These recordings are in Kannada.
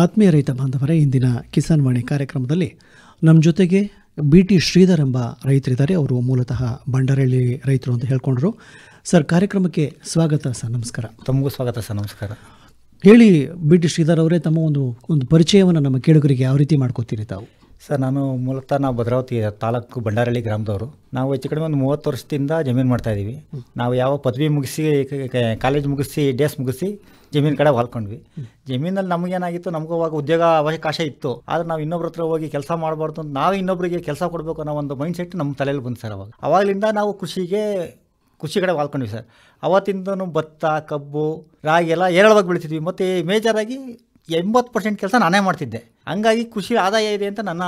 ಆತ್ಮೀಯ ರೈತ ಬಾಂಧವರೇ ಇಂದಿನ ಕಿಸಾನ್ ವಾಣಿ ಕಾರ್ಯಕ್ರಮದಲ್ಲಿ ನಮ್ಮ ಜೊತೆಗೆ ಬಿ ಟಿ ಶ್ರೀಧರ್ ಎಂಬ ರೈತರಿದ್ದಾರೆ ಅವರು ಮೂಲತಃ ಬಂಡರಳ್ಳಿ ರೈತರು ಅಂತ ಹೇಳ್ಕೊಂಡ್ರು ಸರ್ ಕಾರ್ಯಕ್ರಮಕ್ಕೆ ಸ್ವಾಗತ ಸರ್ ನಮಸ್ಕಾರ ತಮಗೂ ಸ್ವಾಗತ ಸರ್ ನಮಸ್ಕಾರ ಹೇಳಿ ಬಿ ಟಿ ಶ್ರೀಧರ್ ಅವರೇ ತಮ್ಮ ಒಂದು ಒಂದು ಪರಿಚಯವನ್ನು ನಮ್ಮ ಕೇಳುಗರಿಗೆ ಯಾವ ರೀತಿ ಮಾಡ್ಕೋತೀರಿ ತಾವು ಸರ್ ನಾನು ಮೂಲತಃ ನಾವು ಭದ್ರಾವತಿ ತಾಲೂಕು ಬಂಡಾರಳ್ಳಿ ಗ್ರಾಮದವರು ನಾವು ಹೆಚ್ಚು ಕಡಿಮೆ ಒಂದು ಮೂವತ್ತು ವರ್ಷದಿಂದ ಜಮೀನು ಮಾಡ್ತಾಯಿದ್ದೀವಿ ನಾವು ಯಾವ ಪದವಿ ಮುಗಿಸಿ ಕಾಲೇಜ್ ಮುಗಿಸಿ ಡಿ ಎಸ್ ಮುಗಿಸಿ ಜಮೀನು ಕಡೆ ಹೊಲ್ಕೊಂಡ್ವಿ ಜಮೀನಲ್ಲಿ ನಮಗೇನಾಗಿತ್ತು ನಮಗೂ ಅವಾಗ ಉದ್ಯೋಗ ಅವಕಾಶ ಇತ್ತು ಆದರೆ ನಾವು ಇನ್ನೊಬ್ರ ಹತ್ರ ಹೋಗಿ ಕೆಲಸ ಮಾಡಬಾರ್ದು ಅಂತ ನಾವು ಇನ್ನೊಬ್ಬರಿಗೆ ಕೆಲಸ ಕೊಡಬೇಕು ಅನ್ನೋ ಒಂದು ಮೈಂಡ್ ಸೆಟ್ ನಮ್ಮ ತಲೆಯಲ್ಲಿ ಬಂದು ಸರ್ ಅವಾಗ ಅವಾಗಲಿಂದ ನಾವು ಕೃಷಿಗೆ ಕೃಷಿ ಕಡೆ ವಾಲ್ಕೊಂಡ್ವಿ ಸರ್ ಅವತ್ತಿಂದನೂ ಭತ್ತ ಕಬ್ಬು ರಾಗಿ ಎಲ್ಲ ಹೇರಳವಾಗಿ ಬೆಳಿತಿದ್ವಿ ಮತ್ತು ಮೇಜರಾಗಿ ಎಂಬತ್ತು ಪರ್ಸೆಂಟ್ ಕೆಲಸ ನಾನೇ ಮಾಡ್ತಿದ್ದೆ ಹಂಗಾಗಿ ಕೃಷಿ ಆದಾಯ ಇದೆ ಅಂತ ನನ್ನ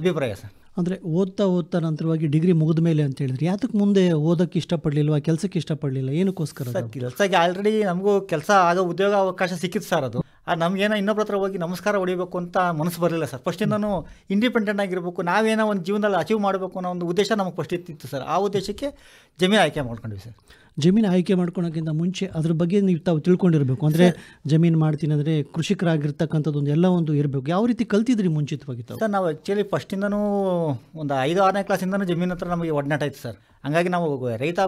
ಅಭಿಪ್ರಾಯ ಸರ್ ಅಂದರೆ ಓದ್ತಾ ಓದ್ತಾ ನಂತರವಾಗಿ ಡಿಗ್ರಿ ಮುಗಿದ ಮೇಲೆ ಅಂತ ಹೇಳಿದ್ರೆ ಯಾತಕ್ಕೆ ಮುಂದೆ ಓದೋಕ್ಕೆ ಇಷ್ಟಪಡಲಿಲ್ಲ ಕೆಲಸಕ್ಕೆ ಇಷ್ಟಪಡಲಿಲ್ಲ ಏನಕ್ಕೋಸ್ಕರ ಸರ್ ಕೆಲಸಕ್ಕೆ ಆಲ್ರೆಡಿ ನಮಗೂ ಕೆಲಸ ಆಗೋ ಉದ್ಯೋಗ ಅವಕಾಶ ಸಿಕ್ಕಿತ್ತು ಸರ್ ಅದು ಆ ನಮಗೇನೋ ಇನ್ನೊಬ್ರ ಹತ್ರ ಹೋಗಿ ನಮಸ್ಕಾರ ಹೊಡಿಬೇಕು ಅಂತ ಮನಸ್ಸು ಬರಲಿಲ್ಲ ಸರ್ ಫಸ್ಟಿಂದನೂ ಇಂಡಿಪೆಂಡೆಂಟ್ ಆಗಿರಬೇಕು ನಾವೇನೋ ಒಂದು ಜೀವನದಲ್ಲಿ ಅಚೀವ್ ಮಾಡಬೇಕು ಅನ್ನೋ ಒಂದು ಉದ್ದೇಶ ನಮಗೆ ಫಸ್ಟ್ ಇತ್ತಿತ್ತು ಸರ್ ಆ ಉದ್ದೇಶಕ್ಕೆ ಜಮೀನು ಆಯ್ಕೆ ಮಾಡ್ಕೊಂಡ್ವಿ ಸರ್ ಜಮೀನು ಆಯ್ಕೆ ಮಾಡ್ಕೊಳ್ಳೋಕ್ಕಿಂತ ಮುಂಚೆ ಅದ್ರ ಬಗ್ಗೆ ನೀವು ತಾವು ತಿಳ್ಕೊಂಡಿರಬೇಕು ಅಂದರೆ ಜಮೀನು ಮಾಡ್ತೀನಿ ಅಂದರೆ ಕೃಷಿಕರಾಗಿರ್ತಕ್ಕಂಥದ್ದೊಂದು ಎಲ್ಲ ಒಂದು ಇರಬೇಕು ಯಾವ ರೀತಿ ಕಲ್ತಿದ್ರಿ ಮುಂಚಿತವಾಗಿ ಸರ್ ನಾವು ಆ್ಯಕ್ಚುಲಿ ಫಸ್ಟಿಂದನೂ ಒಂದು ಐದು ಆರನೇ ಕ್ಲಾಸಿಂದನೂ ಜಮೀನು ಹತ್ರ ನಮಗೆ ಒಡನಾಟ ಇತ್ತು ಸರ್ ಹಂಗಾಗಿ ನಾವು ರೈತ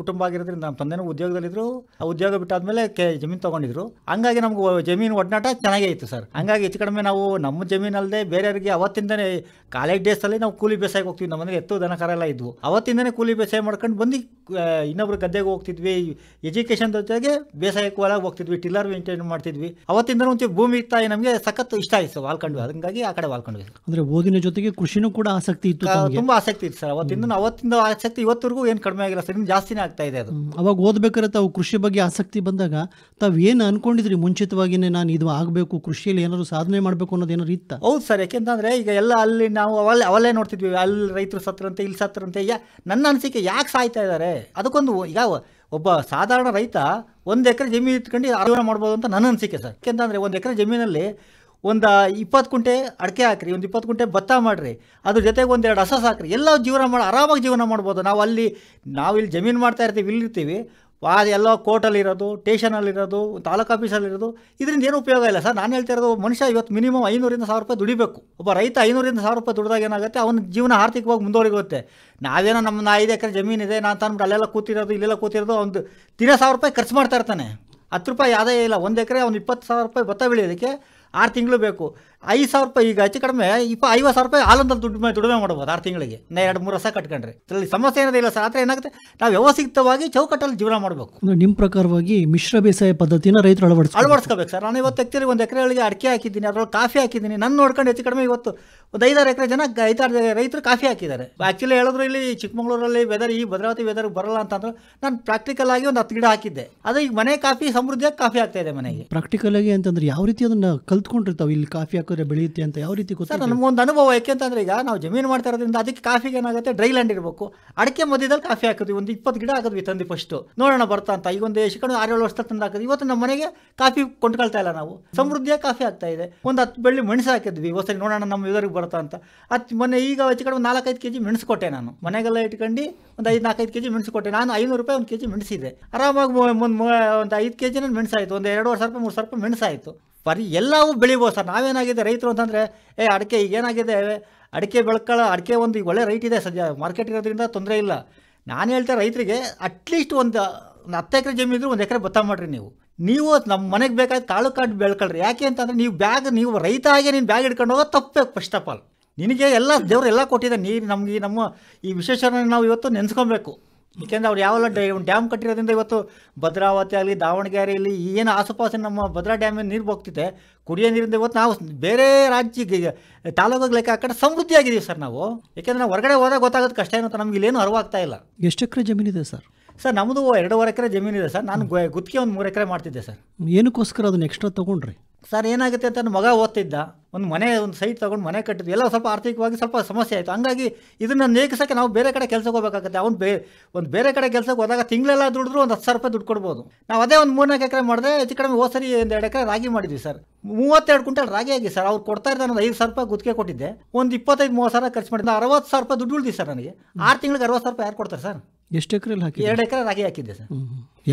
ಕುಟುಂಬ ಆಗಿರೋದ್ರಿಂದ ನಮ್ಮ ತಂದೆನೂ ಉದ್ಯೋಗದಲ್ಲಿದ್ದರು ಆ ಉದ್ಯೋಗ ಬಿಟ್ಟಾದ್ಮೇಲೆ ಕೆ ಜಮೀನು ತೊಗೊಂಡಿದ್ರು ಹಂಗಾಗಿ ನಮ್ಗೆ ಜಮೀನು ಒಡನಾಟ ಚೆನ್ನಾಗೇ ಇತ್ತು ಸರ್ ಹಂಗಾಗಿ ಹೆಚ್ಚು ಕಡಿಮೆ ನಾವು ನಮ್ಮ ಜಮೀನಲ್ಲದೆ ಬೇರೆಯವರಿಗೆ ಅವತ್ತಿಂದನೇ ಕಾಲೇಜ್ ಡೇಸಲ್ಲಿ ನಾವು ಕೂಲಿ ಬೇಸಾಯಕ್ಕೆ ಹೋಗ್ತೀವಿ ಮನೆಗೆ ಎತ್ತು ದನಕಾರ ಎಲ್ಲ ಇದ್ವು ಅವತ್ತಿಂದನೇ ಕೂಲಿ ಬೇಸಾಯ ಮಾಡ್ಕೊಂಡು ಬಂದು ಇನ್ನೊಬ್ರು ಗದ್ದೆಗೆ ಹೋಗ್ತಿದ್ವಿ ಎಜುಕೇಷನ್ ಜೊತೆಗೆ ಬೇಸಾಯಕ್ಕೆ ಒಳಗೆ ಹೋಗ್ತಿದ್ವಿ ಟಿಲ್ಲರ್ ಮೇಂಟೈನ್ ಮಾಡ್ತಿದ್ವಿ ಅವತ್ತಿಂದಲೂ ಒಂಚೂರು ಭೂಮಿ ತಾಯಿ ನಮಗೆ ಸಖತ್ತು ಇಷ್ಟ ಆಯಿತು ವಾಲ್ಕೊಂಡು ಹಂಗಾಗಿ ಆ ಕಡೆ ವಾಲ್ಕೊಂಡ್ವಿ ಅಂದ್ರೆ ಓದಿನ ಜೊತೆಗೆ ಕೃಷಿನೂ ಕೂಡ ಆಸಕ್ತಿ ಇತ್ತು ತುಂಬಾ ಆಸಕ್ತಿ ಇತ್ತು ಸರ್ ಅವತ್ತಿಂದ ಅವತ್ತಿಂದ ಆಸಕ್ತಿ ಇವತ್ತಿಗೂ ಏನು ಕಡಿಮೆ ಆಗಿಲ್ಲ ಸರ್ ಇನ್ನು ಜಾಸ್ತಿನೇ ಆಗ್ತಾ ಇದೆ ಅದು ಅವಾಗ ಓದಬೇಕಾದ್ರೆ ತಾವು ಕೃಷಿ ಬಗ್ಗೆ ಆಸಕ್ತಿ ಬಂದಾಗ ತಾವು ಏನು ಅನ್ಕೊಂಡಿದ್ರಿ ಮುಂಚಿತವಾಗಿಯೇ ನಾನು ಇದು ಆಗಬೇಕು ಕೃಷಿಯಲ್ಲಿ ಏನಾದ್ರು ಸಾಧನೆ ಮಾಡಬೇಕು ಅನ್ನೋದು ಏನಾದ್ರು ಇತ್ತ ಹೌದು ಸರ್ ಯಾಕೆಂತಂದ್ರೆ ಈಗ ಎಲ್ಲ ಅಲ್ಲಿ ನಾವು ಅವಲ್ಲೇ ಅವಲ್ಲೇ ನೋಡ್ತಿದ್ವಿ ಅಲ್ಲಿ ರೈತರು ಸತ್ತರಂತೆ ಇಲ್ಲಿ ಸತ್ತರಂತೆ ಯಾ ನನ್ನ ಅನಿಸಿಕೆ ಯಾಕೆ ಸಾಯ್ತಾ ಇದ್ದಾರೆ ಅದಕ್ಕೊಂದು ಈಗ ಒಬ್ಬ ಸಾಧಾರಣ ರೈತ ಒಂದು ಎಕರೆ ಜಮೀನು ಇಟ್ಕೊಂಡು ಆರೋಗ್ಯ ಮಾಡ್ಬೋದು ಅಂತ ನನ್ನ ಅನಿಸಿಕೆ ಸರ್ ಯಾಕೆಂತಂದರೆ ಒಂದು ಎಕರೆ ಜಮೀನಲ್ಲಿ ಒಂದು ಇಪ್ಪತ್ತು ಕುಂಟೆ ಅಡಿಕೆ ಹಾಕ್ರಿ ಒಂದು ಇಪ್ಪತ್ತು ಕುಂಟೆ ಭತ್ತ ಮಾಡಿರಿ ಅದ್ರ ಜೊತೆಗೆ ಒಂದೆರಡು ಹಸ ಸಾಕ್ರಿ ಎಲ್ಲ ಜೀವನ ಮಾಡಿ ಆರಾಮಾಗಿ ಜೀವನ ಮಾಡ್ಬೋದು ನಾವು ಅಲ್ಲಿ ನಾವು ಇಲ್ಲಿ ಜಮೀನು ಮಾಡ್ತಾ ಇರ್ತೀವಿ ಇಲ್ಲಿರ್ತೀವಿ ಆ ಎಲ್ಲ ಕೋರ್ಟಲ್ಲಿರೋದು ಟೇಷನಲ್ಲಿರೋದು ತಾಲೂಕು ಆಫೀಸಲ್ಲಿರೋದು ಇದರಿಂದ ಏನು ಉಪಯೋಗ ಇಲ್ಲ ಸರ್ ನಾನು ಹೇಳ್ತಾ ಇರೋದು ಮನುಷ್ಯ ಇವತ್ತು ಮಿನಿಮಮ್ ಐನೂರಿಂದ ಸಾವಿರ ರೂಪಾಯಿ ದುಡಿಬೇಕು ಒಬ್ಬ ರೈತ ಐನೂರಿಂದ ಸಾವಿರ ರೂಪಾಯಿ ದುಡಿದಾಗ ಏನಾಗುತ್ತೆ ಅವನ ಜೀವನ ಆರ್ಥಿಕವಾಗಿ ಮುಂದುವರಿಗುತ್ತೆ ನಾವೇನೋ ನಮ್ಮ ನಾ ಐದು ಎಕರೆ ಜಮೀನಿದೆ ನಾನು ತಂದ್ಬಿಟ್ಟು ಅಲ್ಲೆಲ್ಲ ಕೂತಿರೋದು ಇಲ್ಲೆಲ್ಲ ಕೂತಿರೋದು ಒಂದು ದಿನ ಸಾವಿರ ರೂಪಾಯಿ ಖರ್ಚು ಮಾಡ್ತಾ ಇರ್ತಾನೆ ಹತ್ತು ರೂಪಾಯಿ ಯಾವುದೇ ಇಲ್ಲ ಒಂದು ಎಕರೆ ಅವ್ನು ಇಪ್ಪತ್ತು ಸಾವಿರ ರೂಪಾಯಿ ಭತ್ತ ಬೆಳೆಯೋದಕ್ಕೆ ಆರು ತಿಂಗಳು ಬೇಕು ಐದು ಸಾವಿರ ರೂಪಾಯಿ ಈಗ ಹೆಚ್ಚು ಕಡಿಮೆ ಇಪ್ಪ ಐವತ್ತು ಸಾವಿರ ರೂಪಾಯಿ ಆಲಂದಲ್ಲಿ ದುಡ್ಡು ದುಡಿಮೆ ಮಾಡ್ಬೋದು ಆರು ತಿಂಗಳಿಗೆ ನಾ ಎರಡು ಮೂರು ರಸ ಕಟ್ಕೊಂಡ್ರೆ ಇದರಲ್ಲಿ ಸಮಸ್ಯೆ ಇಲ್ಲ ಸರ್ ಆದರೆ ಏನಾಗುತ್ತೆ ನಾವು ವ್ಯವಸ್ಥಿತವಾಗಿ ಚೌಕಟ್ಟಲ್ಲಿ ಜೀವನ ಮಾಡಬೇಕು ನಿಮ್ಮ ಪ್ರಕಾರವಾಗಿ ಮಿಶ್ರ ಬೇಸಾಯ ಪದ್ಧತಿನ ರೈತರು ಅಳವಡಿಸ್ ಅಳವಡಿಸ್ಕೋಬೇಕು ಸರ್ ನಾನು ಇವತ್ತು ಎಕ್ಚುಲಿ ಒಂದು ಎಕರೆಗಳಿಗೆ ಅಡಿಕೆ ಹಾಕಿದ್ದೀನಿ ಅದರಲ್ಲಿ ಕಾಫಿ ಹಾಕಿದ್ದೀನಿ ನಾನು ನೋಡ್ಕೊಂಡು ಹೆಚ್ಚು ಕಡಿಮೆ ಇವತ್ತು ಒಂದು ಐದಾರು ಎಕರೆ ಜನ ಐದಾರು ರೈತರು ಕಾಫಿ ಹಾಕಿದ್ದಾರೆ ಆ್ಯಕ್ಚುಲಿ ಹೇಳಿದ್ರು ಇಲ್ಲಿ ಚಿಕ್ಕಮಗಳೂರಲ್ಲಿ ವೆದರ್ ಈ ಭದ್ರಾವತಿ ವೆದರ್ ಬರಲ್ಲ ಅಂತಂದ್ರೆ ನಾನು ಪ್ರಾಕ್ಟಿಕಲ್ ಆಗಿ ಒಂದು ಹತ್ತು ಗಿಡ ಹಾಕಿದ್ದೆ ಅದು ಈಗ ಮನೆ ಕಾಫಿ ಸಮೃದ್ಧಿಯಾಗಿ ಕಾಫಿ ಆಗ್ತಾ ಇದೆ ಮನೆಗೆ ಪ್ರಾಕ್ಟಿಕಲ್ ಆಗಿ ಅಂತಂದ್ರೆ ಯಾವ ರೀತಿ ಅದನ್ನ ಕಲ್ತ್ಕೊಂಡಿರ್ತಾವೆ ಇಲ್ಲಿ ಕಾಫಿ ಸೌಕರ್ಯ ಬೆಳೆಯುತ್ತೆ ಅಂತ ಯಾವ ರೀತಿ ಸರ್ ನಮಗೊಂದು ಅನುಭವ ಯಾಕೆಂತಂದ್ರೆ ಈಗ ನಾವು ಜಮೀನು ಮಾಡ್ತಾ ಇರೋದ್ರಿಂದ ಅದಕ್ಕೆ ಕಾಫಿಗೆ ಏನಾಗುತ್ತೆ ಡ್ರೈ ಲ್ಯಾಂಡ್ ಇರಬೇಕು ಅಡಿಕೆ ಮಧ್ಯದಲ್ಲಿ ಕಾಫಿ ಹಾಕಿದ್ವಿ ಒಂದು ಇಪ್ಪತ್ತು ಗಿಡ ಹಾಕಿದ್ವಿ ತಂದು ಫಸ್ಟ್ ನೋಡೋಣ ಬರ್ತಾ ಅಂತ ಈಗ ಒಂದು ಕಡೆ ಆರೇಳು ವರ್ಷ ತಂದು ಹಾಕಿದ್ವಿ ಇವತ್ತು ನಮ್ಮ ಮನೆಗೆ ಕಾಫಿ ಕೊಂಡ್ಕೊಳ್ತಾ ಇಲ್ಲ ನಾವು ಸಮೃದ್ಧಿಯ ಕಾಫಿ ಆಗ್ತಾ ಇದೆ ಒಂದು ಹತ್ತು ಬೆಳ್ಳಿ ಮೆಣಸು ಹಾಕಿದ್ವಿ ಹೊಸ ನೋಡೋಣ ನಮ್ಮ ಇದರಿಗೆ ಬರ್ತಾ ಅಂತ ಹತ್ತು ಮೊನ್ನೆ ಈಗ ಹೆಚ್ಚಿಕೊಂಡು ಒಂದು ನಾಲ್ಕೈದು ಕೆ ಜಿ ಮೆಣಸು ಕೊಟ್ಟೆ ನಾನು ಮನೆಗೆಲ್ಲ ಇಟ್ಕೊಂಡು ಒಂದು ಐದು ನಾಲ್ಕೈದು ಕೆ ಜಿ ಮೆಣಸು ಕೊಟ್ಟೆ ನಾನು ಐನೂರು ರೂಪಾಯಿ ಒಂದು ಕೆ ಜಿ ಮೆಣಸಿದೆ ಆರಾಮಾಗಿ ಒಂದು ಒಂದು ಐದು ಕೆ ಜಿ ಮೆಣಸಾಯಿತು ಒಂದು ಎರಡು ಸಾವಿರ ರೂಪಾಯಿ ಮೂರು ಸಾವಿರ ರೂಪಾಯಿ ಮೆಣಸಾಯಿತು ಬರೀ ಎಲ್ಲವೂ ಬೆಳಿಬೋದು ಸರ್ ನಾವೇನಾಗಿದೆ ರೈತರು ಅಂತಂದರೆ ಏ ಅಡಿಕೆ ಈಗೇನಾಗಿದೆ ಅಡಿಕೆ ಬೆಳ್ಕೊಳ್ಳೋ ಅಡಿಕೆ ಒಂದು ಈಗ ಒಳ್ಳೆ ರೈಟ್ ಇದೆ ಸದ್ಯ ಮಾರ್ಕೆಟ್ ಇರೋದ್ರಿಂದ ತೊಂದರೆ ಇಲ್ಲ ನಾನು ಹೇಳ್ತಾ ರೈತರಿಗೆ ಅಟ್ಲೀಸ್ಟ್ ಒಂದು ಹತ್ತು ಎಕರೆ ಜಮೀನಿದ್ರು ಒಂದು ಎಕರೆ ಭತ್ತ ಮಾಡಿರಿ ನೀವು ನೀವು ನಮ್ಮ ಮನೆಗೆ ಬೇಕಾದ ಕಾಡು ಬೆಳ್ಕೊಳ್ರಿ ಯಾಕೆ ಅಂತಂದರೆ ನೀವು ಬ್ಯಾಗ್ ನೀವು ರೈತ ಹಾಗೆ ನೀನು ಬ್ಯಾಗ್ ಹಿಡ್ಕೊಂಡು ಹೋಗೋ ತಪ್ಪು ಫಸ್ಟ್ ಆಫ್ ಆಲ್ ನಿನಗೆ ಎಲ್ಲ ದೇವರು ಎಲ್ಲ ಕೊಟ್ಟಿದೆ ನೀ ನಮಗೆ ನಮ್ಮ ಈ ವಿಶೇಷನ ನಾವು ಇವತ್ತು ನೆನೆಸ್ಕೊಬೇಕು ಏಕೆಂದ್ರೆ ಅವ್ರು ಯಾವೆಲ್ಲ ಡ್ಯಾಮ್ ಕಟ್ಟಿರೋದ್ರಿಂದ ಇವತ್ತು ಭದ್ರಾವತಿ ಆಗಲಿ ದಾವಣಗೆರೆಯಲ್ಲಿ ಏನು ಆಸುಪಾಸು ನಮ್ಮ ಭದ್ರಾ ಡ್ಯಾಮ್ ನೀರು ಹೋಗ್ತಿದೆ ಕುಡಿಯೋ ನೀರಿಂದ ಇವತ್ತು ನಾವು ಬೇರೆ ರಾಜ್ಯಕ್ಕೆ ತಾಲೂಕುಗಳ ಲೆಕ್ಕ ಆ ಸಮೃದ್ಧಿಯಾಗಿದ್ದೀವಿ ಸರ್ ನಾವು ಏಕೆಂದರೆ ನಾವು ಹೊರಗಡೆ ಹೋದಾಗ ಗೊತ್ತಾಗೋದು ಕಷ್ಟ ಏನು ಅಂತ ನಮ್ಗೆ ಇಲ್ಲೇನು ಅರಿವಾಗ್ತಾ ಇಲ್ಲ ಎಷ್ಟು ಎಕರೆ ಜಮೀನಿದೆ ಸರ್ ಸರ್ ನಮ್ಮದು ಎರಡೂವರೆ ಎಕರೆ ಜಮೀನಿದೆ ಸರ್ ನಾನು ಗುತ್ತಿಗೆ ಒಂದು ಮೂರು ಎಕರೆ ಮಾಡ್ತಿದ್ದೆ ಸರ್ ಏನಕ್ಕೋಸ್ಕರ ಅದನ್ನ ಎಕ್ಸ್ಟ್ರಾ ತೊಗೊಂಡ್ರಿ ಸರ್ ಏನಾಗುತ್ತೆ ಅಂತ ನನ್ನ ಮಗ ಓದ್ತಿದ್ದ ಒಂದು ಮನೆ ಒಂದು ಸೈಟ್ ತೊಗೊಂಡು ಮನೆ ಕಟ್ಟಿದ್ವಿ ಎಲ್ಲ ಸ್ವಲ್ಪ ಆರ್ಥಿಕವಾಗಿ ಸ್ವಲ್ಪ ಸಮಸ್ಯೆ ಆಯಿತು ಹಂಗಾಗಿ ಇದನ್ನು ನೇಗಿಸೋಕ್ಕೆ ನಾವು ಬೇರೆ ಕಡೆ ಕೆಲಸಕ್ಕೆ ಹೋಗಬೇಕಾಗುತ್ತೆ ಅವ್ನು ಬೇ ಒಂದು ಬೇರೆ ಕಡೆ ಕೆಲಸಕ್ಕೆ ಹೋದಾಗ ತಿಂಗಳೆಲ್ಲ ದುಡಿದ್ರು ಒಂದು ಹತ್ತು ಸಾವಿರ ರೂಪಾಯಿ ದುಡ್ಡು ಕೊಡ್ಬೋದು ನಾವು ಅದೇ ಒಂದು ಮೂರ್ನಾಲ್ಕು ಎಕರೆ ಮಾಡಿದೆ ಹೆಚ್ಚು ಕಡೆ ಹೋದ ಸರಿ ಒಂದು ಎರಡು ಎಕರೆ ರಾಗಿ ಮಾಡಿದ್ವಿ ಸರ್ ಮೂವತ್ತೆರಡು ಕ್ವಿಂಟಲ್ ರಾಗಿ ಆಗಿ ಸರ್ ಅವ್ರು ಕೊಡ್ತಾ ಇದ್ದಾರೆ ಒಂದು ಐದು ಸಾವಿರ ರೂಪಾಯಿ ಗುತ್ತಿಗೆ ಕೊಟ್ಟಿದ್ದೆ ಒಂದು ಇಪ್ಪತ್ತೈದು ಮೂವತ್ತು ಸಾವಿರ ಖರ್ಚು ಮಾಡಿದ್ದೆ ಅರವತ್ತು ಸಾವಿರ ರೂಪಾಯಿ ದುಡ್ಡು ಉಳಿದಿ ಸರ್ ನನಗೆ ಆರು ತಿಂಗಳಿಗೆ ಅರವತ್ತು ಸಾವಿರ ರೂಪಾಯಿ ಯಾರು ಕೊಡ್ತಾರೆ ಸರ್ ಎಷ್ಟು ಎಕರೆ ಹಾಕಿ ಎರಡು ಎಕರೆ ರಾಗಿ ಹಾಕಿದ್ದೆ ಸರ್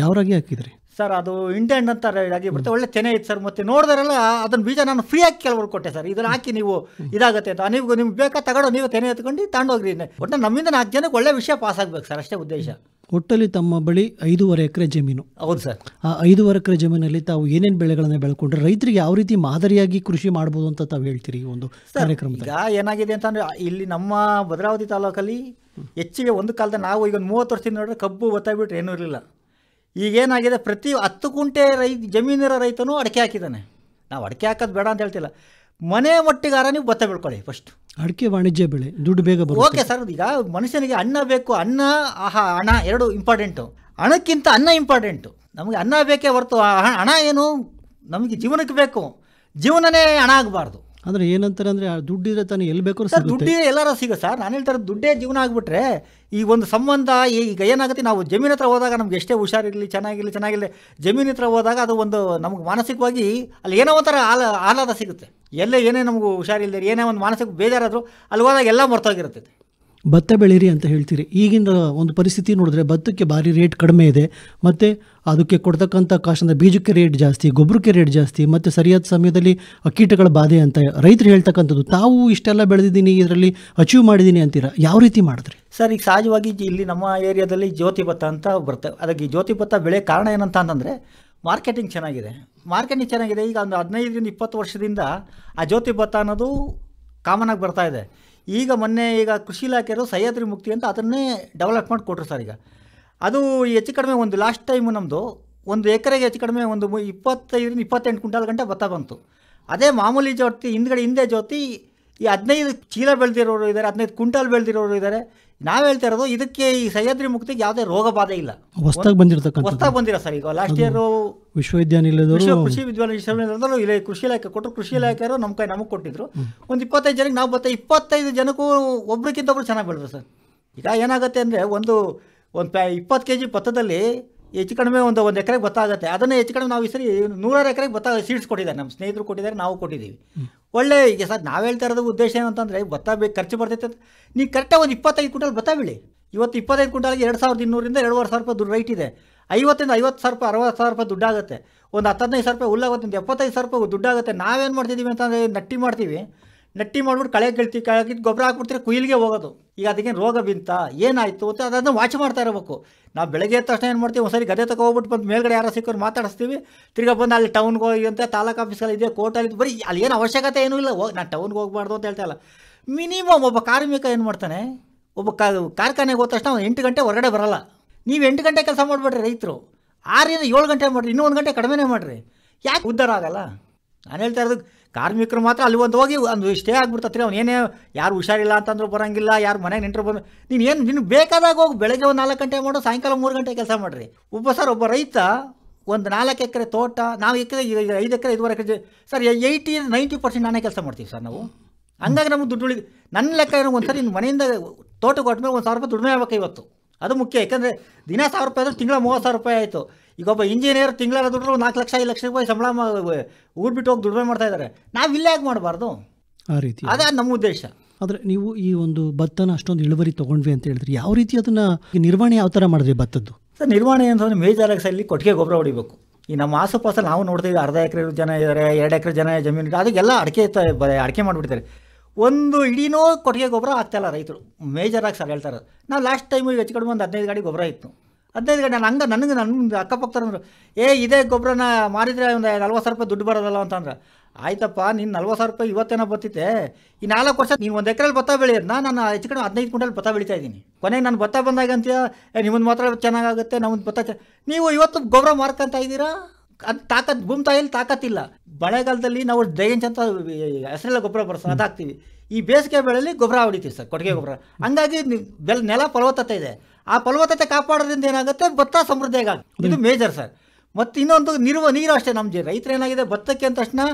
ಯಾವ ರಾಗಿ ಹಾಕಿದ್ರಿ ಸರ್ ಅದು ಇಂಟೆಂಡ್ ಅಂತ ಇದಾಗಿ ಬರುತ್ತೆ ಒಳ್ಳೆ ತೆನೆ ಇತ್ತು ಸರ್ ಮತ್ತೆ ನೋಡಿದ್ರೆಲ್ಲ ಅದನ್ನ ಬೀಜ ನಾನು ಫ್ರೀ ಆಗಿ ಕೆಲವರು ಕೊಟ್ಟೆ ಸರ್ ಇದನ್ನ ಹಾಕಿ ನೀವು ಇದಾಗುತ್ತೆ ಅಂತ ನೀವು ನಿಮ್ಗೆ ಬೇಕಾ ತಗೊಂಡು ನೀವು ತೆನೆ ಎತ್ಕೊಂಡು ತಗೊಂಡೋಗ್ರಿ ಒಟ್ಟು ನಮ್ಮಿಂದ ನಾಲ್ಕು ಜನಕ್ಕೆ ಒಳ್ಳೆ ವಿಷಯ ಪಾಸ್ ಆಗ್ಬೇಕು ಸರ್ ಅಷ್ಟೇ ಉದ್ದೇಶ ಒಟ್ಟಲ್ಲಿ ತಮ್ಮ ಬಳಿ ಐದೂವರೆ ಎಕರೆ ಜಮೀನು ಹೌದು ಸರ್ ಆ ಐದೂವರೆ ಎಕರೆ ಜಮೀನಲ್ಲಿ ತಾವು ಏನೇನು ಬೆಳೆಗಳನ್ನು ಬೆಳ್ಕೊಂಡ್ರೆ ರೈತರಿಗೆ ಯಾವ ರೀತಿ ಮಾದರಿಯಾಗಿ ಕೃಷಿ ಮಾಡ್ಬೋದು ಅಂತ ತಾವು ಹೇಳ್ತೀರಿ ಒಂದು ಕಾರ್ಯಕ್ರಮ ಏನಾಗಿದೆ ಅಂತಂದ್ರೆ ಇಲ್ಲಿ ನಮ್ಮ ಭದ್ರಾವತಿ ತಾಲೂಕಲ್ಲಿ ಹೆಚ್ಚಿಗೆ ಒಂದು ಕಾಲದ ನಾವು ಈಗ ಮೂವತ್ತು ವರ್ಷದಿಂದ ನೋಡಿದ್ರೆ ಕಬ್ಬು ಗೊತ್ತಾಗ್ಬಿಟ್ರೆ ಏನೂ ಇರಲಿಲ್ಲ ಈಗೇನಾಗಿದೆ ಪ್ರತಿ ಹತ್ತು ಕುಂಟೆ ರೈ ಜಮೀನಿರೋ ರೈತನು ಅಡಿಕೆ ಹಾಕಿದ್ದಾನೆ ನಾವು ಅಡಿಕೆ ಹಾಕೋದು ಬೇಡ ಅಂತ ಹೇಳ್ತಿಲ್ಲ ಮನೆ ಒಟ್ಟಿಗಾರ ನೀವು ಭತ್ತ ಬೆಳ್ಕೊಳ್ಳಿ ಫಸ್ಟ್ ಅಡಿಕೆ ವಾಣಿಜ್ಯ ಬೆಳೆ ದುಡ್ಡು ಬೇಗ ಓಕೆ ಸರ್ ಈಗ ಮನುಷ್ಯನಿಗೆ ಅನ್ನ ಬೇಕು ಅನ್ನ ಆಹಾ ಹಣ ಎರಡು ಇಂಪಾರ್ಟೆಂಟು ಹಣಕ್ಕಿಂತ ಅನ್ನ ಇಂಪಾರ್ಟೆಂಟು ನಮಗೆ ಅನ್ನ ಬೇಕೇ ಹೊರತು ಹಣ ಏನು ನಮಗೆ ಜೀವನಕ್ಕೆ ಬೇಕು ಜೀವನನೇ ಹಣ ಆಗಬಾರ್ದು ಅಂದರೆ ಏನಂತಾರೆ ಅಂದರೆ ದುಡ್ಡಿದ್ರೆ ತಾನು ಎಲ್ಲಿ ಬೇಕಾದ್ರೂ ಸರ್ ದುಡ್ಡು ಎಲ್ಲಾರ ಸಿಗ ಸರ್ ನಾನು ಹೇಳ್ತಾರೆ ದುಡ್ಡೇ ಜೀವನ ಆಗಿಬಿಟ್ರೆ ಈ ಒಂದು ಸಂಬಂಧ ಈಗ ಏನಾಗುತ್ತೆ ನಾವು ಜಮೀನು ಹತ್ರ ಹೋದಾಗ ನಮ್ಗೆ ಎಷ್ಟೇ ಹುಷಾರಿರಲಿ ಚೆನ್ನಾಗಿರಲಿ ಚೆನ್ನಾಗಿರಲಿ ಜಮೀನು ಹತ್ರ ಹೋದಾಗ ಅದು ಒಂದು ನಮ್ಗೆ ಮಾನಸಿಕವಾಗಿ ಅಲ್ಲಿ ಏನೋ ಒಂಥರ ಆಲ ಆಹ್ಲಾದ ಸಿಗುತ್ತೆ ಎಲ್ಲೇ ಏನೇ ನಮಗೂ ಹುಷಾರಿಲ್ಲದೆ ಏನೇ ಒಂದು ಮಾನಸಿಕ ಬೇಜಾರಾದರೂ ಅಲ್ಲಿ ಹೋದಾಗ ಎಲ್ಲ ಮರ್ತೋಗಿರುತ್ತೆ ಭತ್ತ ಬೆಳೀರಿ ಅಂತ ಹೇಳ್ತೀರಿ ಈಗಿನ ಒಂದು ಪರಿಸ್ಥಿತಿ ನೋಡಿದ್ರೆ ಭತ್ತಕ್ಕೆ ಭಾರಿ ರೇಟ್ ಕಡಿಮೆ ಇದೆ ಮತ್ತು ಅದಕ್ಕೆ ಕೊಡ್ತಕ್ಕಂಥ ಕಾಶಿಂದ ಬೀಜಕ್ಕೆ ರೇಟ್ ಜಾಸ್ತಿ ಗೊಬ್ಬರಕ್ಕೆ ರೇಟ್ ಜಾಸ್ತಿ ಮತ್ತು ಸರಿಯಾದ ಸಮಯದಲ್ಲಿ ಕೀಟಗಳ ಬಾಧೆ ಅಂತ ರೈತರು ಹೇಳ್ತಕ್ಕಂಥದ್ದು ತಾವು ಇಷ್ಟೆಲ್ಲ ಬೆಳೆದಿದ್ದೀನಿ ಇದರಲ್ಲಿ ಅಚೀವ್ ಮಾಡಿದ್ದೀನಿ ಅಂತೀರಾ ಯಾವ ರೀತಿ ಮಾಡಿದ್ರಿ ಸರ್ ಈಗ ಸಹಜವಾಗಿ ಇಲ್ಲಿ ನಮ್ಮ ಏರಿಯಾದಲ್ಲಿ ಜ್ಯೋತಿ ಭತ್ತ ಅಂತ ಬರ್ತವೆ ಅದಕ್ಕೆ ಜ್ಯೋತಿ ಭತ್ತ ಬೆಳೆ ಕಾರಣ ಏನಂತ ಅಂತಂದರೆ ಮಾರ್ಕೆಟಿಂಗ್ ಚೆನ್ನಾಗಿದೆ ಮಾರ್ಕೆಟಿಂಗ್ ಚೆನ್ನಾಗಿದೆ ಈಗ ಒಂದು ಹದಿನೈದರಿಂದ ಇಪ್ಪತ್ತು ವರ್ಷದಿಂದ ಆ ಜ್ಯೋತಿ ಭತ್ತ ಅನ್ನೋದು ಕಾಮನಾಗಿ ಬರ್ತಾ ಇದೆ ಈಗ ಮೊನ್ನೆ ಈಗ ಕೃಷಿ ಇಲಾಖೆಯವರು ಸಹ್ಯಾದ್ರಿ ಮುಕ್ತಿ ಅಂತ ಅದನ್ನೇ ಡೆವಲಪ್ಮೆಂಟ್ ಕೊಟ್ಟರು ಸರ್ ಈಗ ಅದು ಹೆಚ್ಚು ಕಡಿಮೆ ಒಂದು ಲಾಸ್ಟ್ ಟೈಮು ನಮ್ಮದು ಒಂದು ಎಕರೆಗೆ ಹೆಚ್ಚು ಕಡಿಮೆ ಒಂದು ಇಪ್ಪತ್ತೈದರಿಂದ ಇಪ್ಪತ್ತೆಂಟು ಕುಂಟಾಲ್ ಗಂಟೆ ಭತ್ತ ಬಂತು ಅದೇ ಮಾಮೂಲಿ ಜೊತೆ ಹಿಂದ್ಗಡೆ ಹಿಂದೆ ಜೊತೆ ಈ ಹದಿನೈದು ಚೀಲ ಬೆಳೆದಿರೋರು ಇದ್ದಾರೆ ಹದಿನೈದು ಕ್ವಿಂಟಾಲ್ ಬೆಳೆದಿರೋರು ಇದ್ದಾರೆ ನಾವು ಹೇಳ್ತಾ ಇರೋದು ಇದಕ್ಕೆ ಈ ಸಹ್ಯಾದ್ರಿ ಮುಕ್ತಿಗೆ ಯಾವುದೇ ರೋಗ ಬಾಧೆ ಇಲ್ಲ ಹೊಸದಾಗಿ ಬಂದಿರತಕ್ಕಂಥ ಹೊಸ್ದಾಗಿ ಬಂದಿರೋ ಸರ್ ಈಗ ಲಾಸ್ಟ್ ಇಯರು ವಿಶ್ವವಿದ್ಯಾನಿಲಯದವರು ಕೃಷಿ ವಿಶ್ವವಿದ್ಯಾನಿಲಯದಲ್ಲೂ ಇಲ್ಲಿ ಕೃಷಿ ಇಲಾಖೆ ಕೊಟ್ಟರು ಕೃಷಿ ಇಲಾಖೆಯವರು ನಮ್ಮ ಕೈ ನಮಗೆ ಕೊಟ್ಟಿದ್ರು ಒಂದು ಇಪ್ಪತ್ತೈದು ಜನಕ್ಕೆ ನಾವು ಬರ್ತಾ ಇಪ್ಪತ್ತೈದು ಜನಕ್ಕೂ ಒಬ್ರಿಗಿಂತ ಒಬ್ರು ಚೆನ್ನಾಗಿ ಬೆಳೆದ್ರು ಸರ್ ಈಗ ಏನಾಗುತ್ತೆ ಅಂದರೆ ಒಂದು ಒಂದು ಪ್ಯಾ ಇಪ್ಪತ್ತು ಕೆ ಜಿ ಭತ್ತದಲ್ಲಿ ಹೆಚ್ಚು ಕಡಿಮೆ ಒಂದು ಒಂದು ಎಕರೆಗೆ ಭತ್ತ ಆಗುತ್ತೆ ಅದನ್ನು ಹೆಚ್ಚು ಕಡಿಮೆ ನಾವು ಈ ಸರಿ ನೂರಾರು ಎಕರೆಗೆ ಭತ್ತ ಸೀಡ್ಸ್ ಕೊಟ್ಟಿದ್ದಾರೆ ನಮ್ಮ ಸ್ನೇಹಿತರು ಕೊಟ್ಟಿದ್ದಾರೆ ನಾವು ಕೊಟ್ಟಿದ್ದೀವಿ ಒಳ್ಳೆ ಈಗ ಸರ್ ನಾವು ಹೇಳ್ತಾ ಇರೋದು ಉದ್ದೇಶ ಏನಂತಂದರೆ ಭತ್ತ ಬೇಕು ಖರ್ಚು ಬರ್ತೈತೆ ಅಂತ ನೀವು ಕರೆಕ್ಟಾಗಿ ಒಂದು ಇಪ್ಪತ್ತೈದು ಕ್ವಿಂಟಲ್ ಭತ್ತ ಬಿಳಿ ಇವತ್ತು ಇಪ್ಪತ್ತೈದು ಕ್ವಿಂಟಾಲ್ಗೆ ಎರಡು ಸಾವಿರದ ಇನ್ನೂರಿಂದ ಎರಡುವರೆ ಸಾವಿರ ರೂಪಾಯಿ ದುಡ್ಡು ರೈಟ್ ಇದೆ ಐವತ್ತಿಂದ ಐವತ್ತು ಸಾವಿರ ರೂಪಾಯಿ ಅರವತ್ತು ಸಾವಿರ ರೂಪಾಯಿ ದುಡ್ಡಾಗುತ್ತೆ ಒಂದು ಹತ್ತದೈದು ಸಾವಿರ ರೂಪಾಯಿ ಹುಲ್ಲಾಗುತ್ತೆ ಎಪ್ಪತ್ತೈದು ಸಾವಿರ ರೂಪಾಯಿ ದುಡ್ಡಾಗುತ್ತೆ ನಾವೇನು ಮಾಡ್ತಿದ್ದೀವಿ ಅಂತಂದರೆ ನಟ್ಟಿ ಮಾಡ್ತೀವಿ ನಟ್ಟಿ ಮಾಡ್ಬಿಟ್ಟು ಕಳೆ ಗೆಳ್ತಿ ಕೆಳಗಿದ್ದು ಗೊಬ್ಬರ ಹಾಕ್ಬಿಡ್ತೀರಿ ಕುಯ್ಲಿಗೆ ಹೋಗೋದು ಈಗ ಅದಕ್ಕೇನು ರೋಗ ಬಿಂತ ಏನಾಯಿತು ಅಂತ ಅದನ್ನು ವಾಚ್ ಮಾಡ್ತಾ ಇರಬೇಕು ನಾವು ಬೆಳಗ್ಗೆ ಎದ್ದ ತಕ್ಷಣ ಏನು ಮಾಡ್ತೀವಿ ಒಂದ್ಸರಿ ಗದೆ ಹೋಗ್ಬಿಟ್ಟು ಬಂದು ಮೇಲ್ಗಡೆ ಯಾರು ಸಿಕ್ಕೋರು ಮಾತಾಡಿಸ್ತೀವಿ ತಿರ್ಗಾ ಬಂದು ಅಲ್ಲಿ ಟೌನ್ಗೆ ಹೋಗಿ ಅಂತ ತಾಲೂಕು ಆಫೀಸಲ್ಲಿ ಇದೆ ಬರೀ ಅಲ್ಲಿ ಏನು ಅವಶ್ಯಕತೆ ಏನೂ ಇಲ್ಲ ಹೋಗಿ ನಾನು ಟೌನ್ಗೆ ಹೋಗ್ಬಾರ್ದು ಅಂತ ಹೇಳ್ತಾ ಇಲ್ಲ ಮಿನಿಮಮ್ ಒಬ್ಬ ಕಾರ್ಮಿಕ ಏನು ಮಾಡ್ತಾನೆ ಒಬ್ಬ ಕಾರ್ಖಾನೆಗೆ ಹೋದ ತಕ್ಷಣ ಎಂಟು ಗಂಟೆ ಹೊರಗಡೆ ಬರಲ್ಲ ನೀವು ಎಂಟು ಗಂಟೆ ಕೆಲಸ ಮಾಡಿಬಿಡ್ರಿ ರೈತರು ಆರರಿಂದ ಏಳು ಗಂಟೆ ಮಾಡಿರಿ ಇನ್ನೂ ಒಂದು ಗಂಟೆ ಕಡಿಮೆನೇ ಮಾಡಿರಿ ಯಾಕೆ ಉದ್ದಾರ ಆಗಲ್ಲ ನಾನು ಹೇಳ್ತಾ ಇರೋದು ಕಾರ್ಮಿಕರು ಮಾತ್ರ ಅಲ್ಲಿ ಒಂದು ಹೋಗಿ ಒಂದು ಸ್ಟೇ ಆಗ್ಬಿಡ್ತತ್ರಿ ಅವ್ನು ಏನೇ ಯಾರು ಹುಷಾರಿಲ್ಲ ಅಂತಂದ್ರೂ ಬರೋಂಗಿಲ್ಲ ಯಾರು ಮನೆಗೆ ನೆಂಟರು ಬಂದು ನೀನು ಏನು ನಿನ್ನ ಬೇಕಾದಾಗ ಹೋಗಿ ಬೆಳಗ್ಗೆ ಒಂದು ನಾಲ್ಕು ಗಂಟೆ ಮಾಡು ಸಾಯಂಕಾಲ ಮೂರು ಗಂಟೆ ಕೆಲಸ ಮಾಡಿರಿ ಒಬ್ಬ ಸರ್ ಒಬ್ಬ ರೈತ ಒಂದು ನಾಲ್ಕು ಎಕರೆ ತೋಟ ನಾವು ಎಕರೆ ಐದು ಎಕರೆ ಐದುವರೆ ಎಕರೆ ಸರ್ ಏಯ್ಟಿ ನೈಂಟಿ ಪರ್ಸೆಂಟ್ ನಾನೇ ಕೆಲಸ ಮಾಡ್ತೀವಿ ಸರ್ ನಾವು ಹಂಗಾಗಿ ನಮಗೆ ದುಡ್ಡು ಉಳಿದು ನನ್ನ ಲೆಕ್ಕ ಒಂದು ಸರಿ ಮನೆಯಿಂದ ತೋಟ ಕೊಟ್ಟ ಮೇಲೆ ಒಂದು ಸಾವಿರ ರೂಪಾಯಿ ದುಡಿಮೆ ಆಗ್ಬೇಕು ಇವತ್ತು ಅದು ಮುಖ್ಯ ಯಾಕಂದರೆ ದಿನ ಸಾವಿರ ರೂಪಾಯಿ ಆದರೆ ತಿಂಗಳ ಮೂವತ್ತು ಸಾವಿರ ರೂಪಾಯಿ ಆಯಿತು ಈಗ ಒಬ್ಬ ಇಂಜಿನಿಯರ್ ತಿಂಗಳ ದುಡ್ಡು ನಾಲ್ಕು ಲಕ್ಷ ಐದು ಲಕ್ಷ ರೂಪಾಯಿ ಸಂಬಳ ಬಿಟ್ಟು ಹೋಗಿ ದುಡಿಮೆ ಮಾಡ್ತಾ ಇದ್ದಾರೆ ನಾವು ಇಲ್ಲೇ ಯಾಕೆ ಮಾಡಬಾರ್ದು ಆ ರೀತಿ ಅದೇ ನಮ್ಮ ಉದ್ದೇಶ ಆದರೆ ನೀವು ಈ ಒಂದು ಭತ್ತನ ಅಷ್ಟೊಂದು ಇಳುವರಿ ತೊಗೊಂಡ್ವಿ ಅಂತ ಹೇಳಿದ್ರೆ ಯಾವ ರೀತಿ ಅದನ್ನ ನಿರ್ವಹಣೆ ಯಾವ ಥರ ಮಾಡಿದ್ರಿ ಭತ್ತದ್ದು ಸರ್ ನಿರ್ವಹಣೆ ಅಂತಂದ್ರೆ ಮೇಜಾರಾಗಿ ಸಲ್ಲಿ ಕೊಟ್ಟಿಗೆ ಗೊಬ್ಬರ ಹೊಡಿಬೇಕು ಈ ನಮ್ಮ ಪಾಸ ನಾವು ನೋಡ್ತೀವಿ ಅರ್ಧ ಎಕರೆ ಜನ ಇದ್ದಾರೆ ಎರಡು ಎಕರೆ ಜನ ಜಮೀನು ಅದಕ್ಕೆಲ್ಲ ಅಡಿಕೆ ಅಡಿಕೆ ಮಾಡಿಬಿಡ್ತಾರೆ ಒಂದು ಇಡೀನೋ ಕೊಟ್ಟಿಗೆ ಗೊಬ್ಬರ ಇಲ್ಲ ರೈತರು ಮೇಜರ್ ಆಗಿ ಸರ್ ಹೇಳ್ತಾರೆ ನಾವು ಲಾಸ್ಟ್ ಟೈಮು ಹೆಚ್ಚು ಕಡಿಮೆ ಒಂದು ಹದಿನೈದು ಗಾಡಿ ಗೊಬ್ಬರ ಇತ್ತು ಹದಿನೈದು ಗಂಟೆ ಹಂಗ ನನಗೆ ನನ್ನ ಅಕ್ಕಪಕ್ಕದವ್ರು ಏ ಇದೇ ಗೊಬ್ಬರನ ಮಾರಿದರೆ ಒಂದು ನಲ್ವತ್ತು ಸಾವಿರ ರೂಪಾಯಿ ದುಡ್ಡು ಬರೋದಲ್ಲ ಅಂತಂದ್ರೆ ಆಯ್ತಪ್ಪ ನೀನು ನಲ್ವತ್ತು ಸಾವಿರ ರೂಪಾಯಿ ಇವತ್ತೇನೋ ಬತ್ತಿತ್ತೆ ಈ ನಾಲ್ಕು ವರ್ಷ ನೀವು ಒಂದು ಎಕರೆಲಿ ಭತ್ತ ಬೆಳೆಯೋದು ನಾನು ಹೆಚ್ಚು ಕಡೆ ಹದಿನೈದು ಕ್ವಿಂಟಲ್ ಭತ್ತ ಬೆಳೀತಾ ಇದ್ದೀನಿ ಕೊನೆಗೆ ನಾನು ಭತ್ತ ಬಂದಾಗ ಅಂತೀಯ ನಿಮ್ಮದು ಮಾತ್ರ ಚೆನ್ನಾಗಾಗುತ್ತೆ ನಮ್ಮದು ಭತ್ತ ನೀವು ಇವತ್ತು ಗೊಬ್ಬರ ಮಾರ್ಕೊತಾ ಇದ್ದೀರಾ ಅದು ತಾಕತ್ ಭೂಮಿ ತಾಕತ್ತಿಲ್ಲ ಮಳೆಗಾಲದಲ್ಲಿ ನಾವು ಡ್ರೈನ್ಸ್ ಅಂತ ಹೆಸರೆಲ್ಲ ಗೊಬ್ಬರ ಬರ್ಸ ಹಾಕ್ತೀವಿ ಈ ಬೇಸಿಗೆ ಬೆಳೆಯಲ್ಲಿ ಗೊಬ್ಬರ ಹೊಡಿತೀವಿ ಸರ್ ಕೊಡುಗೆ ಗೊಬ್ಬರ ಹಂಗಾಗಿ ಬೆಲ್ ನೆಲ ಫಲವತ್ತತೆ ಇದೆ ಆ ಫಲವತ್ತತೆ ಕಾಪಾಡೋದ್ರಿಂದ ಏನಾಗುತ್ತೆ ಭತ್ತ ಸಮೃದ್ಧಿಯಾಗಿ ಆಗುತ್ತೆ ಇದು ಮೇಜರ್ ಸರ್ ಮತ್ತು ಇನ್ನೊಂದು ನಿರುವ ನೀರು ಅಷ್ಟೇ ನಮ್ಮ ರೈತರು ಏನಾಗಿದೆ ಭತ್ತಕ್ಕೆ ಅಂದ ತಕ್ಷಣ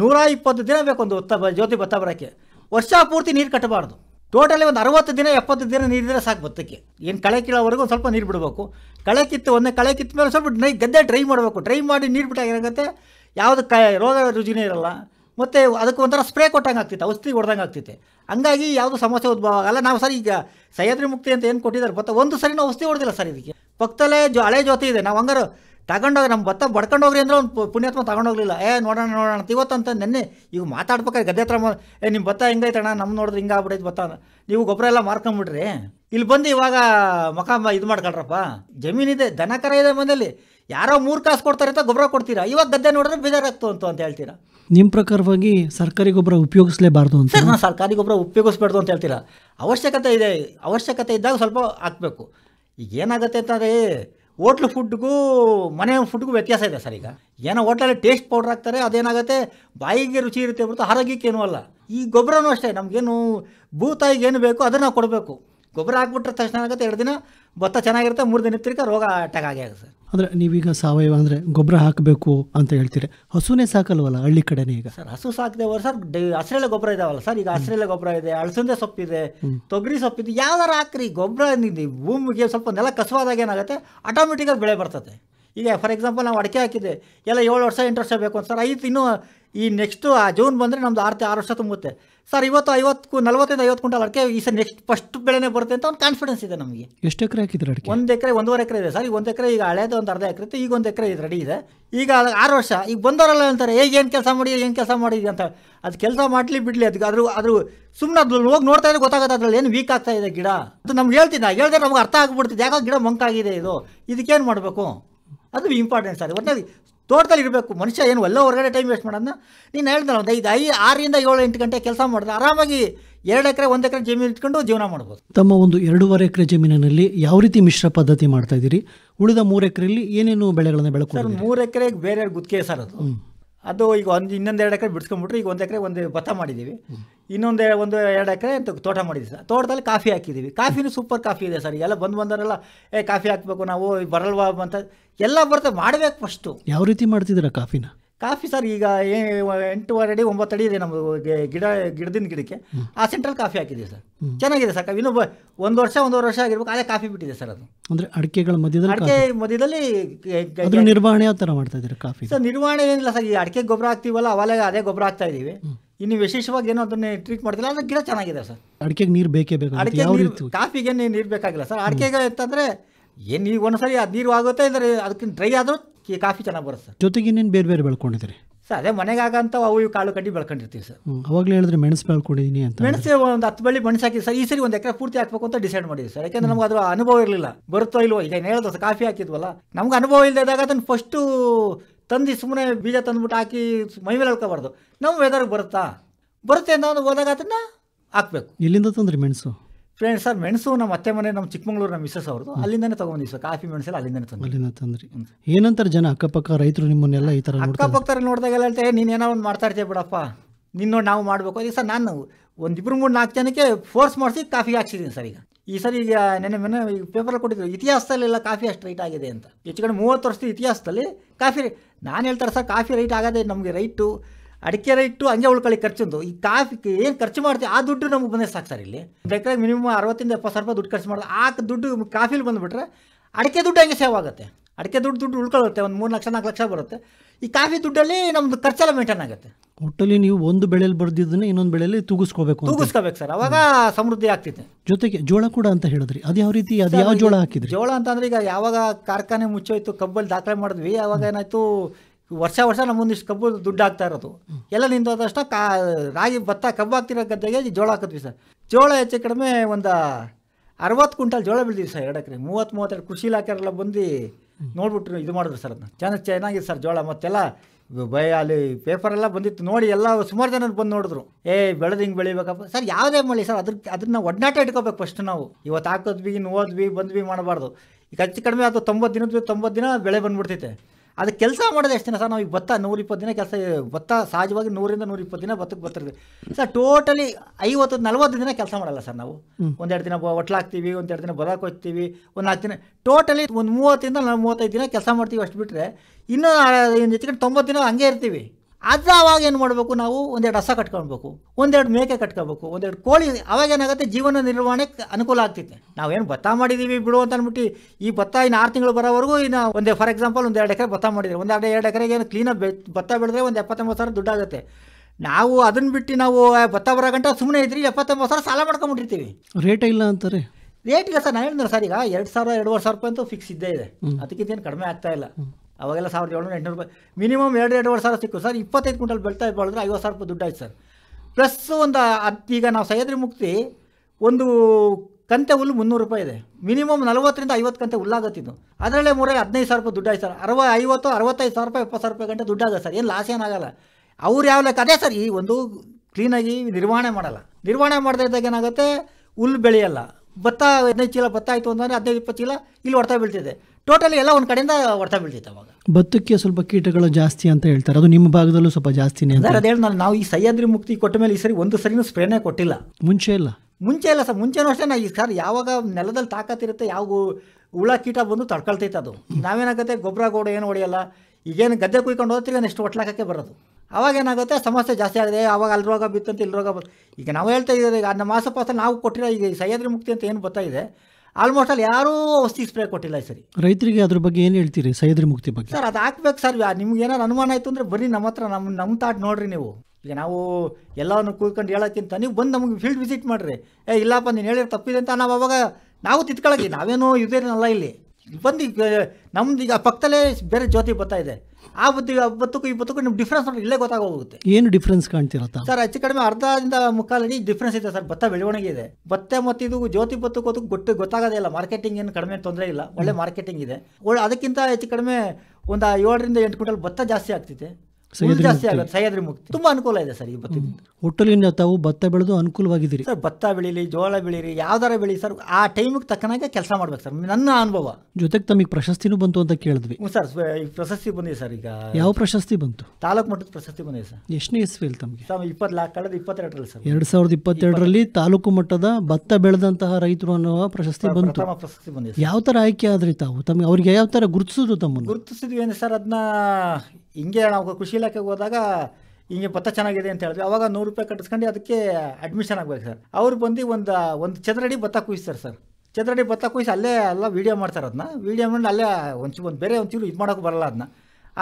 ನೂರ ಇಪ್ಪತ್ತು ದಿನ ಬೇಕು ಒಂದು ಭತ್ತ ಜ್ಯೋತಿ ಭತ್ತ ಬರೋಕ್ಕೆ ವರ್ಷ ಪೂರ್ತಿ ನೀರು ಕಟ್ಟಬಾರ್ದು ಟೋಟಲಿ ಒಂದು ಅರವತ್ತು ದಿನ ಎಪ್ಪತ್ತು ದಿನ ನೀರಿದ್ರೆ ಸಾಕು ಭತ್ತಕ್ಕೆ ಏನು ಕಳೆ ಕೀಳೋವರೆಗೂ ಸ್ವಲ್ಪ ನೀರು ಬಿಡಬೇಕು ಕಳೆ ಕಿತ್ತು ಒಂದೇ ಕಳೆ ಕಿತ್ತ ಮೇಲೆ ಸ್ವಲ್ಪ ಗದ್ದೆ ಡ್ರೈ ಮಾಡಬೇಕು ಡ್ರೈ ಮಾಡಿ ನೀರು ಬಿಟ್ಟಾಗ ಏನಾಗುತ್ತೆ ಯಾವುದು ಕ ರೋಗ ರುಜಿನೇ ಇರಲ್ಲ ಮತ್ತು ಅದಕ್ಕೆ ಒಂಥರ ಸ್ಪ್ರೇ ಕೊಟ್ಟಂಗೆ ಆಗ್ತಿತ್ತು ಔಷಧಿ ಹೊಡೆದಂಗೆ ಆಗ್ತಿತ್ತು ಹಂಗಾಗಿ ಯಾವುದು ಸಮಸ್ಯೆ ಉದ್ಭವ ಆಗಲ್ಲ ನಾವು ಸರ್ ಈಗ ಸಹ್ಯಾದ್ರಿ ಮುಕ್ತಿ ಅಂತ ಏನು ಕೊಟ್ಟಿದ್ದಾರೆ ಭತ್ತ ಒಂದು ಸರಿ ನಾವು ಔಷಧಿ ಹೊಡೆದಿಲ್ಲ ಸರ್ ಇದಕ್ಕೆ ಪಕ್ಕದಲ್ಲೇ ಜೊ ಹಳೆ ಜೊತೆ ಇದೆ ನಾವು ಹಂಗಾರು ತಗೊಂಡೋಗಿ ನಮ್ಮ ಭತ್ತ ಹೋಗ್ರಿ ಅಂದ್ರೆ ಒಂದು ಪುಣ್ಯಾತ್ಮ ತಗೊಂಡೋಗ್ಲಿಲ್ಲ ಏ ನೋಡೋಣ ನೋಡೋಣ ಇವತ್ತಂತ ನೆನ್ನೆ ಈಗ ಮಾತಾಡ್ಬೇಕಾದ್ರೆ ಗದ್ದೆ ಹತ್ರ ಏ ನಿಮ್ಮ ಭತ್ತ ಅಣ್ಣ ನಮ್ಮ ನೋಡಿದ್ರೆ ಹಿಂಗೆ ಭತ್ತ ನೀವು ಗೊಬ್ಬರ ಎಲ್ಲ ಮಾರ್ಕೊಂಬಿಡ್ರಿ ಇಲ್ಲಿ ಬಂದು ಇವಾಗ ಮಖ ಇದು ಮಾಡ್ಕೊಳ್ರಪ್ಪ ಜಮೀನಿದೆ ದನ ಕರ ಇದೆ ಮನೇಲಿ ಯಾರೋ ಮೂರು ಕಾಸು ಕೊಡ್ತಾರೆ ಅಂತ ಗೊಬ್ಬರ ಕೊಡ್ತೀರಾ ಇವಾಗ ಗದ್ದೆ ನೋಡಿದ್ರೆ ಬೇಜಾರಾಗ್ತು ಅಂತ ಅಂತ ಹೇಳ್ತೀರಾ ನಿಮ್ಮ ಪ್ರಕಾರವಾಗಿ ಸರ್ಕಾರಿ ಗೊಬ್ಬರ ಉಪಯೋಗಿಸಲೇಬಾರ್ದು ಅಂತ ನಾನು ಸರ್ಕಾರಿ ಗೊಬ್ಬರ ಉಪಯೋಗಿಸ್ಬಾರ್ದು ಅಂತ ಹೇಳ್ತಿಲ್ಲ ಅವಶ್ಯಕತೆ ಇದೆ ಅವಶ್ಯಕತೆ ಇದ್ದಾಗ ಸ್ವಲ್ಪ ಹಾಕಬೇಕು ಈಗ ಏನಾಗುತ್ತೆ ಅಂತಂದರೆ ಓಟ್ಲು ಫುಡ್ಗೂ ಮನೆ ಫುಡ್ಗೂ ವ್ಯತ್ಯಾಸ ಇದೆ ಸರ್ ಈಗ ಏನೋ ಹೋಟ್ಲಲ್ಲಿ ಟೇಸ್ಟ್ ಪೌಡ್ರ್ ಹಾಕ್ತಾರೆ ಅದೇನಾಗುತ್ತೆ ಬಾಯಿಗೆ ರುಚಿ ಇರುತ್ತೆ ಹೊರತು ಆರೋಗ್ಯಕ್ಕೇನೂ ಅಲ್ಲ ಈ ಗೊಬ್ಬರನೂ ಅಷ್ಟೇ ನಮಗೇನು ಭೂತಾಯಿಗೆ ಏನು ಬೇಕು ಅದನ್ನು ಕೊಡಬೇಕು ಗೊಬ್ಬರ ಹಾಕ್ಬಿಟ್ರೆ ತಕ್ಷಣ ಆಗುತ್ತೆ ಎರಡು ದಿನ ಭತ್ತ ಚೆನ್ನಾಗಿರುತ್ತೆ ಮೂರು ದಿನ ತಿರ್ಗ ರೋಗ ಅಟ್ಯಾಕ್ ಆಗಿ ಆಗುತ್ತೆ ಅಂದರೆ ನೀವೀಗ ಸಾವಯವ ಅಂದರೆ ಗೊಬ್ಬರ ಹಾಕಬೇಕು ಅಂತ ಹೇಳ್ತೀರಿ ಹಸುನೇ ಸಾಕಲ್ವಲ್ಲ ಹಳ್ಳಿ ಕಡೆನೇ ಈಗ ಸರ್ ಹಸು ಸಾಕಿದೆವರು ಸರ್ ಹಸಿರೆಲೆ ಗೊಬ್ಬರ ಇದಾವಲ್ಲ ಸರ್ ಈಗ ಹಸಿರೆಲೆ ಗೊಬ್ಬರ ಇದೆ ಅಳಸಂದೆ ಸೊಪ್ಪಿದೆ ತೊಗರಿ ಸೊಪ್ಪಿದೆ ಯಾವ್ದಾರು ಹಾಕ್ರಿ ಗೊಬ್ಬರ ಭೂಮಿಗೆ ಸ್ವಲ್ಪ ನೆಲ ಕಸವಾದಾಗ ಏನಾಗುತ್ತೆ ಆಟೋಮೆಟಿಕಾಗಿ ಬೆಳೆ ಬರ್ತದೆ ಈಗ ಫಾರ್ ಎಕ್ಸಾಂಪಲ್ ನಾವು ಅಡಿಕೆ ಹಾಕಿದೆ ಎಲ್ಲ ಏಳು ವರ್ಷ ಎಂಟು ವರ್ಷ ಬೇಕು ಅಂತ ಸರ್ ಐದು ಇನ್ನೂ ಈ ನೆಕ್ಸ್ಟು ಆ ಜೂನ್ ಬಂದರೆ ನಮ್ದು ಆರು ಆರು ವರ್ಷ ತುಂಬುತ್ತೆ ಸರ್ ಇವತ್ತು ಐವತ್ತು ನಲ್ವತ್ತರಿಂದ ಐವತ್ತು ಕ್ವಿಂಟಲ್ ಅಡಿಕೆ ಈ ಸರ್ ನೆಕ್ಸ್ಟ್ ಫಸ್ಟ್ ಬೆಳೆನೇ ಬರುತ್ತೆ ಅಂತ ಒಂದು ಕಾನ್ಫಿಡೆನ್ಸ್ ಇದೆ ನಮಗೆ ಎಷ್ಟು ಎಕರೆ ಹಾಕಿದ್ರೆ ಅಡಿಕೆ ಒಂದು ಎಕರೆ ಒಂದೂವರೆ ಎಕರೆ ಇದೆ ಸರ್ ಈಗ ಒಂದು ಎಕರೆ ಈಗ ಹಳೇದು ಒಂದು ಅರ್ಧ ಎಕರೆ ಇತ್ತು ಈಗ ಒಂದು ಎಕರೆ ಇದು ರೆಡಿ ಇದೆ ಈಗ ಆರು ವರ್ಷ ಈಗ ಬಂದವರಲ್ಲ ಅಂತಾರೆ ಹೇಗೆ ಏನು ಕೆಲಸ ಮಾಡಿ ಏನು ಕೆಲಸ ಮಾಡಿದ್ವಿ ಅಂತ ಅದು ಕೆಲಸ ಮಾಡಲಿ ಬಿಡಲಿ ಅದಕ್ಕೆ ಅದ್ರ ಅದ್ರ ಸುಮ್ಮನೆ ಅದ್ರಲ್ಲಿ ಹೋಗಿ ನೋಡ್ತಾ ಇದ್ರೆ ಗೊತ್ತಾಗುತ್ತೆ ಅದ್ರಲ್ಲಿ ಏನು ವೀಕ್ ಆಗ್ತಾ ಇದೆ ಗಿಡ ಅದು ನಮ್ಗೆ ಹೇಳ್ತೀನಿ ಹೇಳಿದ್ರೆ ನಮ್ಗೆ ಅರ್ಥ ಆಗ್ಬಿಡ್ತಿದ್ದೆ ಯಾಕಂದ್ರೆ ಗಿಡ ಮಂಕಾಗಿದೆ ಇದು ಇದಕ್ಕೇನು ಮಾಡಬೇಕು ಅದು ಇಂಪಾರ್ಟೆಂಟ್ ಸರ್ ಒಟ್ಟಿನಲ್ಲಿ ತೋಟದಲ್ಲಿ ಇರಬೇಕು ಮನುಷ್ಯ ಏನು ಎಲ್ಲ ಹೊರಗಡೆ ಟೈಮ್ ವೇಸ್ಟ್ ಮಾಡೋದನ್ನ ನೀನು ಹೇಳ್ದಲ್ಲ ಒಂದು ಐದು ಐ ಆರರಿಂದ ಏಳು ಎಂಟು ಗಂಟೆ ಕೆಲಸ ಮಾಡಿದ್ರೆ ಆರಾಮಾಗಿ ಎರಡು ಎಕರೆ ಒಂದು ಎಕರೆ ಜಮೀನು ಇಟ್ಕೊಂಡು ಜೀವನ ಮಾಡ್ಬೋದು ತಮ್ಮ ಒಂದು ಎರಡೂವರೆ ಎಕರೆ ಜಮೀನಿನಲ್ಲಿ ಯಾವ ರೀತಿ ಮಿಶ್ರ ಪದ್ಧತಿ ಮಾಡ್ತಾ ಇದ್ದೀರಿ ಉಳಿದ ಮೂರು ಎಕರೆಯಲ್ಲಿ ಏನೇನು ಬೆಳೆಗಳನ್ನು ಬೆಳಕು ಮೂರು ಎಕರೆಗೆ ಬೇರೆ ಗುತ್ತಿಗೆ ಸರ್ ಅದು ಅದು ಈಗ ಒಂದು ಇನ್ನೊಂದು ಎರಡು ಎಕರೆ ಬಿಡಿಸ್ಕೊಂಡ್ಬಿಟ್ರೆ ಈಗ ಒಂದು ಎಕರೆ ಒಂದು ಭತ್ತ ಮಾಡಿದ್ದೀವಿ ಇನ್ನೊಂದು ಒಂದು ಎರಡು ಎಕರೆ ತೋಟ ಮಾಡಿದ್ದೀವಿ ಸರ್ ತೋಟದಲ್ಲಿ ಕಾಫಿ ಹಾಕಿದ್ದೀವಿ ಕಾಫಿನೂ ಸೂಪರ್ ಕಾಫಿ ಇದೆ ಸರ್ ಎಲ್ಲ ಬಂದು ಬಂದರೆಲ್ಲ ಏ ಕಾಫಿ ಹಾಕಬೇಕು ನಾವು ಬರಲ್ವಾ ಅಂತ ಎಲ್ಲ ಬರ್ತದೆ ಮಾಡಬೇಕು ಫಸ್ಟು ಯಾವ ರೀತಿ ಮಾಡ್ತಿದ್ದೀರಾ ಕಾಫಿನ ಕಾಫಿ ಸರ್ ಈಗ ಎಂಟೂವರೆ ಅಡಿ ಒಂಬತ್ತು ಅಡಿ ಇದೆ ನಮ್ಮ ಗಿಡ ಗಿಡದಿಂದ ಗಿಡಕ್ಕೆ ಆ ಸೆಂಟ್ರಲ್ ಕಾಫಿ ಹಾಕಿದ್ದೀವಿ ಸರ್ ಚೆನ್ನಾಗಿದೆ ಸರ್ ಇನ್ನೊಬ್ಬ ಒಂದು ವರ್ಷ ಒಂದೂವರೆ ವರ್ಷ ಆಗಿರ್ಬೇಕು ಅದೇ ಕಾಫಿ ಬಿಟ್ಟಿದೆ ಸರ್ ಅದು ಅಂದರೆ ಅಡಿಕೆಗಳ ಮಧ್ಯದಲ್ಲಿ ಅಡಿಕೆ ಮಧ್ಯದಲ್ಲಿ ನಿರ್ವಹಣೆ ಯಾವ ಥರ ಮಾಡ್ತಾ ಇದ್ದೀರಾ ಕಾಫಿ ಸರ್ ನಿರ್ವಹಣೆ ಏನಿಲ್ಲ ಸರ್ ಈ ಅಡಿಕೆ ಗೊಬ್ಬರ ಹಾಕ್ತೀವಲ್ಲ ಅವಾಗ ಅದೇ ಗೊಬ್ಬರ ಹಾಕ್ತಾ ಇದ್ದೀವಿ ಇನ್ನು ವಿಶೇಷವಾಗಿ ಏನೋ ಅದನ್ನ ಟ್ರೀಟ್ ಮಾಡ್ತಿಲ್ಲ ಅಂದ್ರೆ ಗಿಡ ಚೆನ್ನಾಗಿದೆ ಸರ್ ಅಡಿಕೆಗೆ ನೀರು ಬೇಕೇ ಬೇಕು ಅಡಿಕೆ ಕಾಫಿಗೆ ನೀರು ಬೇಕಾಗಿಲ್ಲ ಸರ್ ಅಡಿಕೆಗೆ ಅಂತಂದ್ರೆ ಏನು ಈಗ ಒಂದ್ಸರಿ ಅದು ನೀರು ಆಗುತ್ತೆ ಅಂದರೆ ಅದಕ್ಕಿಂತ ಡ್ರೈ ಆದರೂ ಕಾಫಿ ಚೆನ್ನಾಗಿ ಬರುತ್ತೆ ಸರ್ ಜೊತೆಗೆ ಇನ್ನೇನು ಬೇರೆ ಬೇರೆ ಬೆಳ್ಕೊಂಡಿದ್ದೀರಿ ಸರ್ ಅದೇ ಮನೆಗಾಗಂತ ಅವು ಇವು ಕಾಳು ಕಡ್ಡಿ ಬೆಳ್ಕೊಂಡಿರ್ತೀವಿ ಸರ್ ಅವಾಗಲೇ ಹೇಳಿದ್ರೆ ಮೆಣಸು ಬೆಳ್ಕೊಂಡಿದ್ದೀನಿ ಅಂತ ಮೆಣಸು ಒಂದು ಹತ್ತು ಬಳ್ಳಿ ಮೆಣಸು ಹಾಕಿ ಸರ್ ಈ ಸರಿ ಒಂದು ಎಕರೆ ಪೂರ್ತಿ ಹಾಕ್ಬೇಕು ಅಂತ ಡಿಸೈಡ್ ಮಾಡಿದ್ವಿ ಸರ್ ಯಾಕಂದ್ರೆ ನಮ್ಗೆ ಅದರ ಅನುಭವ ಇರಲಿಲ್ಲ ಬರುತ್ತೋ ಇಲ್ವೋ ಈಗ ಏನು ಕಾಫಿ ಹಾಕಿದ್ವಲ್ಲ ನಮ್ಗೆ ಅನುಭವ ಇಲ್ಲದಾಗ ಅದನ್ನು ಫಸ್ಟು ತಂದು ಸುಮ್ಮನೆ ಬೀಜ ತಂದ್ಬಿಟ್ಟು ಹಾಕಿ ಮೈ ಮೇಲೆ ಹಾಕಬಾರ್ದು ನಮ್ಮ ವೆದರ್ಗೆ ಬರುತ್ತಾ ಬರುತ್ತೆ ಅಂತ ಹೋದಾಗ ಅದನ್ನು ಹಾಕ್ಬೇಕು ಇಲ್ಲಿಂದ ತಂದ್ರಿ ಮೆಣಸು ಫ್ರೆಂಡ್ಸ್ ಸರ್ ಮೆಣಸು ನಮ್ಮ ಅತ್ತೆ ಮನೆ ನಮ್ಮ ಚಿಕ್ಕಮಂಗ್ಳೂರು ನಮ್ಮ ಮಿಸಸ್ ಅವ್ರದ್ದು ಅಲ್ಲಿಂದನೇ ತಗೊಂಡು ಸರ್ ಕಾಫಿ ಮೆಣಸೆಲ್ಲ ಅಲ್ಲಿಂದನೇ ತಂದು ಅಲ್ಲಿಂದ ತಂದ್ರಿ ಏನಂತಾರೆ ಜನ ಅಕ್ಕಪಕ್ಕ ರೈತರು ನಿಮ್ಮನ್ನೆಲ್ಲ ಈ ಥರ ಅಕ್ಕಪಕ್ಕ ನೋಡಿದಾಗೆಲ್ಲ ಹೇಳ್ತೆ ನೀನು ಏನೋ ಒಂದು ಮಾಡ್ತಾ ಇರ್ತೇವೆ ಬಿಡಪ್ಪ ನಿನ್ನ ನಾವು ಮಾಡಬೇಕು ಅದೇ ಸರ್ ನಾನು ಒಂದಿಬ್ಬರು ಮೂರು ನಾಲ್ಕು ಜನಕ್ಕೆ ಫೋರ್ಸ್ ಮಾಡಿಸಿ ಕಾಫಿ ಹಾಕ್ಸಿದ್ದೀನಿ ಸರ್ ಈಗ ಈ ಸರಿ ಈಗ ನೆನೆ ಮೊನ್ನೆ ಈಗ ಪೇಪರ್ ಕೊಟ್ಟಿದ್ರು ಇತಿಹಾಸದಲ್ಲೆಲ್ಲ ಕಾಫಿ ಅಷ್ಟು ರೈಟ್ ಆಗಿದೆ ಅಂತ ಹೆಚ್ಚು ಕಡೆ ಮೂವತ್ತು ವರ್ಷದ ಇತಿಹಾಸದಲ್ಲಿ ಕಾಫಿ ನಾನು ಹೇಳ್ತಾರೆ ಸರ್ ಕಾಫಿ ರೈಟ್ ಆಗೋದೇ ನಮಗೆ ರೈಟು ಅಡಿಕೆ ಇಟ್ಟು ಹಂಗೆ ಉಳ್ಕೊಳ್ಳಿ ಖರ್ಚಿಂದು ಈ ಕಾಫಿಗೆ ಏನು ಖರ್ಚು ಮಾಡ್ತೀವಿ ಆ ದುಡ್ಡು ನಮಗೆ ಬಂದೇ ಸಾಕು ಸರ್ ಇಲ್ಲಿ ಬೇಕಾದ್ರೆ ಮಿನಿಮಮ್ ಅರವತ್ತಿಂದ ಎಪ್ಪತ್ತು ಸಾವಿರ ರೂಪಾಯಿ ದುಡ್ಡು ಖರ್ಚು ಮಾಡೋದು ಆ ದುಡ್ಡು ಕಾಫಿಲಿ ಬಂದುಬಿಟ್ರೆ ಅಡಿಕೆ ದುಡ್ಡು ಹಂಗೆ ಸೇವ್ ಆಗುತ್ತೆ ಅಡಿಕೆ ದುಡ್ಡು ದುಡ್ಡು ಉಳ್ಕೊಳ್ಳುತ್ತೆ ಒಂದು ಮೂರು ಲಕ್ಷ ನಾಲ್ಕು ಲಕ್ಷ ಬರುತ್ತೆ ಈ ಕಾಫಿ ದುಡ್ಡಲ್ಲಿ ನಮ್ಮದು ಖರ್ಚೆಲ್ಲ ಮೇಂಟೈನ್ ಆಗುತ್ತೆ ಒಟ್ಟಲ್ಲಿ ನೀವು ಒಂದು ಬೆಳೆಯಲ್ಲಿ ಬರೆದಿದ್ದನ್ನು ಇನ್ನೊಂದು ಬೆಳೆಯಲ್ಲಿ ತೂಗಿಸ್ಕೋಬೇಕು ತೂಗಿಸ್ಕೋಬೇಕು ಸರ್ ಅವಾಗ ಸಮೃದ್ಧಿ ಆಗ್ತಿದೆ ಜೊತೆಗೆ ಜೋಳ ಕೂಡ ಅಂತ ಹೇಳಿದ್ರಿ ಅದು ಯಾವ ರೀತಿ ಅದು ಯಾವ ಜೋಳ ಹಾಕಿದ್ರಿ ಜೋಳ ಅಂತಂದ್ರೆ ಈಗ ಯಾವಾಗ ಕಾರ್ಖಾನೆ ಮುಚ್ಚೋಯ್ತು ಕಬ್ಬಲ್ಲಿ ದಾಖಲೆ ಮಾಡಿದ್ವಿ ಅವಾಗ ಏನಾಯ್ತು ವರ್ಷ ವರ್ಷ ನಮ್ಮ ಒಂದಿಷ್ಟು ಕಬ್ಬು ದುಡ್ಡು ಹಾಕ್ತಾ ಇರೋದು ಎಲ್ಲ ನಿಂದ ತಕ್ಷಣ ಕಾ ರಾಗಿ ಭತ್ತ ಕಬ್ಬು ಹಾಕ್ತಿರೋ ಗದ್ದೆಗೆ ಜೋಳ ಹಾಕಿದ್ವಿ ಸರ್ ಜೋಳ ಹೆಚ್ಚು ಕಡಿಮೆ ಒಂದು ಅರವತ್ತು ಕ್ವಿಂಟಲ್ ಜೋಳ ಬೆಳೆದಿವಿ ಸರ್ ಎರಡು ಎಕರೆ ಮೂವತ್ತು ಮೂವತ್ತೆರಡು ಕೃಷಿ ಇಲಾಖೆಯವರೆಲ್ಲ ಬಂದು ನೋಡಿಬಿಟ್ರು ಇದು ಮಾಡಿದ್ರು ಸರ್ ಅದನ್ನ ಚೆನ್ನಾಗಿ ಚೆನ್ನಾಗಿದೆ ಸರ್ ಜೋಳ ಮತ್ತೆಲ್ಲ ಭಯ ಅಲ್ಲಿ ಪೇಪರೆಲ್ಲ ಬಂದಿತ್ತು ನೋಡಿ ಎಲ್ಲ ಸುಮಾರು ಜನ ಬಂದು ನೋಡಿದ್ರು ಏ ಬೆಳೆದು ಹಿಂಗೆ ಬೆಳಿಬೇಕಪ್ಪ ಸರ್ ಯಾವುದೇ ಮಳೆ ಸರ್ ಅದಕ್ಕೆ ಅದನ್ನ ಒಡ್ನಾಟ ಇಟ್ಕೋಬೇಕು ಫಸ್ಟ್ ನಾವು ಇವತ್ತು ಹಾಕೋದ್ವಿ ನೋದ್ವಿ ಬಂದ್ವಿ ಮಾಡಬಾರ್ದು ಈಗ ಹೆಚ್ಚು ಕಡಿಮೆ ಅದು ತೊಂಬತ್ತು ದಿನದ್ದು ತೊಂಬತ್ತು ದಿನ ಬೆಳೆ ಬಂದ್ಬಿಡ್ತೈತೆ ಅದು ಕೆಲಸ ಮಾಡೋದು ಎಷ್ಟು ದಿನ ಸರ್ ನಾವು ಈಗ ಭತ್ತ ನೂರಿಪ್ಪತ್ತು ದಿನ ಕೆಲಸ ಭತ್ತ ಸಹಜವಾಗಿ ನೂರಿಂದ ಇಪ್ಪತ್ತು ದಿನ ಭತ್ತಕ್ಕೆ ಬರ್ತಿರ್ತೀವಿ ಸರ್ ಟೋಟಲಿ ಐವತ್ತು ನಲ್ವತ್ತು ದಿನ ಕೆಲಸ ಮಾಡಲ್ಲ ಸರ್ ನಾವು ಒಂದೆರಡು ದಿನ ಒಟ್ಲಾಕ್ತೀವಿ ಒಂದೆರಡು ದಿನ ಬರೋಕೆ ಹೋಗ್ತೀವಿ ಒಂದು ನಾಲ್ಕು ದಿನ ಟೋಟಲಿ ಒಂದು ಮೂವತ್ತಿಂದ ನಾವು ಮೂವತ್ತೈದು ದಿನ ಕೆಲಸ ಮಾಡ್ತೀವಿ ಅಷ್ಟು ಬಿಟ್ಟರೆ ಇನ್ನೂ ಹೆಚ್ಚಿಗೆ ತೊಂಬತ್ತು ದಿನ ಹಂಗೆ ಇರ್ತೀವಿ ಅದು ಅವಾಗ ಏನು ಮಾಡಬೇಕು ನಾವು ಒಂದೆರಡು ಹಸ ಕಟ್ಕೊಳ್ಬೇಕು ಒಂದೆರಡು ಮೇಕೆ ಕಟ್ಕೋಬೇಕು ಒಂದೆರಡು ಕೋಳಿ ಅವಾಗ ಏನಾಗುತ್ತೆ ಜೀವನ ನಿರ್ವಹಣೆ ಅನುಕೂಲ ಆಗ್ತಿತ್ತು ನಾವೇನು ಭತ್ತ ಮಾಡಿದ್ದೀವಿ ಬಿಡು ಅಂತ ಅಂದ್ಬಿಟ್ಟು ಈ ಭತ್ತ ಇನ್ನು ಆರು ತಿಂಗಳು ಬರೋವರೆಗೂ ಇನ್ನು ಒಂದು ಫಾರ್ ಎಕ್ಸಾಂಪಲ್ ಒಂದು ಎರಡು ಎಕರೆ ಭತ್ತ ಮಾಡಿದ್ರೆ ಒಂದು ಎರಡು ಎರಡು ಎಕರೆಗೆ ಏನು ಕ್ಲೀನಾಗಿ ಬೆ ಭತ್ತ ಬೆಳೆದ್ರೆ ಒಂದು ಎಪ್ಪತ್ತೊಂಬತ್ತು ಸಾವಿರ ಆಗುತ್ತೆ ನಾವು ಅದನ್ನು ಬಿಟ್ಟು ನಾವು ಭತ್ತ ಬರೋ ಗಂಟೆ ಸುಮ್ಮನೆ ಇದ್ರಿ ಎಪ್ಪತ್ತೊಂಬತ್ತು ಸಾವಿರ ಸಾಲ ಮಾಡ್ಕೊಂಬಿಟ್ಟಿರ್ತೀವಿ ರೇಟ್ ಇಲ್ಲ ಅಂತಾರೆ ರೇಟ್ಗೆ ಸರ್ ನಾನು ಹೇಳಿದ್ರೆ ಸರ್ ಈಗ ಎರಡು ಸಾವಿರ ಎರಡುವರೆ ಸಾವಿರ ರೂಪಾಯಿ ಅಂತೂ ಫಿಕ್ಸ್ ಇದ್ದೇ ಇದೆ ಅದಕ್ಕಿಂತ ಏನು ಕಡಿಮೆ ಆಗ್ತಾ ಇಲ್ಲ ಅವಾಗೆಲ್ಲ ಸಾವಿರದ ಏಳ್ನೂರು ಎಂಟುನೂರು ರೂಪಾಯಿ ಮಿನಿಮಮ್ ಎರಡು ಎರಡುವರೆ ಸಾವಿರ ಸಿಕ್ಕು ಸರ್ ಇಪ್ಪತ್ತೈದು ಕ್ವಿಂಟಲ್ ಬೆಳ್ತಾ ಬೆಳೆದ್ರೆ ಐವತ್ತು ಸಾವಿರ ರೂಪಾಯಿ ದುಡ್ಡು ದುಡ್ಡಾಯ್ತು ಸರ್ ಪ್ಲಸ್ ಒಂದು ಈಗ ನಾವು ಸಹ್ಯಾದ್ರಿ ಮುಕ್ತಿ ಒಂದು ಕಂತೆ ಹುಲ್ಲು ಮುನ್ನೂರು ರೂಪಾಯಿ ಇದೆ ಮಿನಿಮಮ್ ನಲವತ್ತರಿಂದ ಐವತ್ತು ಕಂತೆ ಹುಲ್ಲಾಗತ್ತಿದ್ದು ಅದರಲ್ಲೇ ಮೂರೇ ಹದಿನೈದು ಸಾವಿರ ರೂಪಾಯಿ ದುಡ್ಡು ದುಡ್ಡಾಯ್ತು ಸರ್ ಅರವ ಐವತ್ತು ಅರವತ್ತೈದು ಸಾವಿರ ರೂಪಾಯಿ ಇಪ್ಪತ್ತು ಸಾವಿರ ರೂಪಾಯಿ ಗಂಟೆ ದುಡ್ಡು ದುಡ್ಡಾಗ ಸರ್ ಏನು ಲಾಸ್ ಏನಾಗಲ್ಲ ಅವ್ರು ಯಾವ ಲೆಕ್ಕ ಅದೇ ಸರ್ ಈ ಒಂದು ಕ್ಲೀನಾಗಿ ನಿರ್ವಹಣೆ ಮಾಡಲ್ಲ ನಿರ್ವಹಣೆ ಮಾಡದೇ ಇದ್ದಾಗ ಏನಾಗುತ್ತೆ ಹುಲ್ಲು ಬೆಳೆಯಲ್ಲ ಭತ್ತ ಹದಿನೈದು ಚೀಲ ಭತ್ತ ಆಯಿತು ಅಂತಂದರೆ ಹದಿನೈದು ಇಪ್ಪತ್ತು ಚೀಲ ಇಲ್ಲಿ ಹೊಡ್ತಾ ಬೀಳ್ತಿದೆ ಟೋಟಲಿ ಎಲ್ಲ ಒಂದು ಕಡೆಯಿಂದ ಹೊರತಾ ಬೀಳ್ತೈತೆ ಅವಾಗ ಭತ್ತಕ್ಕೆ ಸ್ವಲ್ಪ ಕೀಟಗಳು ಜಾಸ್ತಿ ಅಂತ ಹೇಳ್ತಾರೆ ಅದು ನಿಮ್ಮ ಭಾಗದಲ್ಲೂ ಸ್ವಲ್ಪ ಜಾಸ್ತಿನೇ ಸರ್ ನಾನು ನಾವು ಈ ಸಹ್ಯಾದ್ರಿ ಮುಕ್ತಿ ಕೊಟ್ಟ ಮೇಲೆ ಈ ಸರಿ ಒಂದು ಸರಿ ಸ್ಪ್ರೇನೇ ಕೊಟ್ಟಿಲ್ಲ ಮುಂಚೆ ಇಲ್ಲ ಮುಂಚೆ ಇಲ್ಲ ಸರ್ ಮುಂಚೆನೂ ಅಷ್ಟೇ ನಾ ಈ ಸರ್ ಯಾವಾಗ ನೆಲದಲ್ಲಿ ತಾಕತ್ತಿರುತ್ತೆ ಯಾವ ಹುಳ ಕೀಟ ಬಂದು ತಡ್ಕೊಳ್ತೈತೆ ಅದು ನಾವೇನಾಗುತ್ತೆ ಗೊಬ್ಬರ ಗೋಡು ಏನು ಹೊಡೆಯಲ್ಲ ಈಗೇನು ಗದ್ದೆ ಕುಯ್ಕೊಂಡು ಹೋಗ್ತೀವಿ ನೆಕ್ಸ್ಟ್ ಹೊಟ್ಲಾಕಕ್ಕೆ ಬರೋದು ಅವಾಗ ಏನಾಗುತ್ತೆ ಸಮಸ್ಯೆ ಜಾಸ್ತಿ ಆಗಿದೆ ಅವಾಗ ಅಲ್ಲಿ ರೋಗ ಬಿತ್ತಂತ ಇಲ್ಲಿ ರೋಗ ಬರ್ತದೆ ಈಗ ನಾವು ಹೇಳ್ತಾ ಇದ್ದೀವಿ ಈಗ ಮಾಸ ಪಾಸ ನಾವು ಕೊಟ್ಟಿರೋ ಈಗ ಸಹ್ಯಾದ್ರಿ ಮುಕ್ತಿ ಅಂತ ಏನು ಬರ್ತಾ ಇದೆ ಆಲ್ಮೋಸ್ಟ್ ಅಲ್ಲಿ ಯಾರೂ ಔಷಧಿ ಸ್ಪ್ರೇ ಕೊಟ್ಟಿಲ್ಲ ಸರಿ ರೈತರಿಗೆ ಅದ್ರ ಬಗ್ಗೆ ಏನು ಹೇಳ್ತೀರಿ ಸಹ್ಯಾದ್ರಿ ಮುಕ್ತಿ ಬಗ್ಗೆ ಸರ್ ಅದು ಹಾಕ್ಬೇಕು ಸರ್ ನಿಮ್ಗೆ ಏನಾರು ಅನುಮಾನ ಆಯ್ತು ಅಂದ್ರೆ ಬರೀ ನಮ್ಮ ಹತ್ರ ನಮ್ಮ ನಮ್ಮ ತಾಟ್ ನೋಡಿರಿ ನೀವು ಈಗ ನಾವು ಎಲ್ಲವನ್ನು ಕೂತ್ಕೊಂಡು ಹೇಳಕ್ಕಿಂತ ನೀವು ಬಂದು ನಮಗೆ ಫೀಲ್ಡ್ ವಿಸಿಟ್ ಮಾಡಿರಿ ಏ ಇಲ್ಲಪ್ಪ ನೀನು ಹೇಳಿದ್ರೆ ತಪ್ಪಿದೆ ಅಂತ ನಾವು ಅವಾಗ ನಾವು ತಿತ್ಕೊಳ್ಳೋಕ್ಕೆ ನಾವೇನು ಇದೇನಲ್ಲ ಇಲ್ಲಿ ಬಂದು ನಮ್ದು ಈಗ ಪಕ್ಕದಲ್ಲೇ ಬೇರೆ ಜ್ಯೋತಿ ಬರ್ತಾ ಇದೆ ಆ ಬುದ್ಧಿ ಬತ್ತಕ್ಕೂ ಈ ಬತ್ತಕ್ಕೂ ನಿಮ್ಗೆ ಡಿಫ್ರೆನ್ಸ್ ನೋಡಿ ಇಲ್ಲೇ ಗೊತ್ತಾಗೋಗುತ್ತೆ ಏನು ಡಿಫ್ರೆನ್ಸ್ ಕಾಣ್ತಿರತ್ತ ಸರ್ ಹೆಚ್ಚು ಕಡಿಮೆ ಅರ್ಧದಿಂದ ಮುಕ್ಕಾಲಡಿ ಡಿಫ್ರೆನ್ಸ್ ಇದೆ ಸರ್ ಭತ್ತ ಬೆಳವಣಿಗೆ ಇದೆ ಭತ್ತ ಮತ್ತು ಇದು ಜ್ಯೋತಿ ಬತ್ತಕ್ಕೂ ಅದಕ್ಕೆ ಗೊತ್ತು ಗೊತ್ತಾಗೋದೇ ಇಲ್ಲ ಮಾರ್ಕೆಟಿಂಗ್ ಏನು ಕಡಿಮೆ ತೊಂದರೆ ಇಲ್ಲ ಒಳ್ಳೆ ಮಾರ್ಕೆಟಿಂಗ್ ಇದೆ ಒಳ್ಳೆ ಅದಕ್ಕಿಂತ ಹೆಚ್ಚು ಕಡಿಮೆ ಒಂದು ಏಳರಿಂದ ಎಂಟು ಕ್ವಿಂಟಲ್ ಭತ್ತ ಜಾಸ್ತಿ ಆಗ್ತಿದೆ ಜಾಸ್ತಿ ಸಹ್ಯಾದ್ರಿ ಮುಕ್ತಿ ತುಂಬಾ ಅನುಕೂಲ ಇದೆ ಸರ್ ಈ ಭತ್ತದಿಂದ ತಾವು ಭತ್ತ ಬೆಳೆದು ಅನುಕೂಲವಾಗಿದ್ದೀರಿ ಸರ್ ಭತ್ತ ಬೆಳೀಲಿ ಜೋಳ ಬೆಳೀರಿ ಯಾವ್ದಾರ ಬೆಳಿ ಸರ್ ಆ ಟೈಮಿಗೆ ತಕ್ಕನಾಗೆ ಕೆಲಸ ಮಾಡ್ಬೇಕು ಸರ್ ನನ್ನ ಅನುಭವ ಜೊತೆಗೆ ತಮಗೆ ಪ್ರಶಸ್ತಿನೂ ಬಂತು ಅಂತ ಕೇಳಿದ್ವಿ ಸರ್ ಈ ಪ್ರಶಸ್ತಿ ಬಂದಿದೆ ಸರ್ ಈಗ ಯಾವ ಪ್ರಶಸ್ತಿ ಬಂತು ತಾಲೂಕು ಮಟ್ಟದ ಪ್ರಶಸ್ತಿ ಬಂದಿದೆ ಸರ್ ಎಷ್ಟನೇ ಇಸ್ವಿಯಲ್ಲಿ ತಮಗೆ ಇಪ್ಪತ್ ಇಪ್ಪತ್ತು ಕಳೆದ ಇಪ್ಪತ್ತೆರಡರಲ್ಲಿ ಸರ್ ಎರಡ್ ಸಾವಿರದ ಇಪ್ಪತ್ತೆರಡರಲ್ಲಿ ತಾಲೂಕು ಮಟ್ಟದ ಭತ್ತ ಬೆಳೆದಂತಹ ರೈತರು ಅನ್ನುವ ಪ್ರಶಸ್ತಿ ಬಂತು ಪ್ರಶಸ್ತಿ ಬಂದಿದೆ ಯಾವ ತರ ಆಯ್ಕೆ ಆದ್ರಿ ತಾವು ತಮಗೆ ಅವ್ರಿಗೆ ಯಾವ ತರ ಗುರುತಿಸಿದ್ರು ತಮ್ಮನ್ನು ಗುರುತಿಸಿದ್ವಿ ಅಂದ್ರೆ ಸರ್ ಅದನ್ನ ಹಿಂಗೆ ನಾವು ಕೃಷಿ ಇಲಾಖೆಗೆ ಹೋದಾಗ ಹಿಂಗೆ ಭತ್ತ ಚೆನ್ನಾಗಿದೆ ಅಂತ ಹೇಳಿದ್ವಿ ಅವಾಗ ನೂರು ರೂಪಾಯಿ ಕಟ್ಟಿಸ್ಕೊಂಡು ಅದಕ್ಕೆ ಅಡ್ಮಿಷನ್ ಆಗ್ಬೇಕು ಸರ್ ಅವ್ರು ಬಂದು ಒಂದು ಒಂದು ಚದರಡಿ ಭತ್ತ ಕುಯಿಸ್ತಾರೆ ಸರ್ ಚದರಡಿ ಭತ್ತ ಕುಯಿಸಿ ಅಲ್ಲೇ ಎಲ್ಲ ವೀಡಿಯೋ ಮಾಡ್ತಾರೆ ಅದನ್ನ ವೀಡಿಯೋ ಮಾಡಿ ಅಲ್ಲೇ ಒಂದು ಒಂದು ಬೇರೆ ಒಂಚೂರು ಇದು ಮಾಡೋಕ್ಕೆ ಬರಲ್ಲ ಅದನ್ನ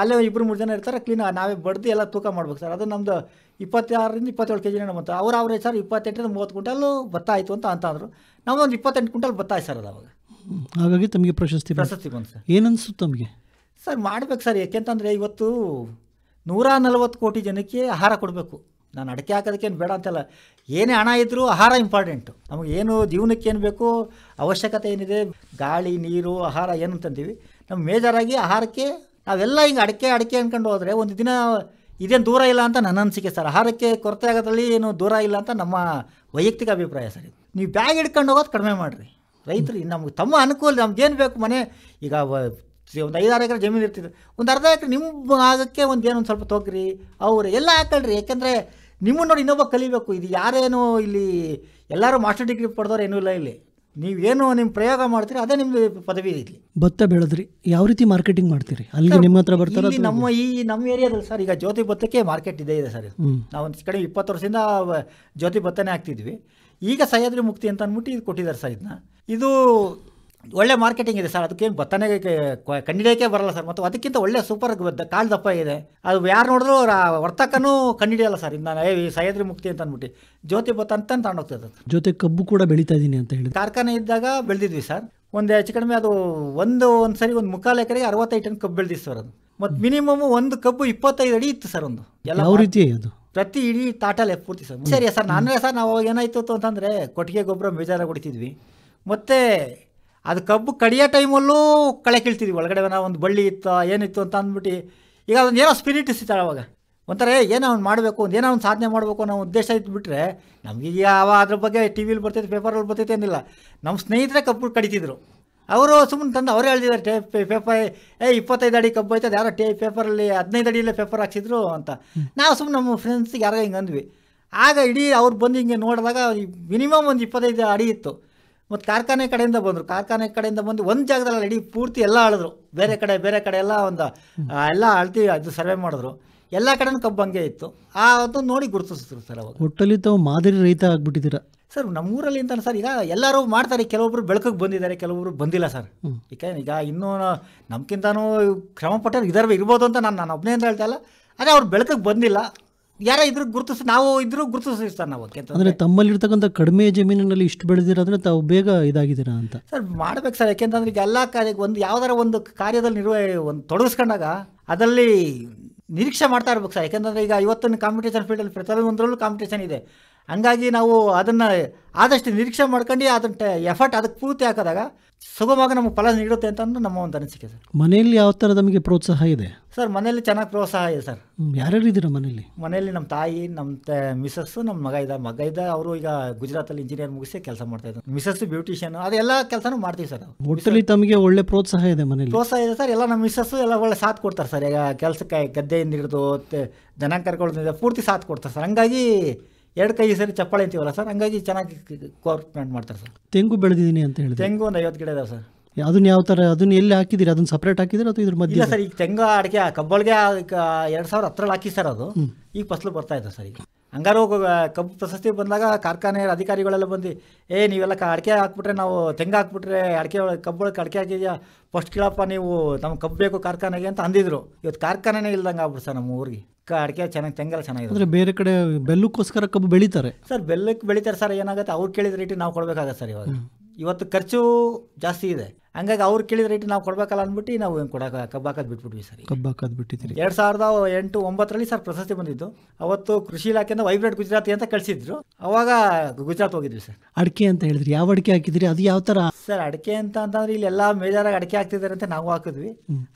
ಅಲ್ಲೇ ಇಬ್ಬರು ಮೂರು ಜನ ಇರ್ತಾರೆ ಕ್ಲೀನ್ ನಾವೇ ಬಡ್ದು ಎಲ್ಲ ತೂಕ ಮಾಡ್ಬೇಕು ಸರ್ ಅದು ನಮ್ಮದು ಇಪ್ಪತ್ತಾರರಿಂದ ಇಪ್ಪತ್ತೇಳು ಕೆ ಜಿನ ಮತ್ತು ಅವ್ರು ಅವ್ರೇ ಸರ್ ಇಪ್ಪತ್ತೆಂಟರಿಂದ ಮೂವತ್ತು ಕ್ವಿಂಟಲ್ ಭತ್ತ ಆಯಿತು ಅಂತ ಅಂತ ಅಂದರು ನಾವೊಂದು ಇಪ್ಪತ್ತೆಂಟು ಕ್ವಿಂಟಲ್ ಭತ್ತ ಆಯ್ತು ಸರ್ ಅದು ಅವಾಗ ಹಾಗಾಗಿ ತಮಗೆ ಪ್ರಶಸ್ತಿ ಪ್ರಶಸ್ತಿ ಬಂತು ಸರ್ ಏನನ್ಸುತ್ತೆ ತಮಗೆ ಸರ್ ಮಾಡ್ಬೇಕು ಸರ್ ಯಾಕೆಂತಂದರೆ ಇವತ್ತು ನೂರ ನಲ್ವತ್ತು ಕೋಟಿ ಜನಕ್ಕೆ ಆಹಾರ ಕೊಡಬೇಕು ನಾನು ಅಡಿಕೆ ಹಾಕೋದಕ್ಕೇನು ಬೇಡ ಅಂತಲ್ಲ ಏನೇ ಹಣ ಇದ್ದರೂ ಆಹಾರ ಇಂಪಾರ್ಟೆಂಟು ನಮಗೆ ಏನು ಜೀವನಕ್ಕೆ ಏನು ಬೇಕು ಅವಶ್ಯಕತೆ ಏನಿದೆ ಗಾಳಿ ನೀರು ಆಹಾರ ಏನು ಅಂತಂತೀವಿ ನಮ್ಮ ಮೇಜರಾಗಿ ಆಹಾರಕ್ಕೆ ನಾವೆಲ್ಲ ಹಿಂಗೆ ಅಡಿಕೆ ಅಡಿಕೆ ಅಂದ್ಕೊಂಡು ಹೋದರೆ ಒಂದು ದಿನ ಇದೇನು ದೂರ ಇಲ್ಲ ಅಂತ ನನ್ನ ಅನಿಸಿಕೆ ಸರ್ ಆಹಾರಕ್ಕೆ ಕೊರತೆ ಆಗೋದ್ರಲ್ಲಿ ಏನು ದೂರ ಇಲ್ಲ ಅಂತ ನಮ್ಮ ವೈಯಕ್ತಿಕ ಅಭಿಪ್ರಾಯ ಸರ್ ನೀವು ಬ್ಯಾಗ್ ಹಿಡ್ಕೊಂಡು ಹೋಗೋದು ಕಡಿಮೆ ಮಾಡಿರಿ ರೈತರು ನಮ್ಗೆ ತಮ್ಮ ಅನುಕೂಲ ನಮ್ಗೇನು ಬೇಕು ಮನೆ ಈಗ ಒಂದು ಐದಾರು ಎಕರೆ ಜಮೀನು ಇರ್ತಿದ್ರು ಒಂದು ಅರ್ಧ ಎಕರೆ ನಿಮ್ಮ ಆಗಕ್ಕೆ ಒಂದು ಏನೊಂದು ಸ್ವಲ್ಪ ತೊಗ್ರಿ ಅವ್ರು ಎಲ್ಲ ಹಾಕಳ್ರಿ ಯಾಕೆಂದರೆ ನಿಮ್ಮನ್ನು ನೋಡಿ ಇನ್ನೊಬ್ಬ ಕಲಿಬೇಕು ಇದು ಯಾರೇನು ಇಲ್ಲಿ ಎಲ್ಲರೂ ಮಾಸ್ಟರ್ ಡಿಗ್ರಿ ಪಡೆದವ್ರು ಏನೂ ಇಲ್ಲ ಇಲ್ಲಿ ನೀವೇನು ನಿಮ್ಮ ಪ್ರಯೋಗ ಮಾಡ್ತೀರಿ ಅದೇ ನಿಮ್ಮದು ಪದವಿ ಇಲ್ಲಿ ಭತ್ತ ಬೆಳೆದ್ರಿ ಯಾವ ರೀತಿ ಮಾರ್ಕೆಟಿಂಗ್ ಮಾಡ್ತೀರಿ ಅಲ್ಲಿ ನಿಮ್ಮ ಹತ್ರ ಬರ್ತಾರೆ ನಮ್ಮ ಈ ನಮ್ಮ ಏರಿಯಾದಲ್ಲಿ ಸರ್ ಈಗ ಜ್ಯೋತಿ ಭತ್ತಕ್ಕೆ ಮಾರ್ಕೆಟ್ ಇದೇ ಇದೆ ಸರ್ ಒಂದು ಕಡೆ ಇಪ್ಪತ್ತು ವರ್ಷದಿಂದ ಜ್ಯೋತಿ ಭತ್ತನೇ ಹಾಕ್ತಿದ್ವಿ ಈಗ ಸಹ್ಯಾದ್ರಿ ಮುಕ್ತಿ ಅಂತ ಅಂದ್ಬಿಟ್ಟು ಇದು ಕೊಟ್ಟಿದ್ದಾರೆ ಸರ್ ಇದನ್ನ ಇದು ಒಳ್ಳೆ ಮಾರ್ಕೆಟಿಂಗ್ ಇದೆ ಸರ್ ಅದಕ್ಕೇನು ಬತ್ತನೆ ಕಂಡಿಡಿಯೋಕೆ ಬರಲ್ಲ ಸರ್ ಮತ್ತು ಅದಕ್ಕಿಂತ ಒಳ್ಳೆ ಸೂಪರ್ ಕಾಲು ದಪ್ಪ ಇದೆ ಅದು ಯಾರು ನೋಡಿದ್ರು ವರ್ತಕನೂ ಕಂಡಿಡಿಯಲ್ಲ ಸರ್ ಇಂದ ಏ ಸಹ್ಯಾದ್ರಿ ಮುಕ್ತಿ ಅಂತ ಅಂದ್ಬಿಟ್ಟು ಜ್ಯೋತಿ ಬತ್ತ ಅಂತ ತಗೊಂಡೋಗ್ತದೆ ಜ್ಯೋತಿ ಕಬ್ಬು ಕೂಡ ಬೆಳೀತಾ ಇದ್ದೀನಿ ಅಂತ ಹೇಳಿ ಕಾರ್ಖಾನೆ ಇದ್ದಾಗ ಬೆಳೆದಿದ್ವಿ ಸರ್ ಒಂದು ಹೆಚ್ಚು ಕಡಿಮೆ ಅದು ಒಂದು ಒಂದು ಸರಿ ಒಂದು ಮುಕ್ಕಾಲು ಎಕರೆಗೆ ಅರವತ್ತೈದು ಟನ್ ಕಬ್ಬು ಬೆಳೆದಿತ್ತು ಸರ್ ಅದು ಮತ್ತು ಮಿನಿಮಮ್ ಒಂದು ಕಬ್ಬು ಇಪ್ಪತ್ತೈದು ಅಡಿ ಇತ್ತು ಸರ್ ಒಂದು ಎಲ್ಲ ರೀತಿ ಅದು ಪ್ರತಿ ಇಡೀ ತಾಟಲ್ಲೇ ಪೂರ್ತಿ ಸರ್ ಸರಿ ಸರ್ ನಾನೇ ಸರ್ ನಾವು ಏನಾಯ್ತು ಅಂತಂದರೆ ಕೊಟ್ಟಿಗೆ ಗೊಬ್ಬರ ಬೇಜಾರ ಕೊಡ್ತಿದ್ವಿ ಮತ್ತು ಅದು ಕಬ್ಬು ಕಡಿಯೋ ಟೈಮಲ್ಲೂ ಕಳೆ ಕೀಳ್ತಿದ್ವಿ ಒಳಗಡೆ ನಾವು ಒಂದು ಬಳ್ಳಿ ಇತ್ತು ಏನಿತ್ತು ಅಂತ ಅಂದ್ಬಿಟ್ಟು ಈಗ ಅದೊಂದು ಏನೋ ಸ್ಪಿರಿಟ್ ಇಸ್ತಿತ್ತಾಳೆ ಅವಾಗ ಒಂಥರ ಏನೋ ಅವ್ನು ಮಾಡಬೇಕು ಒಂದು ಏನೋ ಒಂದು ಸಾಧನೆ ಮಾಡಬೇಕು ಅನ್ನೋ ಉದ್ದೇಶ ಇದ್ಬಿಟ್ರೆ ನಮಗೆ ಯಾವ ಅದ್ರ ಬಗ್ಗೆ ಟಿ ವಿಲಿ ಬರ್ತೈತೆ ಪೇಪರಲ್ಲಿ ಬರ್ತೈತೆ ಏನಿಲ್ಲ ನಮ್ಮ ಸ್ನೇಹಿತರೆ ಕಬ್ಬು ಕಡಿತಿದ್ರು ಅವರು ಸುಮ್ಮನೆ ತಂದು ಅವರೇ ಹೇಳಿದ್ದಾರೆ ಟೇ ಪೇಪರ್ ಏ ಇಪ್ಪತ್ತೈದು ಅಡಿ ಕಬ್ಬು ಐತೆ ಅದು ಯಾರೋ ಟೇ ಪೇಪರಲ್ಲಿ ಹದಿನೈದು ಅಡಿಯಲ್ಲೇ ಪೇಪರ್ ಹಾಕ್ಸಿದ್ರು ಅಂತ ನಾವು ಸುಮ್ಮನೆ ನಮ್ಮ ಫ್ರೆಂಡ್ಸಿಗೆ ಯಾರೋ ಹಿಂಗೆ ಅಂದ್ವಿ ಆಗ ಇಡೀ ಅವ್ರು ಬಂದು ಹಿಂಗೆ ನೋಡಿದಾಗ ಮಿನಿಮಮ್ ಒಂದು ಇಪ್ಪತ್ತೈದು ಅಡಿ ಇತ್ತು ಮತ್ತು ಕಾರ್ಖಾನೆ ಕಡೆಯಿಂದ ಬಂದರು ಕಾರ್ಖಾನೆ ಕಡೆಯಿಂದ ಬಂದು ಒಂದು ಜಾಗದಲ್ಲಿ ಇಡೀ ಪೂರ್ತಿ ಎಲ್ಲ ಅಳಿದ್ರು ಬೇರೆ ಕಡೆ ಬೇರೆ ಕಡೆ ಎಲ್ಲ ಒಂದು ಎಲ್ಲ ಅಳ್ತಿ ಅದು ಸರ್ವೆ ಮಾಡಿದ್ರು ಎಲ್ಲ ಕಡೆನೂ ಕಬ್ಬು ಹಂಗೆ ಇತ್ತು ಆ ಅದು ನೋಡಿ ಗುರುತಿಸಿದ್ರು ಸರ್ ಅವಾಗ ಒಟ್ಟಲ್ಲಿ ತಾವು ಮಾದರಿ ರೈತ ಆಗಿಬಿಟ್ಟಿದ್ದೀರ ಸರ್ ನಮ್ಮೂರಲ್ಲಿ ಅಂತ ಸರ್ ಈಗ ಎಲ್ಲರೂ ಮಾಡ್ತಾರೆ ಕೆಲವೊಬ್ರು ಬೆಳಕಿಗೆ ಬಂದಿದ್ದಾರೆ ಕೆಲವೊಬ್ರು ಬಂದಿಲ್ಲ ಸರ್ ಈಗ ಈಗ ಇನ್ನೂ ನಮ್ಗಿಂತನೂ ಶ್ರಮಪಟ್ಟರು ಇದರ ಇರ್ಬೋದು ಅಂತ ನಾನು ನಾನು ಒಬ್ಬನೇ ಅಂತ ಹೇಳ್ತಾ ಇಲ್ಲ ಅದೇ ಅವ್ರು ಬೆಳಕಕ್ಕೆ ಬಂದಿಲ್ಲ ಯಾರ ಇದ್ರ ಗುರುತಿಸ್ ನಾವು ಇದ್ರೂ ಗುರುತಿಸ್ತೀವಿ ಸರ್ ನಾವು ಅಂದ್ರೆ ತಮ್ಮಲ್ಲಿರ್ತಕ್ಕಂಥ ಕಡಿಮೆ ಜಮೀನಿನಲ್ಲಿ ಇಷ್ಟು ಬೆಳೆದಿರೋದ್ರೆ ತಾವು ಬೇಗ ಇದಾಗಿದ್ದೀರಾ ಅಂತ ಸರ್ ಮಾಡ್ಬೇಕು ಸರ್ ಯಾಕೆಂತಂದ್ರೆ ಈಗ ಎಲ್ಲ ಕಾರ್ಯಕ್ಕೆ ಒಂದು ಯಾವ್ದಾರ ಒಂದು ಕಾರ್ಯದಲ್ಲಿ ನಿರ್ವಹ ಒಂದು ತೊಡಗಿಸ್ಕೊಂಡಾಗ ಅದರಲ್ಲಿ ನಿರೀಕ್ಷೆ ಮಾಡ್ತಾ ಇರ್ಬೇಕು ಸರ್ ಯಾಕೆಂದ್ರೆ ಈಗ ಇವತ್ತಿನ ಕಾಂಪಿಟೇಷನ್ ಫೀಲ್ಡಲ್ಲಿ ಪ್ರತಿಯೊಂದರಲ್ಲೂ ಕಾಂಪಿಟೇಷನ್ ಇದೆ ಹಂಗಾಗಿ ನಾವು ಅದನ್ನು ಆದಷ್ಟು ನಿರೀಕ್ಷೆ ಮಾಡ್ಕೊಂಡು ಅದನ್ನ ಎಫರ್ಟ್ ಅದಕ್ಕೆ ಪೂರ್ತಿ ಹಾಕಿದಾಗ ಸುಗಮವಾಗಿ ನಮಗೆ ಫಲ ನೀಡುತ್ತೆ ಅಂತಂದು ನಮ್ಮ ಒಂದು ಅನಿಸಿಕೆ ಸರ್ ಮನೆಯಲ್ಲಿ ಯಾವ ಥರ ನಮಗೆ ಪ್ರೋತ್ಸಾಹ ಇದೆ ಸರ್ ಮನೆಯಲ್ಲಿ ಚೆನ್ನಾಗಿ ಪ್ರೋತ್ಸಾಹ ಇದೆ ಸರ್ ಯಾರ್ಯಾರು ಇದ್ದೀರ ಮನೆಯಲ್ಲಿ ಮನೆಯಲ್ಲಿ ನಮ್ಮ ತಾಯಿ ನಮ್ಮ ಮಿಸಸ್ಸು ನಮ್ಮ ಮಗ ಇದ್ದ ಮಗ ಇದ್ದ ಅವರು ಈಗ ಗುಜರಾತಲ್ಲಿ ಇಂಜಿನಿಯರ್ ಮುಗಿಸಿ ಕೆಲಸ ಮಾಡ್ತಾ ಇದ್ದಾರೆ ಮಿಸಸ್ ಬ್ಯೂಟಿಷಿಯನ್ ಅದೆಲ್ಲ ಕೆಲಸನೂ ಮಾಡ್ತೀವಿ ಸರ್ ಒಟ್ಟಲ್ಲಿ ತಮಗೆ ಒಳ್ಳೆ ಪ್ರೋತ್ಸಾಹ ಇದೆ ಮನೆಯಲ್ಲಿ ಪ್ರೋತ್ಸಾಹ ಇದೆ ಸರ್ ಎಲ್ಲ ನಮ್ಮ ಮಿಸಸ್ಸು ಎಲ್ಲ ಒಳ್ಳೆ ಸಾಥ್ ಕೊಡ್ತಾರೆ ಸರ್ ಈಗ ಕೆಲಸಕ್ಕೆ ಗದ್ದೆಯಿಂದ ಹಿಡಿದು ದನ ಕರ್ಕೊಳ್ಳೋದ್ರಿಂದ ಪೂರ್ತಿ ಸಾಥ್ ಕೊಡ್ತಾರೆ ಸರ್ ಹಂಗಾಗಿ ಎರಡು ಕೈ ಸರಿ ಚಪ್ಪಾಳೆ ಅಂತೀವಲ್ಲ ಸರ್ ಹಂಗಾಗಿ ಚೆನ್ನಾಗಿ ಕೋರ್ಟ್ಮೆಂಟ್ ಮಾಡ್ತಾರೆ ಸರ್ ತೆಂಗು ಬೆಳೆದಿದ್ದೀನಿ ಅಂತ ಹೇಳಿ ತೆಂಗು ಒಂದು ಐವತ್ತು ಗಿಡ ಇದಾವೆ ಸರ್ ಅದನ್ನ ಯಾವ ಥರ ಅದನ್ನ ಎಲ್ಲಿ ಹಾಕಿದಿರಿ ಅದನ್ನ ಸಪ್ರೇಟ್ ಹಾಕಿದ್ರೆ ಅಥವಾ ಇದ್ರ ಮಧ್ಯೆ ಸರ್ ಈಗ ತೆಂಗು ಅಡಿಕೆ ಕಬ್ಬಳಿಗೆ ಎರಡು ಸಾವಿರ ಹತ್ತರಲ್ಲಿ ಹಾಕಿ ಸರ್ ಅದು ಈಗ ಫಸಲು ಬರ್ತಾ ಇದೆ ಸರ್ ಈಗ ಹಂಗಾರು ಕಬ್ಬು ಪ್ರಶಸ್ತಿ ಬಂದಾಗ ಕಾರ್ಖಾನೆ ಅಧಿಕಾರಿಗಳೆಲ್ಲ ಬಂದು ಏ ನೀವೆಲ್ಲ ಕ ಅಡಿಕೆ ಹಾಕ್ಬಿಟ್ರೆ ನಾವು ತೆಂಗು ಹಾಕ್ಬಿಟ್ರೆ ಅಡಿಕೆ ಕಬ್ಬು ಅಡಿಕೆ ಹಾಕಿದ್ಯಾ ಫಸ್ಟ್ ಕೇಳಪ್ಪ ನೀವು ನಮ್ಗೆ ಕಬ್ಬು ಬೇಕು ಕಾರ್ಖಾನೆಗೆ ಅಂತ ಅಂದಿದ್ರು ಇವತ್ತು ಕಾರ್ಖಾನೆ ಇಲ್ದಂಗೆ ಆಗ್ಬಿಡ್ತು ಸರ್ ನಮ್ಮ ಊರಿಗೆ ಕ ಅಡಿಕೆ ಚೆನ್ನಾಗಿ ತೆಂಗೆಲ್ಲ ಚೆನ್ನಾಗಿದೆ ಅಂದರೆ ಬೇರೆ ಕಡೆ ಬೆಲ್ಲಕ್ಕೋಸ್ಕರ ಕಬ್ಬು ಬೆಳೀತಾರೆ ಸರ್ ಬೆಲ್ಲಕ್ಕೆ ಬೆಳೀತಾರೆ ಸರ್ ಏನಾಗುತ್ತೆ ಅವ್ರು ಕೇಳಿದ ರೇಟಿಗೆ ನಾವು ಕೊಡಬೇಕಾಗತ್ತೆ ಸರ್ ಇವಾಗ ಇವತ್ತು ಖರ್ಚು ಜಾಸ್ತಿ ಇದೆ ಹಂಗಾಗಿ ಅವ್ರು ಕೇಳಿದ ರೇಟ್ ನಾವು ಕೊಡಬೇಕಲ್ಲ ಅಂದ್ಬಿಟ್ಟು ನಾವು ಏನು ಕೊಡೋಕೆ ಕಬ್ಬಾಕದ್ ಬಿಟ್ಬಿಟ್ವಿ ಸರ್ ಕಬ್ಬು ಹಾಕೋದು ಬಿಟ್ಟಿದ್ದೀರಿ ಎರಡು ಸಾವಿರದ ಎಂಟು ಒಂಬತ್ತರಲ್ಲಿ ಸರ್ ಪ್ರಶಸ್ತಿ ಬಂದಿದ್ದು ಅವತ್ತು ಕೃಷಿ ಇಲಾಖೆಯಿಂದ ವೈಬ್ರೇಟ್ ಗುಜರಾತಿ ಅಂತ ಕಳಿಸಿದ್ರು ಅವಾಗ ಗುಜರಾತ್ ಹೋಗಿದ್ವಿ ಸರ್ ಅಡಿಕೆ ಅಂತ ಹೇಳಿದ್ರಿ ಯಾವ ಅಡಿಕೆ ಹಾಕಿದ್ರಿ ಅದು ಯಾವ ತರ ಸರ್ ಅಡಿಕೆ ಅಂತ ಅಂತಂದ್ರೆ ಇಲ್ಲಿ ಎಲ್ಲ ಮೇಜರಾಗಿ ಅಡಿಕೆ ಹಾಕ್ತಿದ್ದಾರೆ ಅಂತ ನಾವು ಹಾಕಿದ್ವಿ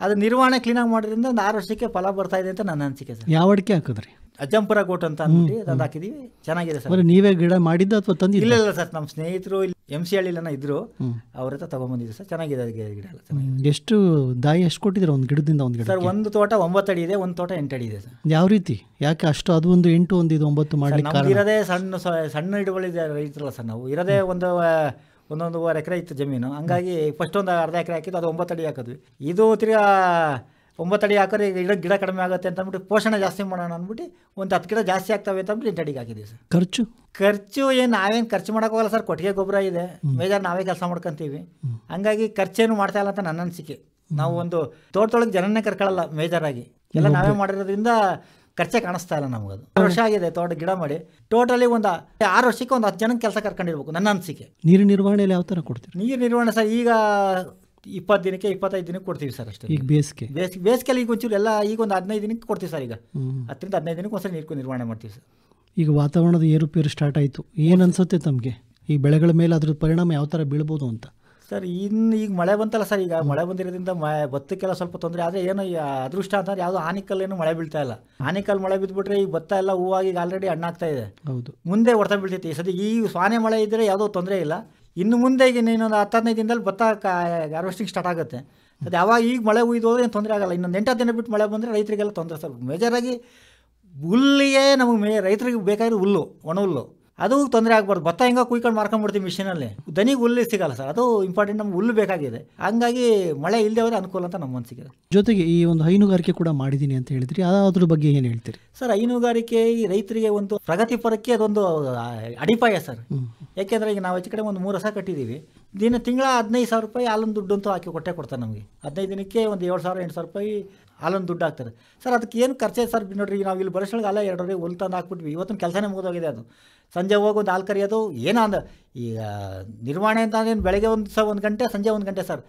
ಅದು ನಿರ್ವಹಣೆ ಕ್ಲೀನ್ ಮಾಡಿದ್ರಿಂದ ಒಂದು ಆರು ವರ್ಷಕ್ಕೆ ಫಲ ಬರ್ತಾ ಇದೆ ಅಂತ ನನ್ನ ಅನಿಸಿಕೆ ಸರ್ ಯಾವ ಅಡಿಕೆ ಹಾಕಿದ್ರಿ ಅಜ್ಜಂಪುರ ಕೋಟ್ ಅಂತ ಅಂದ್ಬಿಟ್ಟು ಅದು ಹಾಕಿದೀವಿ ಚೆನ್ನಾಗಿದೆ ಸರ್ ನೀವೇ ಗಿಡ ಮಾಡಿದ್ದು ಅಥವಾ ತಂದಿ ಇಲ್ಲ ಇಲ್ಲ ಸರ್ ನಮ್ಮ ಸ್ನೇಹಿತರು ಎಮ್ ಸಿ ಎಲ್ಲ ಇದ್ರು ಅವ್ರ ಹತ್ರ ತಗೊಂಡ್ಬಂದಿದ್ರು ಸರ್ ಚೆನ್ನಾಗಿದೆ ಗಿಡ ಎಲ್ಲ ಚೆನ್ನಾಗಿದೆ ಎಷ್ಟು ದಾಯಿ ಎಷ್ಟು ಕೊಟ್ಟಿದ್ರು ಒಂದು ಗಿಡದಿಂದ ಒಂದು ಗಿಡ ಸರ್ ಒಂದು ತೋಟ ಒಂಬತ್ತು ಅಡಿ ಇದೆ ಒಂದು ತೋಟ ಎಂಟು ಅಡಿ ಇದೆ ಸರ್ ಯಾವ ರೀತಿ ಯಾಕೆ ಅಷ್ಟು ಅದು ಒಂದು ಎಂಟು ಒಂದು ಇದು ಒಂಬತ್ತು ಮಾಡಲಿಕ್ಕೆ ಇರೋದೇ ಸಣ್ಣ ಸಣ್ಣ ಗಿಡಗಳಿದೆ ರೈತರಲ್ಲ ಸರ್ ನಾವು ಇರೋದೇ ಒಂದು ಒಂದೊಂದುವರೆ ಎಕರೆ ಇತ್ತು ಜಮೀನು ಹಂಗಾಗಿ ಫಸ್ಟ್ ಒಂದು ಅರ್ಧ ಎಕರೆ ಹಾಕಿದ್ದು ಅದು ಒಂಬತ್ತು ಅಡಿ ಹಾಕಿದ್ವಿ ಇದು ತಿರ್ಗಾ ಒಂಬತ್ತಡಿ ಹಾಕಿದ್ರೆ ಈಗ ಗಿಡ ಕಡಿಮೆ ಆಗುತ್ತೆ ಅಂತ ಅಂದ್ಬಿಟ್ಟು ಪೋಷಣೆ ಜಾಸ್ತಿ ಮಾಡೋಣ ಅಂದ್ಬಿಟ್ಟು ಒಂದು ಹತ್ತು ಗಿಡ ಜಾಸ್ತಿ ಆಗ್ತವೆ ಅಂತ ಅಂದ್ಬಿಟ್ಟು ಎಂಟಡಿಗೆ ಹಾಕಿದ್ದೀವಿ ಸರ್ ಖರ್ಚು ಖರ್ಚು ಏನು ನಾವೇನು ಖರ್ಚು ಹೋಗಲ್ಲ ಸರ್ ಕೊಟ್ಟಿಗೆ ಗೊಬ್ಬರ ಇದೆ ಮೇಜರ್ ನಾವೇ ಕೆಲಸ ಮಾಡ್ಕೊತೀವಿ ಹಂಗಾಗಿ ಖರ್ಚೇನು ಮಾಡ್ತಾ ಇಲ್ಲ ಅಂತ ನನ್ನ ಅನಿಸಿಕೆ ನಾವು ಒಂದು ತೋಟದೊಳಗೆ ಜನನೇ ಕರ್ಕೊಳ್ಳಲ್ಲ ಮೇಜರಾಗಿ ಎಲ್ಲ ನಾವೇ ಮಾಡಿರೋದ್ರಿಂದ ಖರ್ಚೆ ಕಾಣಿಸ್ತಾ ಇಲ್ಲ ಅದು ವರ್ಷ ಆಗಿದೆ ತೋಟ ಗಿಡ ಮಾಡಿ ಟೋಟಲಿ ಒಂದು ಆರು ವರ್ಷಕ್ಕೆ ಒಂದು ಹತ್ತು ಜನಕ್ಕೆ ಕೆಲಸ ಕರ್ಕೊಂಡಿರ್ಬೇಕು ನನ್ನ ಅನಿಸಿಕೆ ನೀರು ನಿರ್ವಹಣೆಯಲ್ಲಿ ಯಾವ ಥರ ಕೊಡ್ತೀವಿ ನೀರು ನಿರ್ವಹಣೆ ಸರ್ ಈಗ ಇಪ್ಪತ್ತು ದಿನಕ್ಕೆ ಇಪ್ಪತ್ತೈದು ದಿನಕ್ಕೆ ಕೊಡ್ತೀವಿ ಸರ್ ಅಷ್ಟೇ ಈಗ ಬೇಸಿಗೆ ಬೇಸಿಗೆ ಬೇಸಿಗೆಲ್ಲಿ ಈಗ ಒಂಚೂರು ಎಲ್ಲ ಈಗ ಒಂದು ಹದಿನೈದು ದಿನಕ್ಕೆ ಕೊಡ್ತೀವಿ ಸರ್ ಈಗ ಹತ್ತರಿಂದ ಹದಿನೈದು ದಿನಕ್ಕೆ ಒಂದ್ಸರಿ ನೀರು ನಿರ್ವಹಣೆ ಮಾಡ್ತೀವಿ ಸರ್ ಈಗ ವಾತಾವರಣದ ಏರುಪೇರು ಸ್ಟಾರ್ಟ್ ಆಯಿತು ಏನು ಅನಿಸುತ್ತೆ ತಮಗೆ ಈ ಬೆಳೆಗಳ ಮೇಲೆ ಅದ್ರ ಪರಿಣಾಮ ಯಾವ ಥರ ಬೀಳ್ಬೋದು ಅಂತ ಸರ್ ಇನ್ನು ಈಗ ಮಳೆ ಬಂತಲ್ಲ ಸರ್ ಈಗ ಮಳೆ ಬಂದಿರೋದ್ರಿಂದ ಮ ಭತ್ತಕ್ಕೆಲ್ಲ ಸ್ವಲ್ಪ ತೊಂದರೆ ಆದರೆ ಏನು ಅದೃಷ್ಟ ಅಂತಂದ್ರೆ ಯಾವುದೋ ಆನಿಕಲ್ಲೇನು ಮಳೆ ಬೀಳ್ತಾ ಇಲ್ಲ ಆನಿಕಲ್ ಮಳೆ ಬಿದ್ದುಬಿಟ್ರೆ ಈಗ ಭತ್ತ ಎಲ್ಲ ಹೂವಾಗಿ ಈಗ ಆಲ್ರೆಡಿ ಹಣ್ಣಾಗ್ತಾ ಇದೆ ಹೌದು ಮುಂದೆ ಹೊಡೆತ ಬೀಳ್ತೈತಿ ಸದ್ಯ ಈ ಸ್ವಾನೆ ಮಳೆ ಇದ್ದರೆ ಯಾವುದೋ ತೊಂದರೆ ಇಲ್ಲ ಇನ್ನು ಮುಂದೆ ಈಗ ಇನ್ನೊಂದು ಹದಿನೈದು ದಿನದಲ್ಲಿ ಭತ್ತ ಹಾರ್ವೆಸ್ಟಿಂಗ್ ಸ್ಟಾರ್ಟ್ ಆಗುತ್ತೆ ಅದು ಯಾವಾಗ ಈಗ ಮಳೆ ಉಯ್ದು ಹೋದ್ರೆ ಏನು ತೊಂದರೆ ಆಗಲ್ಲ ಇನ್ನೊಂದು ಹತ್ತು ದಿನ ಬಿಟ್ಟು ಮಳೆ ಬಂದರೆ ರೈತರಿಗೆಲ್ಲ ತೊಂದರೆ ಸ್ವಲ್ಪ ಮೇಜರಾಗಿ ಹುಲ್ಲಿಯೇ ನಮಗೆ ಮೇ ರೈತರಿಗೆ ಬೇಕಾಗಿರೋ ಹುಲ್ಲು ಒಣ ಹುಲ್ಲು ಅದು ತೊಂದರೆ ಆಗ್ಬಾರ್ದು ಭತ್ತ ಹಿಂಗೆ ಕುಯ್ಕೊಂಡು ಮಾರ್ಕೊಂಡ್ಬಿಡ್ತೀವಿ ಮಿಷಿನಲ್ಲಿ ದನಿಗೆ ಹುಲ್ಲು ಸಿಗಲ್ಲ ಸರ್ ಅದು ಇಂಪಾರ್ಟೆಂಟ್ ನಮ್ಗೆ ಹುಲ್ಲು ಬೇಕಾಗಿದೆ ಹಂಗಾಗಿ ಮಳೆ ಇಲ್ಲದೆ ಹೋದ್ರೆ ಅನುಕೂಲ ಅಂತ ನಮ್ಮ ಮನಸ್ಸಿಗೆ ಜೊತೆಗೆ ಈ ಒಂದು ಹೈನುಗಾರಿಕೆ ಕೂಡ ಮಾಡಿದ್ದೀನಿ ಅಂತ ಹೇಳಿದ್ರಿ ಅದ್ರ ಬಗ್ಗೆ ಏನು ಹೇಳ್ತೀರಿ ಸರ್ ಹೈನುಗಾರಿಕೆ ಈ ರೈತರಿಗೆ ಒಂದು ಪ್ರಗತಿಪರಕ್ಕೆ ಅದೊಂದು ಅಡಿಪಾಯ ಸರ್ ಯಾಕೆಂದ್ರೆ ಈಗ ನಾವು ಹೆಚ್ಚು ಕಡೆ ಒಂದು ಮೂರು ವರ್ಷ ಕಟ್ಟಿದ್ದೀವಿ ದಿನ ತಿಂಗಳ ಹದಿನೈದು ಸಾವಿರ ರೂಪಾಯಿ ಹಾಲನ್ನು ದುಡ್ಡು ಅಂತೂ ಹಾಕಿ ಕೊಟ್ಟೆ ಕೊಡ್ತಾರೆ ನಮಗೆ ಹದಿನೈದು ದಿನಕ್ಕೆ ಒಂದು ಏಳು ಸಾವಿರ ಎಂಟು ಸಾವಿರ ರೂಪಾಯಿ ಹಾಲನ್ನು ದುಡ್ಡು ಹಾಕ್ತಾರೆ ಸರ್ ಅದಕ್ಕೆ ಏನು ಖರ್ಚೆ ಸರ್ ನೋಡ್ರಿ ನಾವು ಇಲ್ಲಿ ಬರೋಷ್ಟೊಳಗೆ ಅಲ್ಲ ಎರಡು ಹೊಲ್ ತಂದು ಹಾಕ್ಬಿಟ್ವಿ ಇವತ್ತಿನ ಕೆಲಸನೇ ಮುಗಿದೋಗಿದೆ ಅದು ಸಂಜೆ ಹೋಗಿ ಒಂದು ಹಾಲು ಕರೆಯೋದು ಏನೋ ಅಂದ ಈಗ ನಿರ್ವಹಣೆ ಅಂತ ಏನು ಬೆಳಗ್ಗೆ ಒಂದು ಸಹ ಒಂದು ಗಂಟೆ ಸಂಜೆ ಒಂದು ಗಂಟೆ ಸರ್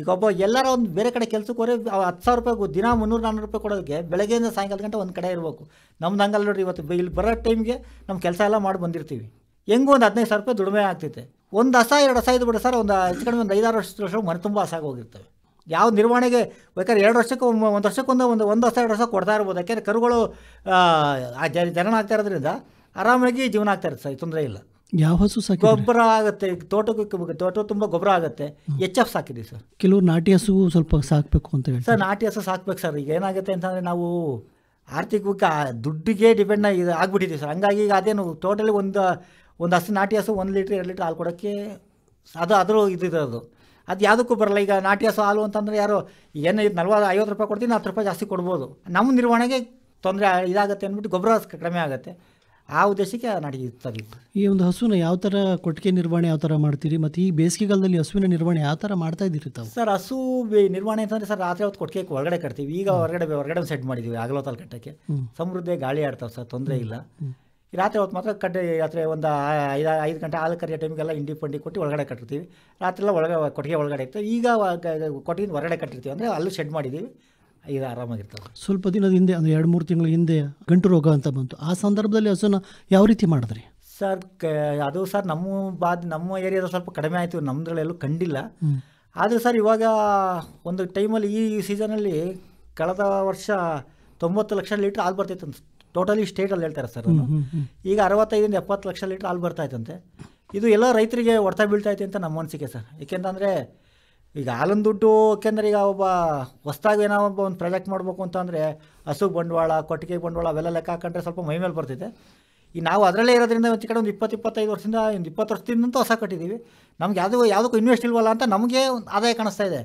ಈಗ ಒಬ್ಬ ಎಲ್ಲರ ಒಂದು ಬೇರೆ ಕಡೆ ಕೆಲಸಕ್ಕೆ ಹೋದ್ರೆ ಹತ್ತು ಸಾವಿರ ರೂಪಾಯಿ ದಿನ ಮುನ್ನೂರು ನಾನ್ನೂರು ರೂಪಾಯಿ ಕೊಡೋದಕ್ಕೆ ಬೆಳಗ್ಗೆಯಿಂದ ಸಾಯಂಕಾಲ ಗಂಟೆ ಒಂದು ಕಡೆ ಇರಬೇಕು ನಮ್ದು ಹಂಗಲ್ಲ ನೋಡಿರಿ ಇವತ್ತು ಇಲ್ಲಿ ಬರೋ ಟೈಮ್ಗೆ ನಮ್ಮ ಕೆಲಸ ಎಲ್ಲ ಮಾಡಿ ಬಂದಿರ್ತೀವಿ ಹೆಂಗೂ ಒಂದು ಹದಿನೈದು ಸಾವಿರ ರೂಪಾಯಿ ದುಡಿಮೆ ಆಗ್ತೈತೆ ಒಂದು ಹಸ ಎರಡು ಹಸ ಬಿಡಿ ಸರ್ ಒಂದು ಹೆಚ್ಚು ಕಡಿಮೆ ಒಂದು ಐದಾರು ವರ್ಷ ವರ್ಷ ಮನೆ ತುಂಬ ಹಸ ಹೋಗಿರ್ತವೆ ಯಾವ ನಿರ್ವಹಣೆಗೆ ಬೇಕಾದ್ರೆ ಎರಡು ವರ್ಷಕ್ಕೆ ಒಂದು ವರ್ಷಕ್ಕೊಂದು ಒಂದು ಒಂದು ಹಸ ಎರಡು ವರ್ಷ ಕೊಡ್ತಾ ಇರ್ಬೋದು ಯಾಕೆಂದರೆ ಕರುಗಳು ಆ ಜನ ಆಗ್ತಾ ಇರೋದ್ರಿಂದ ಆರಾಮಾಗಿ ಜೀವನ ಆಗ್ತಾ ಇರುತ್ತೆ ತೊಂದರೆ ಇಲ್ಲ ಯಾವ ಹಸು ಸಾಕಿ ಗೊಬ್ಬರ ಆಗುತ್ತೆ ತೋಟಕ್ಕೆ ತೋಟ ತುಂಬ ಗೊಬ್ಬರ ಆಗುತ್ತೆ ಎಚ್ ಎಫ್ ಸಾಕಿದ್ವಿ ಸರ್ ಕೆಲವು ನಾಟಿ ಹಸು ಸ್ವಲ್ಪ ಸಾಕಬೇಕು ಅಂತ ಹೇಳಿ ಸರ್ ನಾಟಿ ಹಸು ಸಾಕ್ಬೇಕು ಸರ್ ಈಗ ಏನಾಗುತ್ತೆ ಅಂತಂದರೆ ನಾವು ಆರ್ಥಿಕವಾಗಿ ದುಡ್ಡಿಗೆ ಡಿಪೆಂಡ್ ಆಗಿ ಆಗಿಬಿಟ್ಟಿದೆ ಸರ್ ಹಂಗಾಗಿ ಈಗ ಅದೇನು ಟೋಟಲಿ ಒಂದು ಒಂದು ಹಸು ನಾಟಿ ಹಸು ಒಂದು ಲೀಟ್ರ್ ಎರಡು ಲೀಟ್ರ್ ಹಾಲು ಕೊಡೋಕ್ಕೆ ಅದು ಅದರ ಇದಿರೋದು ಅದು ಯಾವುದಕ್ಕೂ ಬರಲ್ಲ ಈಗ ನಾಟಿ ಹಸು ಹಾಲು ಅಂತಂದರೆ ಯಾರು ಏನು ನಲ್ವತ್ತು ಐವತ್ತು ರೂಪಾಯಿ ಕೊಡ್ತೀನಿ ಹತ್ತು ರೂಪಾಯಿ ಜಾಸ್ತಿ ಕೊಡ್ಬೋದು ನಮ್ಮ ನಿರ್ವಹಣೆಗೆ ತೊಂದರೆ ಇದಾಗುತ್ತೆ ಅಂದ್ಬಿಟ್ಟು ಗೊಬ್ಬರ ಕಡಿಮೆ ಆಗುತ್ತೆ ಆ ಉದ್ದೇಶಕ್ಕೆ ಆ ನಾಟಿಗೆ ಈ ಒಂದು ಹಸುವಿನ ಯಾವ ಥರ ಕೊಟ್ಟಿಗೆ ನಿರ್ವಹಣೆ ಯಾವ ಥರ ಮಾಡ್ತೀರಿ ಮತ್ತು ಈ ಬೇಸಿಗೆಗಾಲದಲ್ಲಿ ಹಸುವಿನ ನಿರ್ವಹಣೆ ಯಾವ ಥರ ಮಾಡ್ತಾ ಇದ್ದೀರಿ ತಾವು ಸರ್ ಹಸು ನಿರ್ವಹಣೆ ಅಂತಂದರೆ ಸರ್ ರಾತ್ರಿ ಹೊತ್ತು ಕೊಟ್ಟಿಗೆ ಒಳಗಡೆ ಕಟ್ತೀವಿ ಈಗ ಹೊರಗಡೆ ಹೊರಗಡೆ ಸೆಟ್ ಮಾಡಿದ್ದೀವಿ ಆಗಲೋತಲ್ಲಿ ಕಟ್ಟಕ್ಕೆ ಸಮೃದ್ಧಿ ಗಾಳಿ ಆಡ್ತಾವೆ ಸರ್ ತೊಂದರೆ ಇಲ್ಲ ರಾತ್ರಿ ಹೊತ್ತು ಮಾತ್ರ ಕಟ್ಟೆ ರಾತ್ರಿ ಒಂದು ಐದು ಐದು ಗಂಟೆ ಹಾಲು ಕರೆಯೋ ಟೈಮಿಗೆಲ್ಲ ಇಂಡಿ ಪಂಡಿ ಕೊಟ್ಟು ಒಳಗಡೆ ಕಟ್ಟಿರ್ತೀವಿ ರಾತ್ರಿ ಎಲ್ಲ ಒಳಗೆ ಕೊಟ್ಟಿಗೆ ಒಳಗಡೆ ಇರ್ತವೆ ಈಗ ಕೊಟ್ಟಿಗೆ ಹೊರಗಡೆ ಕಟ್ಟಿರ್ತೀವಿ ಅಂದರೆ ಅಲ್ಲೂ ಶೆಡ್ ಮಾಡಿದ್ದೀವಿ ಈಗ ಆರಾಮಾಗಿರ್ತದೆ ಸ್ವಲ್ಪ ದಿನದ ಹಿಂದೆ ಅಂದರೆ ಎರಡು ಮೂರು ತಿಂಗಳ ಹಿಂದೆ ಗಂಟು ರೋಗ ಅಂತ ಬಂತು ಆ ಸಂದರ್ಭದಲ್ಲಿ ಹಸುನ ಯಾವ ರೀತಿ ಮಾಡಿದ್ರಿ ಸರ್ ಕ ಅದು ಸರ್ ನಮ್ಮ ಬಾದ್ ನಮ್ಮ ಏರಿಯಾದ ಸ್ವಲ್ಪ ಕಡಿಮೆ ಆಯಿತು ನಮ್ಮದ್ರಲ್ಲೆಲ್ಲೂ ಕಂಡಿಲ್ಲ ಆದರೆ ಸರ್ ಇವಾಗ ಒಂದು ಟೈಮಲ್ಲಿ ಈ ಸೀಸನಲ್ಲಿ ಕಳೆದ ವರ್ಷ ತೊಂಬತ್ತು ಲಕ್ಷ ಲೀಟ್ರ್ ಹಾಲು ಬರ್ತೈತೆ ಅಂತ ಟೋಟಲಿ ಸ್ಟೇಟಲ್ಲಿ ಹೇಳ್ತಾರೆ ಸರ್ ಈಗ ಅರವತ್ತೈದಿಂದ ಎಪ್ಪತ್ತು ಲಕ್ಷ ಲೀಟ್ರ್ ಹಾಲು ಬರ್ತಾಯ್ತಂತೆ ಇದು ಎಲ್ಲ ರೈತರಿಗೆ ಹೊಡೆತ ಇದೆ ಅಂತ ನಮ್ಮ ಅನಿಸಿಕೆ ಸರ್ ಏಕೆಂತಂದರೆ ಈಗ ಹಾಲಿನ ದುಡ್ಡು ಏಕೆಂದ್ರೆ ಈಗ ಒಬ್ಬ ಹೊಸ್ದಾಗಿ ಏನೋ ಒಬ್ಬ ಒಂದು ಪ್ರಾಜೆಕ್ಟ್ ಮಾಡಬೇಕು ಅಂತಂದರೆ ಹಸು ಬಂಡವಾಳ ಕೊಟ್ಟಿಗೆ ಬಂಡವಾಳ ಅವೆಲ್ಲ ಲೆಕ್ಕ ಹಾಕೊಂಡ್ರೆ ಸ್ವಲ್ಪ ಮೈ ಮೇಲೆ ಬರ್ತಿದೆ ಈ ನಾವು ಅದರಲ್ಲೇ ಇರೋದ್ರಿಂದ ಒಂದು ಕಡೆ ಒಂದು ಇಪ್ಪತ್ತು ಇಪ್ಪತ್ತೈದು ವರ್ಷದಿಂದ ಒಂದು ಇಪ್ಪತ್ತು ವರ್ಷದಿಂದಂತೂ ಹೊಸ ಕಟ್ಟಿದ್ದೀವಿ ನಮ್ಗೆ ಯಾವುದು ಯಾವುದಕ್ಕೂ ಇನ್ವೆಸ್ಟ್ ಇಲ್ವಲ್ಲ ಅಂತ ನಮಗೆ ಆದಾಯ ಕಾಣಿಸ್ತಾ ಇದೆ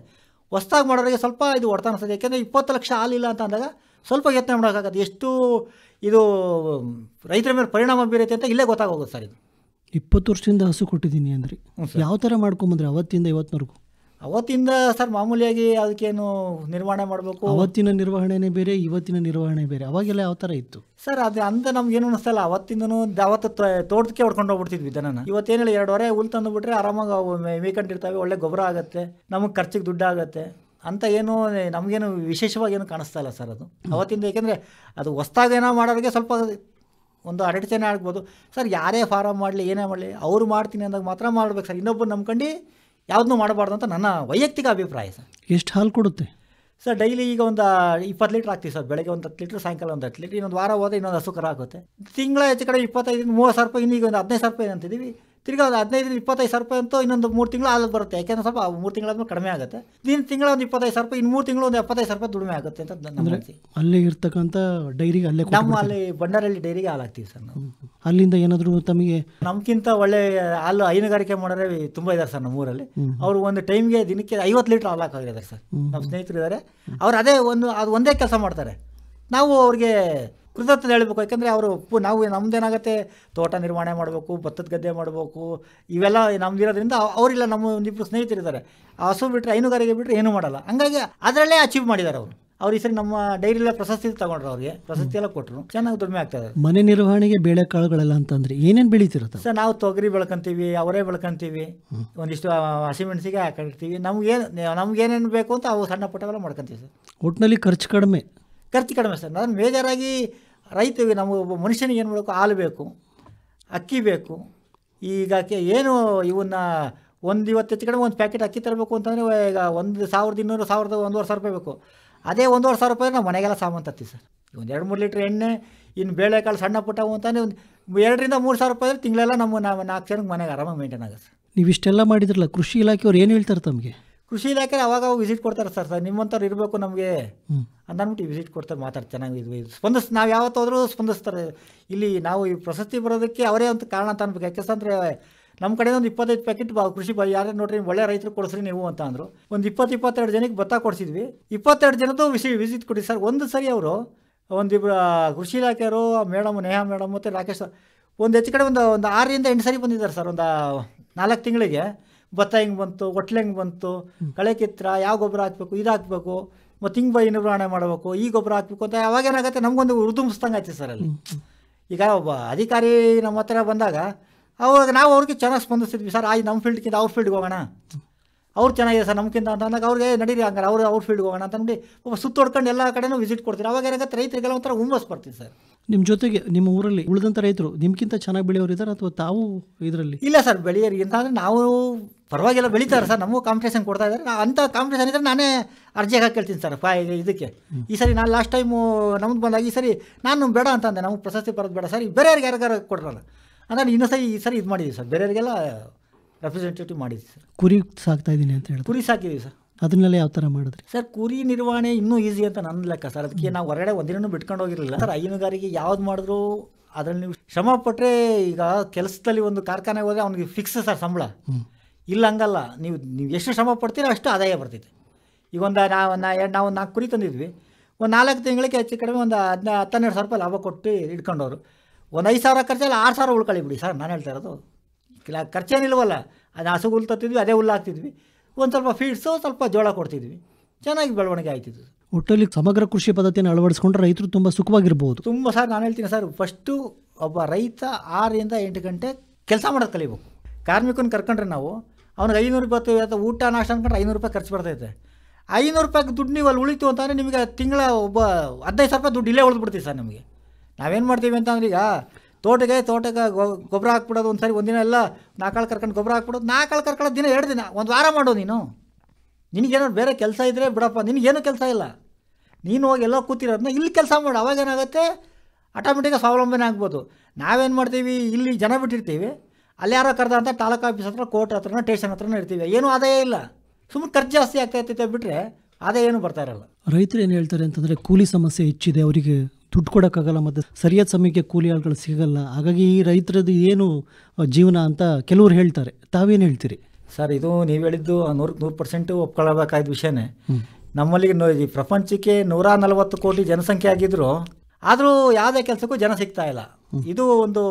ಹೊಸ್ದಾಗಿ ಮಾಡೋರಿಗೆ ಸ್ವಲ್ಪ ಇದು ಹೊಡ್ತಾ ಅನಿಸ್ತದೆ ಯಾಕೆಂದರೆ ಇಪ್ಪತ್ತು ಲಕ್ಷ ಹಾಲಿಲ್ಲ ಅಂತ ಅಂದಾಗ ಸ್ವಲ್ಪ ಯತ್ನ ಮಾಡೋಕ್ಕಾಗತ್ತೆ ಎಷ್ಟು ಇದು ರೈತರ ಮೇಲೆ ಪರಿಣಾಮ ಬೀರುತ್ತೆ ಅಂತ ಇಲ್ಲೇ ಗೊತ್ತಾಗೋಗುತ್ತೆ ಸರ್ ಇದು ಇಪ್ಪತ್ತು ವರ್ಷದಿಂದ ಹಸು ಕೊಟ್ಟಿದ್ದೀನಿ ಅಂದರೆ ಯಾವ ಥರ ಮಾಡ್ಕೊಂಬಂದ್ರೆ ಅವತ್ತಿಂದ ಇವತ್ತಿನವರೆಗೂ ಅವತ್ತಿಂದ ಸರ್ ಮಾಮೂಲಿಯಾಗಿ ಅದಕ್ಕೇನು ನಿರ್ವಹಣೆ ಮಾಡಬೇಕು ಅವತ್ತಿನ ನಿರ್ವಹಣೆನೇ ಬೇರೆ ಇವತ್ತಿನ ನಿರ್ವಹಣೆ ಬೇರೆ ಅವಾಗೆಲ್ಲ ಯಾವ ಥರ ಇತ್ತು ಸರ್ ಅದು ಅಂತ ನಮ್ಗೆ ಏನು ಅನಿಸ್ತಲ್ಲ ಯಾವತ್ತ ಅವತ್ತು ತೋಟಕ್ಕೆ ಹೊಡ್ಕೊಂಡು ಹೋಗ್ಬಿಡ್ತಿದ್ವಿ ದನನ ಇವತ್ತೇನಿಲ್ಲ ಎರಡುವರೆ ಹುಲ್ ತಂದುಬಿಟ್ರೆ ಬಿಟ್ರೆ ಆರಾಮಾಗಿ ಮೇಯ್ಕೊಂಡಿರ್ತಾವೆ ಒಳ್ಳೆ ಗೊಬ್ಬರ ಆಗುತ್ತೆ ನಮಗೆ ಖರ್ಚಿಗೆ ದುಡ್ಡು ಆಗುತ್ತೆ ಅಂತ ಏನು ನಮಗೇನು ವಿಶೇಷವಾಗಿ ಏನು ಕಾಣಿಸ್ತಾ ಇಲ್ಲ ಸರ್ ಅದು ಅವತ್ತಿಂದ ಏಕೆಂದರೆ ಅದು ಹೊಸ್ದಾಗೇನೋ ಮಾಡೋರಿಗೆ ಸ್ವಲ್ಪ ಒಂದು ಅಡಚಣೆ ಆಗ್ಬೋದು ಸರ್ ಯಾರೇ ಫಾರಮ್ ಮಾಡಲಿ ಏನೇ ಮಾಡಲಿ ಅವರು ಮಾಡ್ತೀನಿ ಅಂದಾಗ ಮಾತ್ರ ಮಾಡ್ಬೇಕು ಸರ್ ಇನ್ನೊಬ್ಬರು ನಂಬ್ಕೊಂಡು ಯಾವುದನ್ನು ಮಾಡಬಾರ್ದು ಅಂತ ನನ್ನ ವೈಯಕ್ತಿಕ ಅಭಿಪ್ರಾಯ ಸರ್ ಎಷ್ಟು ಹಾಲು ಕೊಡುತ್ತೆ ಸರ್ ಡೈಲಿ ಈಗ ಒಂದು ಇಪ್ಪತ್ತು ಲೀಟ್ರ್ ಹಾಕ್ತೀವಿ ಸರ್ ಬೆಳಗ್ಗೆ ಒಂದು ಹತ್ತು ಲೀಟ್ರ್ ಸಾಯಂಕಾಲ ಒಂದು ಹತ್ತು ಲೀಟ್ರ್ ಇನ್ನೊಂದು ವಾರ ಹೋದ ಇನ್ನೊಂದು ಹಸು ಕರ ಆಗುತ್ತೆ ತಿಂಗಳ ಹೆಚ್ಚು ಕಡೆ ಇಪ್ಪತ್ತೈದು ಮೂವತ್ತು ಸಾವಿರ ರೂಪಾಯಿ ಇನ್ನೀಗ ಒಂದು ಹದಿನೈದು ಸಾವಿರ ರೂಪಾಯಿ ಅಂತಿದ್ದೀವಿ ತಿರ್ಗಿ ಒಂದು ಹದಿನೈದು ಇಪ್ಪತ್ತೈದು ಸಾವಿರ ರೂಪಾಯಿ ಅಂತೂ ಇನ್ನೊಂದು ಮೂರು ತಿಂಗಳು ಆಗ ಬರುತ್ತೆ ಯಾಕೆಂದ್ರೆ ಸ್ವಲ್ಪ ಮೂರು ತಿಂಗಳಾದ್ಮೇಲೆ ಕಡಿಮೆ ಆಗುತ್ತೆ ದಿನ ತಿಂಗಳ ಒಂದು ಇಪ್ಪತ್ತೈದು ಸಾವಿರ ರೂಪಾಯಿ ಇನ್ನು ಮೂರು ತಿಂಗಳು ಒಂದು ಎಪ್ಪತ್ತೈದು ಸಾವಿರ ರೂಪಾಯಿ ದುಡಿಮೆ ಆಗುತ್ತೆ ಅಂತ ನನ್ನ ಇರ್ತಕ್ಕಂಥ ಡೈರಿಗೆ ಅಲ್ಲೇ ನಮ್ಮ ಅಲ್ಲಿ ಬಂಡಾರಲ್ಲಿ ಡೈರಿಗೆ ಹಾಲು ಹಾಕ್ತೀವಿ ಸರ್ ನಾವು ಅಲ್ಲಿಂದ ಏನಾದರೂ ತಮಗೆ ನಮಗಿಂತ ಒಳ್ಳೆ ಹಾಲು ಹೈನುಗಾರಿಕೆ ಮಾಡೋರೆ ತುಂಬ ಇದ್ದಾರೆ ಸರ್ ನಮ್ಮ ಊರಲ್ಲಿ ಅವರು ಒಂದು ಟೈಮ್ಗೆ ದಿನಕ್ಕೆ ಐವತ್ತು ಲೀಟ್ರ್ ಹಾಲು ಹಾಕಿದ್ದಾರೆ ಸರ್ ನಮ್ಮ ಸ್ನೇಹಿತರು ಇದ್ದಾರೆ ಅವ್ರು ಅದೇ ಒಂದು ಅದು ಒಂದೇ ಕೆಲಸ ಮಾಡ್ತಾರೆ ನಾವು ಅವ್ರಿಗೆ ಕೃತಜ್ಞತೆ ಹೇಳಬೇಕು ಯಾಕಂದರೆ ಅವರು ಉಪ್ಪು ನಾವು ನಮ್ಮದೇನಾಗುತ್ತೆ ತೋಟ ನಿರ್ವಹಣೆ ಮಾಡಬೇಕು ಭತ್ತದ ಗದ್ದೆ ಮಾಡಬೇಕು ಇವೆಲ್ಲ ನಮ್ದಿರೋದ್ರಿಂದ ಅವರಿಲ್ಲ ನಮ್ಮ ಒಂದಿಬ್ಬರು ಸ್ನೇಹಿತರಿದ್ದಾರೆ ಆ ಹಸು ಬಿಟ್ಟರೆ ಹೈನುಗಾರಿಕೆ ಬಿಟ್ಟರೆ ಏನೂ ಮಾಡಲ್ಲ ಹಂಗಾಗಿ ಅದರಲ್ಲೇ ಅಚೀವ್ ಮಾಡಿದ್ದಾರೆ ಅವರು ಅವ್ರ ಈ ಸರಿ ನಮ್ಮ ಡೈರಿಲ್ಲ ಪ್ರಶಸ್ತಿ ತಗೊಂಡ್ರು ಅವ್ರಿಗೆ ಪ್ರಶಸ್ತಿ ಎಲ್ಲ ಕೊಟ್ಟರು ಚೆನ್ನಾಗಿ ದುಡಿಮೆ ಆಗ್ತದೆ ಮನೆ ನಿರ್ವಹಣೆಗೆ ಬೇಳೆ ಬೇಳೆಕಾಳುಗಳೆಲ್ಲ ಅಂತಂದ್ರೆ ಏನೇನು ಬೆಳೀತಿರುತ್ತೆ ಸರ್ ನಾವು ತೊಗರಿ ಬೆಳ್ಕೊಂತೀವಿ ಅವರೇ ಬೆಳ್ಕೊಂತೀವಿ ಒಂದಿಷ್ಟು ಹಸಿಮೆಣಸಿಗೆ ಹಾಕೊಂಡಿರ್ತೀವಿ ನಮ್ಗೆ ಏನೇನು ಬೇಕು ಅಂತ ಅವು ಸಣ್ಣ ಪುಟ್ಟವೆಲ್ಲ ಮಾಡ್ಕೊಂತೀವಿ ಸರ್ ಒಟ್ಟಿನಲ್ಲಿ ಖರ್ಚು ಕಡಿಮೆ ಖರ್ಚು ಕಡಿಮೆ ಸರ್ ನಾನು ಬೇಜಾರಾಗಿ ರೈತರಿಗೆ ನಮ್ಮ ಮನುಷ್ಯನಿಗೆ ಏನು ಮಾಡಬೇಕು ಹಾಲು ಬೇಕು ಅಕ್ಕಿ ಬೇಕು ಈಗ ಏನು ಇವನ್ನ ಒಂದು ಇವತ್ತು ಹೆಚ್ಚು ಕಡಿಮೆ ಒಂದು ಪ್ಯಾಕೆಟ್ ಅಕ್ಕಿ ತರಬೇಕು ಅಂತಂದರೆ ಈಗ ಒಂದು ಸಾವಿರದ ಇನ್ನೂರು ಸಾವಿರದ ಒಂದುವರೆ ಸಾವಿರ ರೂಪಾಯಿ ಬೇಕು ಅದೇ ಒಂದುವರೆ ಸಾವಿರ ರೂಪಾಯಿ ನಾವು ಮನೆಗೆಲ್ಲ ಸಾಮಾನು ತರ್ತೀವಿ ಸರ್ ಒಂದು ಎರಡು ಮೂರು ಲೀಟ್ರ್ ಎಣ್ಣೆ ಇನ್ನು ಬೇಳೆಕಾಳು ಸಣ್ಣ ಪುಟ್ಟವು ಅಂತಂದರೆ ಒಂದು ಎರಡರಿಂದ ಮೂರು ಸಾವಿರ ರೂಪಾಯಿ ತಿಂಗಳೆಲ್ಲ ನಮ್ಮ ನಾವು ನಾಲ್ಕು ಜನಕ್ಕೆ ಮನೆಗೆ ಆರಾಮಾಗಿ ಮೇಂಟೈನ್ ಆಗುತ್ತೆ ನೀವು ಇಷ್ಟೆಲ್ಲ ಮಾಡಿದ್ರಲ್ಲ ಕೃಷಿ ಇಲಾಖೆಯವ್ರು ಏನು ಹೇಳ್ತಾರೆ ತಮಗೆ ಕೃಷಿ ಇಲಾಖೆ ಅವಾಗ ವಿಸಿಟ್ ಕೊಡ್ತಾರೆ ಸರ್ ಸರ್ ನಿಮ್ಮಂಥವ್ರು ಇರಬೇಕು ನಮಗೆ ಅಂತ ಅಂದ್ಬಿಟ್ಟು ವಿಸಿಟ್ ಕೊಡ್ತಾರೆ ಮಾತಾಡ್ತಾರೆ ಚೆನ್ನಾಗಿ ಇದು ಸ್ಪಂದಿಸ್ ನಾವು ಯಾವತ್ತಾದರೂ ಸ್ಪಂದಿಸ್ತಾರೆ ಇಲ್ಲಿ ನಾವು ಈ ಪ್ರಶಸ್ತಿ ಬರೋದಕ್ಕೆ ಅವರೇ ಒಂದು ಕಾರಣ ಅಂತ ಅನ್ಬೇಕು ಯಾಕೆಂದ್ರೆ ನಮ್ಮ ಕಡೆ ಒಂದು ಇಪ್ಪತ್ತೈದು ಪ್ಯಾಕೆಟ್ ಬಾ ಕೃಷಿ ಯಾರೇ ನೋಡ್ರಿ ಒಳ್ಳೆ ರೈತರು ಕೊಡಿಸ್ರಿ ನೀವು ಅಂತ ಅಂದರು ಒಂದು ಇಪ್ಪತ್ತು ಇಪ್ಪತ್ತೆರಡು ಜನಕ್ಕೆ ಭತ್ತ ಕೊಡಿಸಿದ್ವಿ ಇಪ್ಪತ್ತೆರಡು ಜನದ್ದು ವಿಸಿ ವಿಸಿಟ್ ಕೊಡಿ ಸರ್ ಒಂದು ಸರಿ ಅವರು ಒಂದಿಬ್ಬರು ಕೃಷಿ ಇಲಾಖೆಯವರು ಮೇಡಮ್ ನೇಹಾ ಮೇಡಮ್ ಮತ್ತು ರಾಕೇಶ್ ಒಂದು ಹೆಚ್ಚು ಕಡೆ ಒಂದು ಒಂದು ಆರರಿಂದ ಎಂಟು ಸರಿ ಬಂದಿದ್ದಾರೆ ಸರ್ ಒಂದು ನಾಲ್ಕು ತಿಂಗಳಿಗೆ ಭತ್ತ ಹೆಂಗೆ ಬಂತು ಒಟ್ಲೆ ಹೆಂಗೆ ಬಂತು ಕಳೆ ಕಿತ್ರ ಯಾವ ಗೊಬ್ಬರ ಹಾಕ್ಬೇಕು ಇದು ಹಾಕ್ಬೇಕು ಮತ್ತು ಹಿಂಗೆ ಬೈ ನಿರ್ವಹಣೆ ಮಾಡಬೇಕು ಈ ಗೊಬ್ಬರ ಹಾಕ್ಬೇಕು ಅಂತ ಏನಾಗುತ್ತೆ ನಮಗೊಂದು ಉರುದುಂಬಿಸ್ದಂಗೆ ಆಯ್ತು ಸರ್ ಅಲ್ಲಿ ಈಗ ಒಬ್ಬ ಅಧಿಕಾರಿ ನಮ್ಮ ಹತ್ರ ಬಂದಾಗ ಅವಾಗ ನಾವು ಅವ್ರಿಗೆ ಚೆನ್ನಾಗಿ ಸ್ಪಂದಿಸಿದ್ವಿ ಸರ್ ಆಯ್ತು ನಮ್ಮ ಫೀಲ್ಡ್ಗಿಂತ ಅವ್ರ ಫೀಲ್ಡ್ಗೆ ಹೋಗೋಣ ಅವ್ರು ಚೆನ್ನಾಗಿದೆ ಸರ್ ನಮ್ಗಿಂತ ಅಂತ ಅಂದಾಗ ಅವ್ರಿಗೆ ನಡೀರಿ ಹಂಗಾರೆ ಅವ್ರು ಅವ್ರ ಫೀಲ್ಡ್ಗೆ ಹೋಗೋಣ ಅಂತ ನೋಡಿ ಒಬ್ಬ ಸುತ್ತೊಡ್ಕೊಂಡು ಎಲ್ಲ ಕಡೆನೂ ವಿಸಿಟ್ ಕೊಡ್ತೀರಿ ಅವಾಗ ಏನಾಗುತ್ತೆ ರೈತರಿಗೆಲ್ಲ ಒಂಥರ ಹುಂಬಸ್ ಬರ್ತೀವಿ ಸರ್ ನಿಮ್ಮ ಜೊತೆಗೆ ನಿಮ್ಮ ಊರಲ್ಲಿ ಉಳಿದಂಥ ರೈತರು ನಿಮ್ಗಿಂತ ಚೆನ್ನಾಗಿ ಬೆಳೆಯೋರು ಇದ್ದಾರೆ ಅಥವಾ ತಾವು ಇದರಲ್ಲಿ ಇಲ್ಲ ಸರ್ ಅಂತ ಅಂದರೆ ನಾವು ಪರವಾಗಿಲ್ಲ ಬೆಳೀತಾರೆ ಸರ್ ನಮಗೂ ಕಾಂಪಿಟೇಷನ್ ಕೊಡ್ತಾ ಇದ್ದಾರೆ ಅಂಥ ಕಾಂಪಿಟೇಷನ್ ಇದ್ದರೆ ನಾನೇ ಹಾಕಿ ಕೇಳ್ತೀನಿ ಸರ್ ಫೈ ಇದಕ್ಕೆ ಈ ಸರಿ ನಾನು ಲಾಸ್ಟ್ ಟೈಮು ನಮ್ದು ಬಂದಾಗ ಈ ಸರಿ ನಾನು ಬೇಡ ಅಂತ ನಮಗೆ ಪ್ರಶಸ್ತಿ ಬರೋದು ಬೇಡ ಸರ್ ಬೇರೆಯವ್ರಿಗೆ ಯಾರಿಗಾರು ಕೊಡ್ರಲ್ಲ ನಾನು ಇನ್ನೂ ಸರಿ ಈ ಸರಿ ಇದು ಮಾಡಿದ್ದೀವಿ ಸರ್ ಬೇರೆಯವರಿಗೆಲ್ಲ ರೆಪ್ರೆಸೆಂಟೇಟಿವ್ ಮಾಡಿದ್ದೀವಿ ಸರ್ ಕುರಿ ಸಾಕ್ತಾ ಇದ್ದೀನಿ ಅಂತ ಹೇಳಿ ಕುರಿ ಸಾಕಿದ್ದೀವಿ ಸರ್ ಅದನ್ನೆಲ್ಲ ಯಾವ ಥರ ಮಾಡಿದ್ರಿ ಸರ್ ಕುರಿ ನಿರ್ವಹಣೆ ಇನ್ನೂ ಈಸಿ ಅಂತ ನನ್ನ ಲೆಕ್ಕ ಸರ್ ಅದಕ್ಕೆ ನಾವು ಹೊರಗಡೆ ಒಂದಿನೂ ಬಿಟ್ಕೊಂಡು ಹೋಗಿರಲಿಲ್ಲ ಸರ್ ಹೈನುಗಾರಿಕೆ ಯಾವ್ದು ಮಾಡಿದ್ರು ಅದರಲ್ಲಿ ನೀವು ಶ್ರಮ ಪಟ್ಟರೆ ಈಗ ಕೆಲಸದಲ್ಲಿ ಒಂದು ಕಾರ್ಖಾನೆಗೆ ಹೋದರೆ ಅವನಿಗೆ ಫಿಕ್ಸ್ ಸರ್ ಸಂಬಳ ಇಲ್ಲ ಹಂಗಲ್ಲ ನೀವು ನೀವು ಎಷ್ಟು ಶ್ರಮ ಪಡ್ತೀರೋ ಅಷ್ಟು ಆದಾಯ ಬರ್ತೈತೆ ಈಗ ಒಂದು ನಾವು ನಾ ನಾವು ನಾಲ್ಕು ಕುರಿ ತಂದಿದ್ವಿ ಒಂದು ನಾಲ್ಕು ತಿಂಗಳಿಗೆ ಹೆಚ್ಚು ಕಡಿಮೆ ಒಂದು ಹದಿನ ಹತ್ತೆರಡು ಸಾವಿರ ರೂಪಾಯಿ ಲಾಭ ಕೊಟ್ಟು ಇಟ್ಕೊಂಡವ್ರು ಒಂದು ಐದು ಸಾವಿರ ಖರ್ಚಲ್ಲಿ ಆರು ಸಾವಿರ ಉಳ್ಕೊಳ್ಳಿ ಬಿಡಿ ಸರ್ ನಾನು ಹೇಳ್ತಾ ಇರೋದು ಇಲ್ಲ ಖರ್ಚೇನಿಲ್ವಲ್ಲ ಅದು ಹಸು ಹುಲ್ಲು ತತ್ತಿದ್ವಿ ಅದೇ ಹುಲ್ಲು ಹಾಕ್ತಿದ್ವಿ ಒಂದು ಸ್ವಲ್ಪ ಫೀಡ್ಸು ಸ್ವಲ್ಪ ಜೋಳ ಕೊಡ್ತಿದ್ವಿ ಚೆನ್ನಾಗಿ ಬೆಳವಣಿಗೆ ಆಯ್ತಿದ್ವಿ ಒಟ್ಟಲ್ಲಿ ಸಮಗ್ರ ಕೃಷಿ ಪದ್ಧತಿಯನ್ನು ಅಳವಡಿಸ್ಕೊಂಡ್ರೆ ರೈತರು ತುಂಬ ಸುಖವಾಗಿರ್ಬೋದು ತುಂಬ ಸರ್ ನಾನು ಹೇಳ್ತೀನಿ ಸರ್ ಫಸ್ಟು ಒಬ್ಬ ರೈತ ಆರರಿಂದ ಎಂಟು ಗಂಟೆ ಕೆಲಸ ಮಾಡೋದು ಕಲಿಬೇಕು ಕಾರ್ಮಿಕನ ಕರ್ಕೊಂಡ್ರೆ ನಾವು ಅವ್ನಿಗೆ ಐನೂರು ರೂಪಾಯಿ ಇವತ್ತು ಊಟ ನಾಷ್ಟ ಅಂದ್ಕೊಂಡು ಐನೂರು ರೂಪಾಯಿ ಖರ್ಚು ಬರ್ತೈತೆ ಐನೂರು ರೂಪಾಯಿ ದುಡ್ಡು ನೀವು ಅಲ್ಲಿ ಉಳಿತು ಅಂತಂದರೆ ನಿಮಗೆ ತಿಂಗಳ ಒಬ್ಬ ಹದಿನೈದು ಸಾವಿರ ರೂಪಾಯಿ ದುಡ್ಡು ಇಲ್ಲೇ ಉಳಿದ್ಬಿಡ್ತೀವಿ ಸರ್ ನಿಮಗೆ ನಾವೇನು ಮಾಡ್ತೀವಿ ಅಂತಂದ್ರೆ ಈಗ ತೋಟಕ್ಕೆ ತೋಟಕ್ಕೆ ಗೊಬ್ಬರ ಹಾಕ್ಬಿಡೋದು ಒಂದು ಸಾರಿ ಒಂದಿನ ಎಲ್ಲ ನಾಲ್ಕಾಳು ಕರ್ಕೊಂಡು ಗೊಬ್ಬರ ಹಾಕ್ಬಿಡೋದು ನಾಲ್ಕಾಳು ಕರ್ಕೊಳ್ಳೋ ದಿನ ಎರಡು ದಿನ ಒಂದು ವಾರ ಮಾಡು ನೀನು ನಿನಗೇನೋ ಬೇರೆ ಕೆಲಸ ಇದ್ದರೆ ಬಿಡಪ್ಪ ನಿನಗೇನು ಕೆಲಸ ಇಲ್ಲ ನೀನು ಹೋಗಿ ಎಲ್ಲೋ ಕೂತಿರೋದನ್ನ ಇಲ್ಲಿ ಕೆಲಸ ಮಾಡು ಅವಾಗೇನಾಗುತ್ತೆ ಆಟೋಮೆಟಿಕ್ಕಾಗಿ ಸ್ವಾವಲಂಬನೆ ಆಗ್ಬೋದು ನಾವೇನು ಮಾಡ್ತೀವಿ ಇಲ್ಲಿ ಜನ ಬಿಟ್ಟಿರ್ತೀವಿ ಅಲ್ಲಿ ಯಾರೋ ಅಂತ ತಾಲೂಕು ಆಫೀಸ್ ಹತ್ರ ಕೋರ್ಟ್ ಹತ್ರನೇ ಟೇಷನ್ ಹತ್ರನೇ ಇರ್ತೀವಿ ಏನೂ ಆದಾಯ ಇಲ್ಲ ಸುಮ್ಮನೆ ಖರ್ಚು ಜಾಸ್ತಿ ಆಗ್ತಾ ಇರ್ತೈತೆ ಬಿಟ್ಟರೆ ಆದಾಯ ಏನು ಬರ್ತಾ ಇರಲ್ಲ ರೈತರು ಏನು ಹೇಳ್ತಾರೆ ಅಂತಂದರೆ ಕೂಲಿ ಸಮಸ್ಯೆ ಹೆಚ್ಚಿದೆ ಅವರಿಗೆ ದುಡ್ಡು ಕೊಡೋಕ್ಕಾಗಲ್ಲ ಮತ್ತು ಸರಿಯಾದ ಸಮಯಕ್ಕೆ ಕೂಲಿ ಆಳುಗಳು ಸಿಗಲ್ಲ ಹಾಗಾಗಿ ಈ ರೈತರದ್ದು ಏನು ಜೀವನ ಅಂತ ಕೆಲವರು ಹೇಳ್ತಾರೆ ತಾವೇನು ಹೇಳ್ತೀರಿ ಸರ್ ಇದು ನೀವು ಹೇಳಿದ್ದು ನೂರು ನೂರು ಪರ್ಸೆಂಟು ಒಪ್ಕೊಳ್ಳಬೇಕಾದ ವಿಷಯನೇ ನಮ್ಮಲ್ಲಿ ಪ್ರಪಂಚಕ್ಕೆ ನೂರ ನಲವತ್ತು ಕೋಟಿ ಜನಸಂಖ್ಯೆ ಆಗಿದ್ರು ಆದರೂ ಯಾವುದೇ ಕೆಲಸಕ್ಕೂ ಜನ ಸಿಗ್ತಾ ಇಲ್ಲ ಇದು ಒಂದು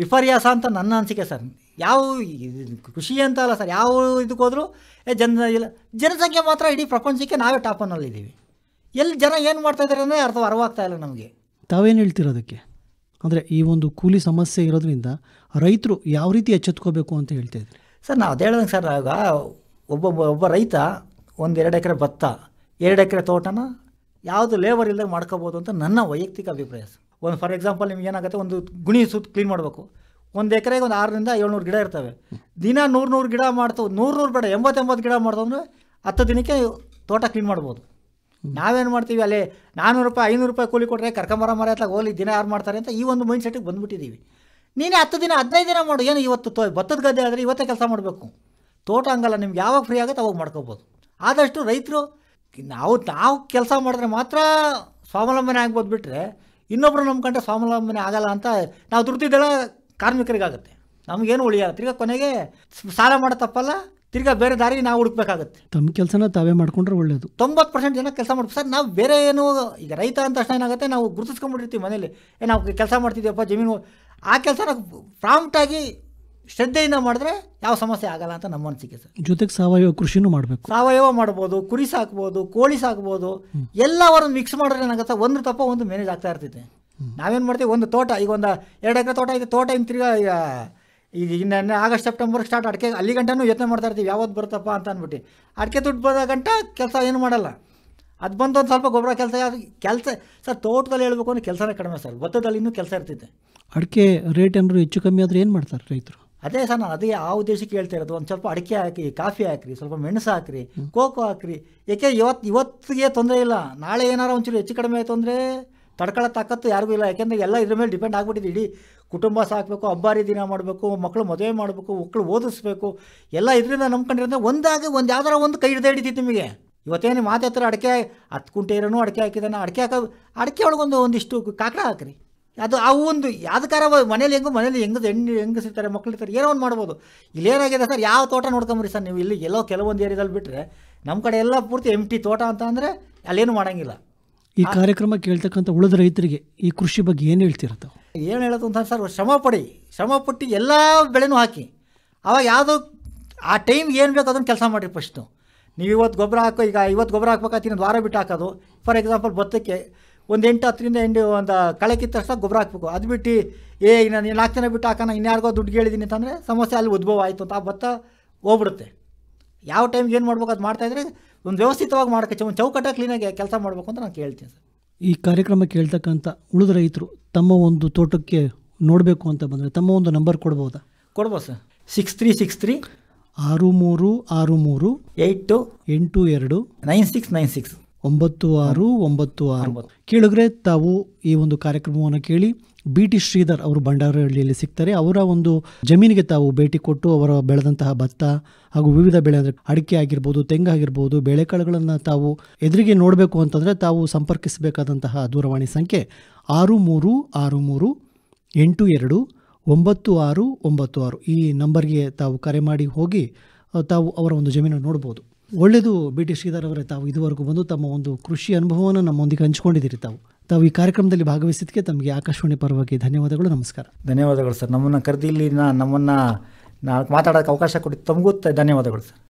ವಿಪರ್ಯಾಸ ಅಂತ ನನ್ನ ಅನಿಸಿಕೆ ಸರ್ ಯಾವ ಖುಷಿ ಅಂತ ಅಲ್ಲ ಸರ್ ಯಾವ ಇದಕ್ಕೆ ಹೋದರೂ ಏ ಜನ ಇಲ್ಲ ಜನಸಂಖ್ಯೆ ಮಾತ್ರ ಇಡೀ ಪ್ರಪಂಚಕ್ಕೆ ನಾವೇ ಟಾಪನ್ನಲ್ಲಿದ್ದೀವಿ ಎಲ್ಲಿ ಜನ ಏನು ಮಾಡ್ತಾ ಇದ್ದಾರೆ ಅಂದರೆ ಅರ್ಥ ಅರವಾಗ್ತಾ ಇಲ್ಲ ನಮಗೆ ತಾವೇನು ಹೇಳ್ತಿರೋದಕ್ಕೆ ಅಂದರೆ ಈ ಒಂದು ಕೂಲಿ ಸಮಸ್ಯೆ ಇರೋದ್ರಿಂದ ರೈತರು ಯಾವ ರೀತಿ ಎಚ್ಚೆತ್ಕೋಬೇಕು ಅಂತ ಹೇಳ್ತಾ ಇದ್ದಾರೆ ಸರ್ ನಾವು ಅದೇ ಹೇಳಿದಂಗೆ ಸರ್ ಆಗ ಒಬ್ಬ ಒಬ್ಬ ರೈತ ಒಂದು ಎರಡು ಎಕರೆ ಭತ್ತ ಎರಡು ಎಕರೆ ತೋಟನ ಯಾವುದು ಲೇಬರ್ ಇಲ್ಲದೆ ಮಾಡ್ಕೋಬೋದು ಅಂತ ನನ್ನ ವೈಯಕ್ತಿಕ ಅಭಿಪ್ರಾಯ ಸರ್ ಒಂದು ಫಾರ್ ಎಕ್ಸಾಂಪಲ್ ನಿಮ್ಗೆ ಏನಾಗುತ್ತೆ ಒಂದು ಗುಣಿ ಸುತ್ತ ಕ್ಲೀನ್ ಮಾಡಬೇಕು ಒಂದು ಎಕರೆಗೆ ಒಂದು ಆರರಿಂದ ಏಳ್ನೂರು ಗಿಡ ಇರ್ತವೆ ದಿನ ನೂರು ನೂರು ಗಿಡ ಮಾಡ್ತಾವೆ ನೂರು ನೂರು ಬೇಡ ಎಂಬತ್ತೆಂಬತ್ತು ಗಿಡ ಮಾಡ್ತಂದ್ರೆ ಹತ್ತು ದಿನಕ್ಕೆ ತೋಟ ಕ್ಲೀನ್ ಮಾಡ್ಬೋದು ನಾವೇನು ಮಾಡ್ತೀವಿ ಅಲ್ಲಿ ನಾನ್ನೂರು ರೂಪಾಯಿ ಐನೂರು ರೂಪಾಯಿ ಕೂಲಿ ಕೊಟ್ಟರೆ ಕರ್ಕಂಬರ ಮರ ಹತ್ಲಾಗ ಹೋಗ್ಲಿ ದಿನ ಯಾರು ಮಾಡ್ತಾರೆ ಅಂತ ಈ ಒಂದು ಮೈಂಡ್ ಸೆಟ್ಟಿಗೆ ಬಂದುಬಿಟ್ಟಿದ್ದೀವಿ ನೀನೇ ಹತ್ತು ದಿನ ಹದಿನೈದು ದಿನ ಮಾಡು ಏನು ಇವತ್ತು ತೋ ಭತ್ತದ ಗದ್ದೆ ಆದರೆ ಇವತ್ತೇ ಕೆಲಸ ಮಾಡಬೇಕು ತೋಟ ಹಂಗಲ್ಲ ನಿಮ್ಗೆ ಯಾವಾಗ ಫ್ರೀ ಆಗುತ್ತೆ ಅವಾಗ ಮಾಡ್ಕೋಬೋದು ಆದಷ್ಟು ರೈತರು ನಾವು ನಾವು ಕೆಲಸ ಮಾಡಿದ್ರೆ ಮಾತ್ರ ಸ್ವಾವಲಂಬನೆ ಆಗ್ಬೋದು ಬಿಟ್ಟರೆ ಇನ್ನೊಬ್ಬರು ಕಂಡ ಸ್ವಾವಲಂಬನೆ ಆಗಲ್ಲ ಅಂತ ನಾವು ದುಡ್ದಿದ್ದೆಲ್ಲ ಕಾರ್ಮಿಕರಿಗಾಗುತ್ತೆ ನಮಗೇನು ಉಳಿಯಲ್ಲ ತಿರ್ಗಾ ಕೊನೆಗೆ ಸಾಲ ಮಾಡೋ ತಪ್ಪಲ್ಲ ತಿರ್ಗಾ ಬೇರೆ ದಾರಿ ನಾವು ಹುಡುಕ್ಬೇಕಾಗುತ್ತೆ ತಮ್ಮ ಕೆಲಸನ ತಾವೇ ಮಾಡ್ಕೊಂಡ್ರೆ ಒಳ್ಳೇದು ತೊಂಬತ್ತು ಪರ್ಸೆಂಟ್ ಜನ ಕೆಲಸ ಮಾಡ್ಬೇಕು ಸರ್ ನಾವು ಬೇರೆ ಏನು ಈಗ ರೈತ ಅಂತ ತಕ್ಷಣ ಏನಾಗುತ್ತೆ ನಾವು ಗುರುತಿಸ್ಕೊಂಡ್ಬಿಟ್ಟಿರ್ತೀವಿ ಮನೇಲಿ ಏ ನಾವು ಕೆಲಸ ಮಾಡ್ತಿದ್ದೀವಪ್ಪ ಜಮೀನು ಆ ಕೆಲಸನ ಪ್ರಾಂಪ್ಟಾಗಿ ಶ್ರದ್ಧೆಯಿಂದ ಮಾಡಿದ್ರೆ ಯಾವ ಸಮಸ್ಯೆ ಆಗಲ್ಲ ಅಂತ ನಮ್ಮ ಅನಿಸಿಕೆ ಸರ್ ಜೊತೆಗೆ ಸಾವಯವ ಕೃಷಿನೂ ಮಾಡಬೇಕು ಸಾವಯವ ಮಾಡ್ಬೋದು ಕುರಿ ಸಾಕ್ಬೋದು ಕೋಳಿ ಸಾಕ್ಬೋದು ಎಲ್ಲವರನ್ನು ಮಿಕ್ಸ್ ಮಾಡಿದ್ರೆ ಏನಾಗುತ್ತೆ ಒಂದು ತಪ್ಪ ಒಂದು ಮ್ಯಾನೇಜ್ ಆಗ್ತಾ ಇರ್ತೈತೆ ನಾವೇನು ಮಾಡ್ತೀವಿ ಒಂದು ತೋಟ ಈಗ ಒಂದು ಎರಡು ಎಕರೆ ತೋಟ ಇದೆ ತೋಟ ಹಿಂಗೆ ತಿರ್ಗಿ ಈಗ ಈಗ ಆಗಸ್ಟ್ ಸೆಪ್ಟೆಂಬರ್ ಸ್ಟಾರ್ಟ್ ಅಡಿಕೆ ಅಲ್ಲಿ ಗಂಟನೂ ಯತ್ನ ಮಾಡ್ತಾ ಇರ್ತೀವಿ ಯಾವತ್ತು ಬರುತ್ತಪ್ಪ ಅಂತ ಅಂದ್ಬಿಟ್ಟು ಅಡಿಕೆ ದುಡ್ಡು ಬಂದ ಗಂಟ ಕೆಲಸ ಏನು ಮಾಡಲ್ಲ ಅದು ಬಂದು ಒಂದು ಸ್ವಲ್ಪ ಗೊಬ್ಬರ ಕೆಲಸ ಕೆಲಸ ಸರ್ ತೋಟದಲ್ಲಿ ಹೇಳ್ಬೇಕು ಅಂದ್ರೆ ಕೆಲಸನೇ ಕಡಿಮೆ ಸರ್ ಭತ್ತದಲ್ಲಿ ಇನ್ನೂ ಕೆಲಸ ಇರ್ತೈತೆ ಅಡಿಕೆ ರೇಟ್ ಏನಾದ್ರು ಹೆಚ್ಚು ಕಮ್ಮಿ ಆದರೆ ಏನು ಮಾಡ್ತಾರೆ ರೈತರು ಅದೇ ಸರ್ ನಾನು ಅದೇ ಆ ಉದ್ದೇಶಕ್ಕೆ ಹೇಳ್ತಾ ಇರೋದು ಒಂದು ಸ್ವಲ್ಪ ಅಡಿಕೆ ಹಾಕಿ ಕಾಫಿ ಹಾಕಿರಿ ಸ್ವಲ್ಪ ಮೆಣಸು ಹಾಕಿರಿ ಕೋಕೋ ಹಾಕಿರಿ ಏಕೆ ಇವತ್ತು ಇವತ್ತಿಗೆ ತೊಂದರೆ ಇಲ್ಲ ನಾಳೆ ಏನಾರು ಒಂಚೂರು ಹೆಚ್ಚು ಕಡಿಮೆ ಆಯಿತು ಅಂದರೆ ತಡ್ಕೊಳ್ಳೋ ತಾಕತ್ತು ಯಾರಿಗೂ ಇಲ್ಲ ಯಾಕೆಂದರೆ ಎಲ್ಲ ಇದ್ರ ಮೇಲೆ ಡಿಪೆಂಡ್ ಆಗಿಬಿಟ್ಟಿದೆ ಇಡೀ ಕುಟುಂಬ ಸಾಕಬೇಕು ಅಬ್ಬಾರಿ ದಿನ ಮಾಡಬೇಕು ಮಕ್ಕಳು ಮದುವೆ ಮಾಡಬೇಕು ಮಕ್ಕಳು ಓದಿಸ್ಬೇಕು ಎಲ್ಲ ಇದರಿಂದ ನಂಬ್ಕೊಂಡಿರೋದ್ರೆ ಒಂದಾಗಿ ಒಂದು ಯಾವ್ದಾರ ಒಂದು ಕೈ ಹಿಡ್ದೆ ಹಿಡಿತಿತ್ತು ನಿಮಗೆ ಇವತ್ತೇನು ಮಾತಾಡ್ತಾರೆ ಅಡಿಕೆ ಹತ್ತು ಕುಂಟೆ ಇರೋನು ಅಡಿಕೆ ಹಾಕಿದಾನೆ ಅಡಿಕೆ ಹಾಕೋ ಅಡಿಕೆ ಒಳಗೊಂದು ಒಂದಿಷ್ಟು ಕಾಕಡ ಹಾಕಿರಿ ಅದು ಆ ಒಂದು ಯಾವ್ದಕ್ಕಾರ ಮನೇಲಿ ಹೆಂಗು ಮನೇಲಿ ಹೆಂಗದು ಹೆಣ್ಣು ಸಿಗ್ತಾರೆ ಮಕ್ಳು ಇರ್ತಾರೆ ಏನೋ ಒಂದು ಮಾಡ್ಬೋದು ಇಲ್ಲೇನಾಗಿದೆ ಸರ್ ಯಾವ ತೋಟ ನೋಡ್ಕೊಂಬ್ರಿ ಸರ್ ನೀವು ಇಲ್ಲಿ ಎಲ್ಲೋ ಕೆಲವೊಂದು ಏರಿಯಾದಲ್ಲಿ ಬಿಟ್ಟರೆ ನಮ್ಮ ಕಡೆ ಎಲ್ಲ ಪೂರ್ತಿ ಎಮ್ ಟಿ ತೋಟ ಅಂತ ಅಂದರೆ ಅಲ್ಲೇನು ಮಾಡೋಂಗಿಲ್ಲ ಈ ಕಾರ್ಯಕ್ರಮ ಕೇಳ್ತಕ್ಕಂಥ ಉಳಿದ ರೈತರಿಗೆ ಈ ಕೃಷಿ ಬಗ್ಗೆ ಏನು ಹೇಳ್ತಿರತ್ತ ಏನು ಹೇಳೋದು ಅಂತ ಸರ್ ಶ್ರಮ ಪಡಿ ಶ್ರಮ ಪಟ್ಟು ಎಲ್ಲ ಬೆಳೆನೂ ಹಾಕಿ ಅವಾಗ ಯಾವುದೋ ಆ ಟೈಮ್ಗೆ ಏನು ಬೇಕು ಅದನ್ನು ಕೆಲಸ ಮಾಡಿರಿ ಫಸ್ಟು ನೀವು ಇವತ್ತು ಗೊಬ್ಬರ ಹಾಕೋ ಈಗ ಇವತ್ತು ಗೊಬ್ಬರ ಹಾಕ್ಬೇಕಾತೀನಿ ಒಂದು ವಾರ ಬಿಟ್ಟು ಹಾಕೋದು ಫಾರ್ ಎಕ್ಸಾಂಪಲ್ ಭತ್ತಕ್ಕೆ ಒಂದು ಎಂಟು ಹತ್ತರಿಂದ ಎಂಟು ಒಂದು ಕಳೆ ಕಿತ್ತ ತಕ್ಷಣ ಗೊಬ್ಬರ ಹಾಕಬೇಕು ಅದು ಬಿಟ್ಟು ಏ ನಾನು ನಾಲ್ಕು ಜನ ಬಿಟ್ಟು ಹಾಕೋಣ ಇನ್ಯಾರಿಗೋ ದುಡ್ಡು ಕೇಳಿದ್ದೀನಿ ಅಂತಂದರೆ ಸಮಸ್ಯೆ ಅಲ್ಲಿ ಉದ್ಭವ ಆಯಿತು ಅಂತ ಆ ಭತ್ತ ಹೋಗ್ಬಿಡುತ್ತೆ ಯಾವ ಟೈಮ್ಗೆ ಏನು ಮಾಡ್ಬೇಕು ಅದು ಮಾಡ್ತಾಯಿದ್ರೆ ಒಂದು ವ್ಯವಸ್ಥಿತವಾಗಿ ಮಾಡೋಕ್ಕೆ ಒಂದು ಚೌಕಟ್ಟ ಕ್ಲೀನಾಗಿ ಕೆಲಸ ಮಾಡಬೇಕು ಅಂತ ನಾನು ಕೇಳ್ತೀನಿ ಸರ್ ಈ ಕಾರ್ಯಕ್ರಮ ಕೇಳ್ತಕ್ಕಂಥ ಉಳಿದ ರೈತರು ತಮ್ಮ ಒಂದು ತೋಟಕ್ಕೆ ನೋಡಬೇಕು ಅಂತ ಬಂದರೆ ತಮ್ಮ ಒಂದು ನಂಬರ್ ಕೊಡ್ಬೋದಾ ಕೊಡ್ಬೋದು sir six three six three ಆರು ಮೂರು ಆರು ಮೂರು ಏಯ್ಟು ಎಂಟು ಎರಡು ನೈನ್ ಸಿಕ್ಸ್ ನೈನ್ ಸಿಕ್ಸ್ ಒಂಬತ್ತು ಆರು ಒಂಬತ್ತು ಆರು ಕೇಳಿದ್ರೆ ತಾವು ಈ ಒಂದು ಕಾರ್ಯಕ್ರಮವನ್ನು ಕೇಳಿ ಬಿ ಟಿ ಶ್ರೀಧರ್ ಅವರು ಭಂಡಾರಹಳ್ಳಿಯಲ್ಲಿ ಸಿಗ್ತಾರೆ ಅವರ ಒಂದು ಜಮೀನಿಗೆ ತಾವು ಭೇಟಿ ಕೊಟ್ಟು ಅವರ ಬೆಳೆದಂತಹ ಭತ್ತ ಹಾಗೂ ವಿವಿಧ ಬೆಳೆ ಅಂದರೆ ಅಡಿಕೆ ಆಗಿರ್ಬೋದು ತೆಂಗಾಗಿರ್ಬೋದು ಆಗಿರ್ಬೋದು ಬೆಳೆಕಾಳುಗಳನ್ನು ತಾವು ಎದುರಿಗೆ ನೋಡಬೇಕು ಅಂತಂದರೆ ತಾವು ಸಂಪರ್ಕಿಸಬೇಕಾದಂತಹ ದೂರವಾಣಿ ಸಂಖ್ಯೆ ಆರು ಮೂರು ಆರು ಮೂರು ಎಂಟು ಎರಡು ಒಂಬತ್ತು ಆರು ಒಂಬತ್ತು ಆರು ಈ ನಂಬರ್ಗೆ ತಾವು ಕರೆ ಮಾಡಿ ಹೋಗಿ ತಾವು ಅವರ ಒಂದು ಜಮೀನನ್ನು ನೋಡ್ಬೋದು ಒಳ್ಳೆಯದು ಬಿ ಟಿ ಅವರೇ ತಾವು ಇದುವರೆಗೂ ಬಂದು ತಮ್ಮ ಒಂದು ಕೃಷಿ ಅನುಭವವನ್ನು ನಮ್ಮೊಂದಿಗೆ ಹಂಚಿಕೊಂಡಿದ್ದೀರಿ ತಾವು ತಾವು ಈ ಕಾರ್ಯಕ್ರಮದಲ್ಲಿ ಭಾಗವಹಿಸಿದ್ದಕ್ಕೆ ತಮಗೆ ಆಕಾಶವಾಣಿ ಪರವಾಗಿ ಧನ್ಯವಾದಗಳು ನಮಸ್ಕಾರ ಧನ್ಯವಾದಗಳು ಸರ್ ನಮ್ಮನ್ನು ಕರೆದಿಲ್ಲಿ ನಮ್ಮನ್ನು ಮಾತಾಡೋಕ್ಕೆ ಅವಕಾಶ ಕೊಡಿ ತಮಗೂ ಧನ್ಯವಾದಗಳು ಸರ್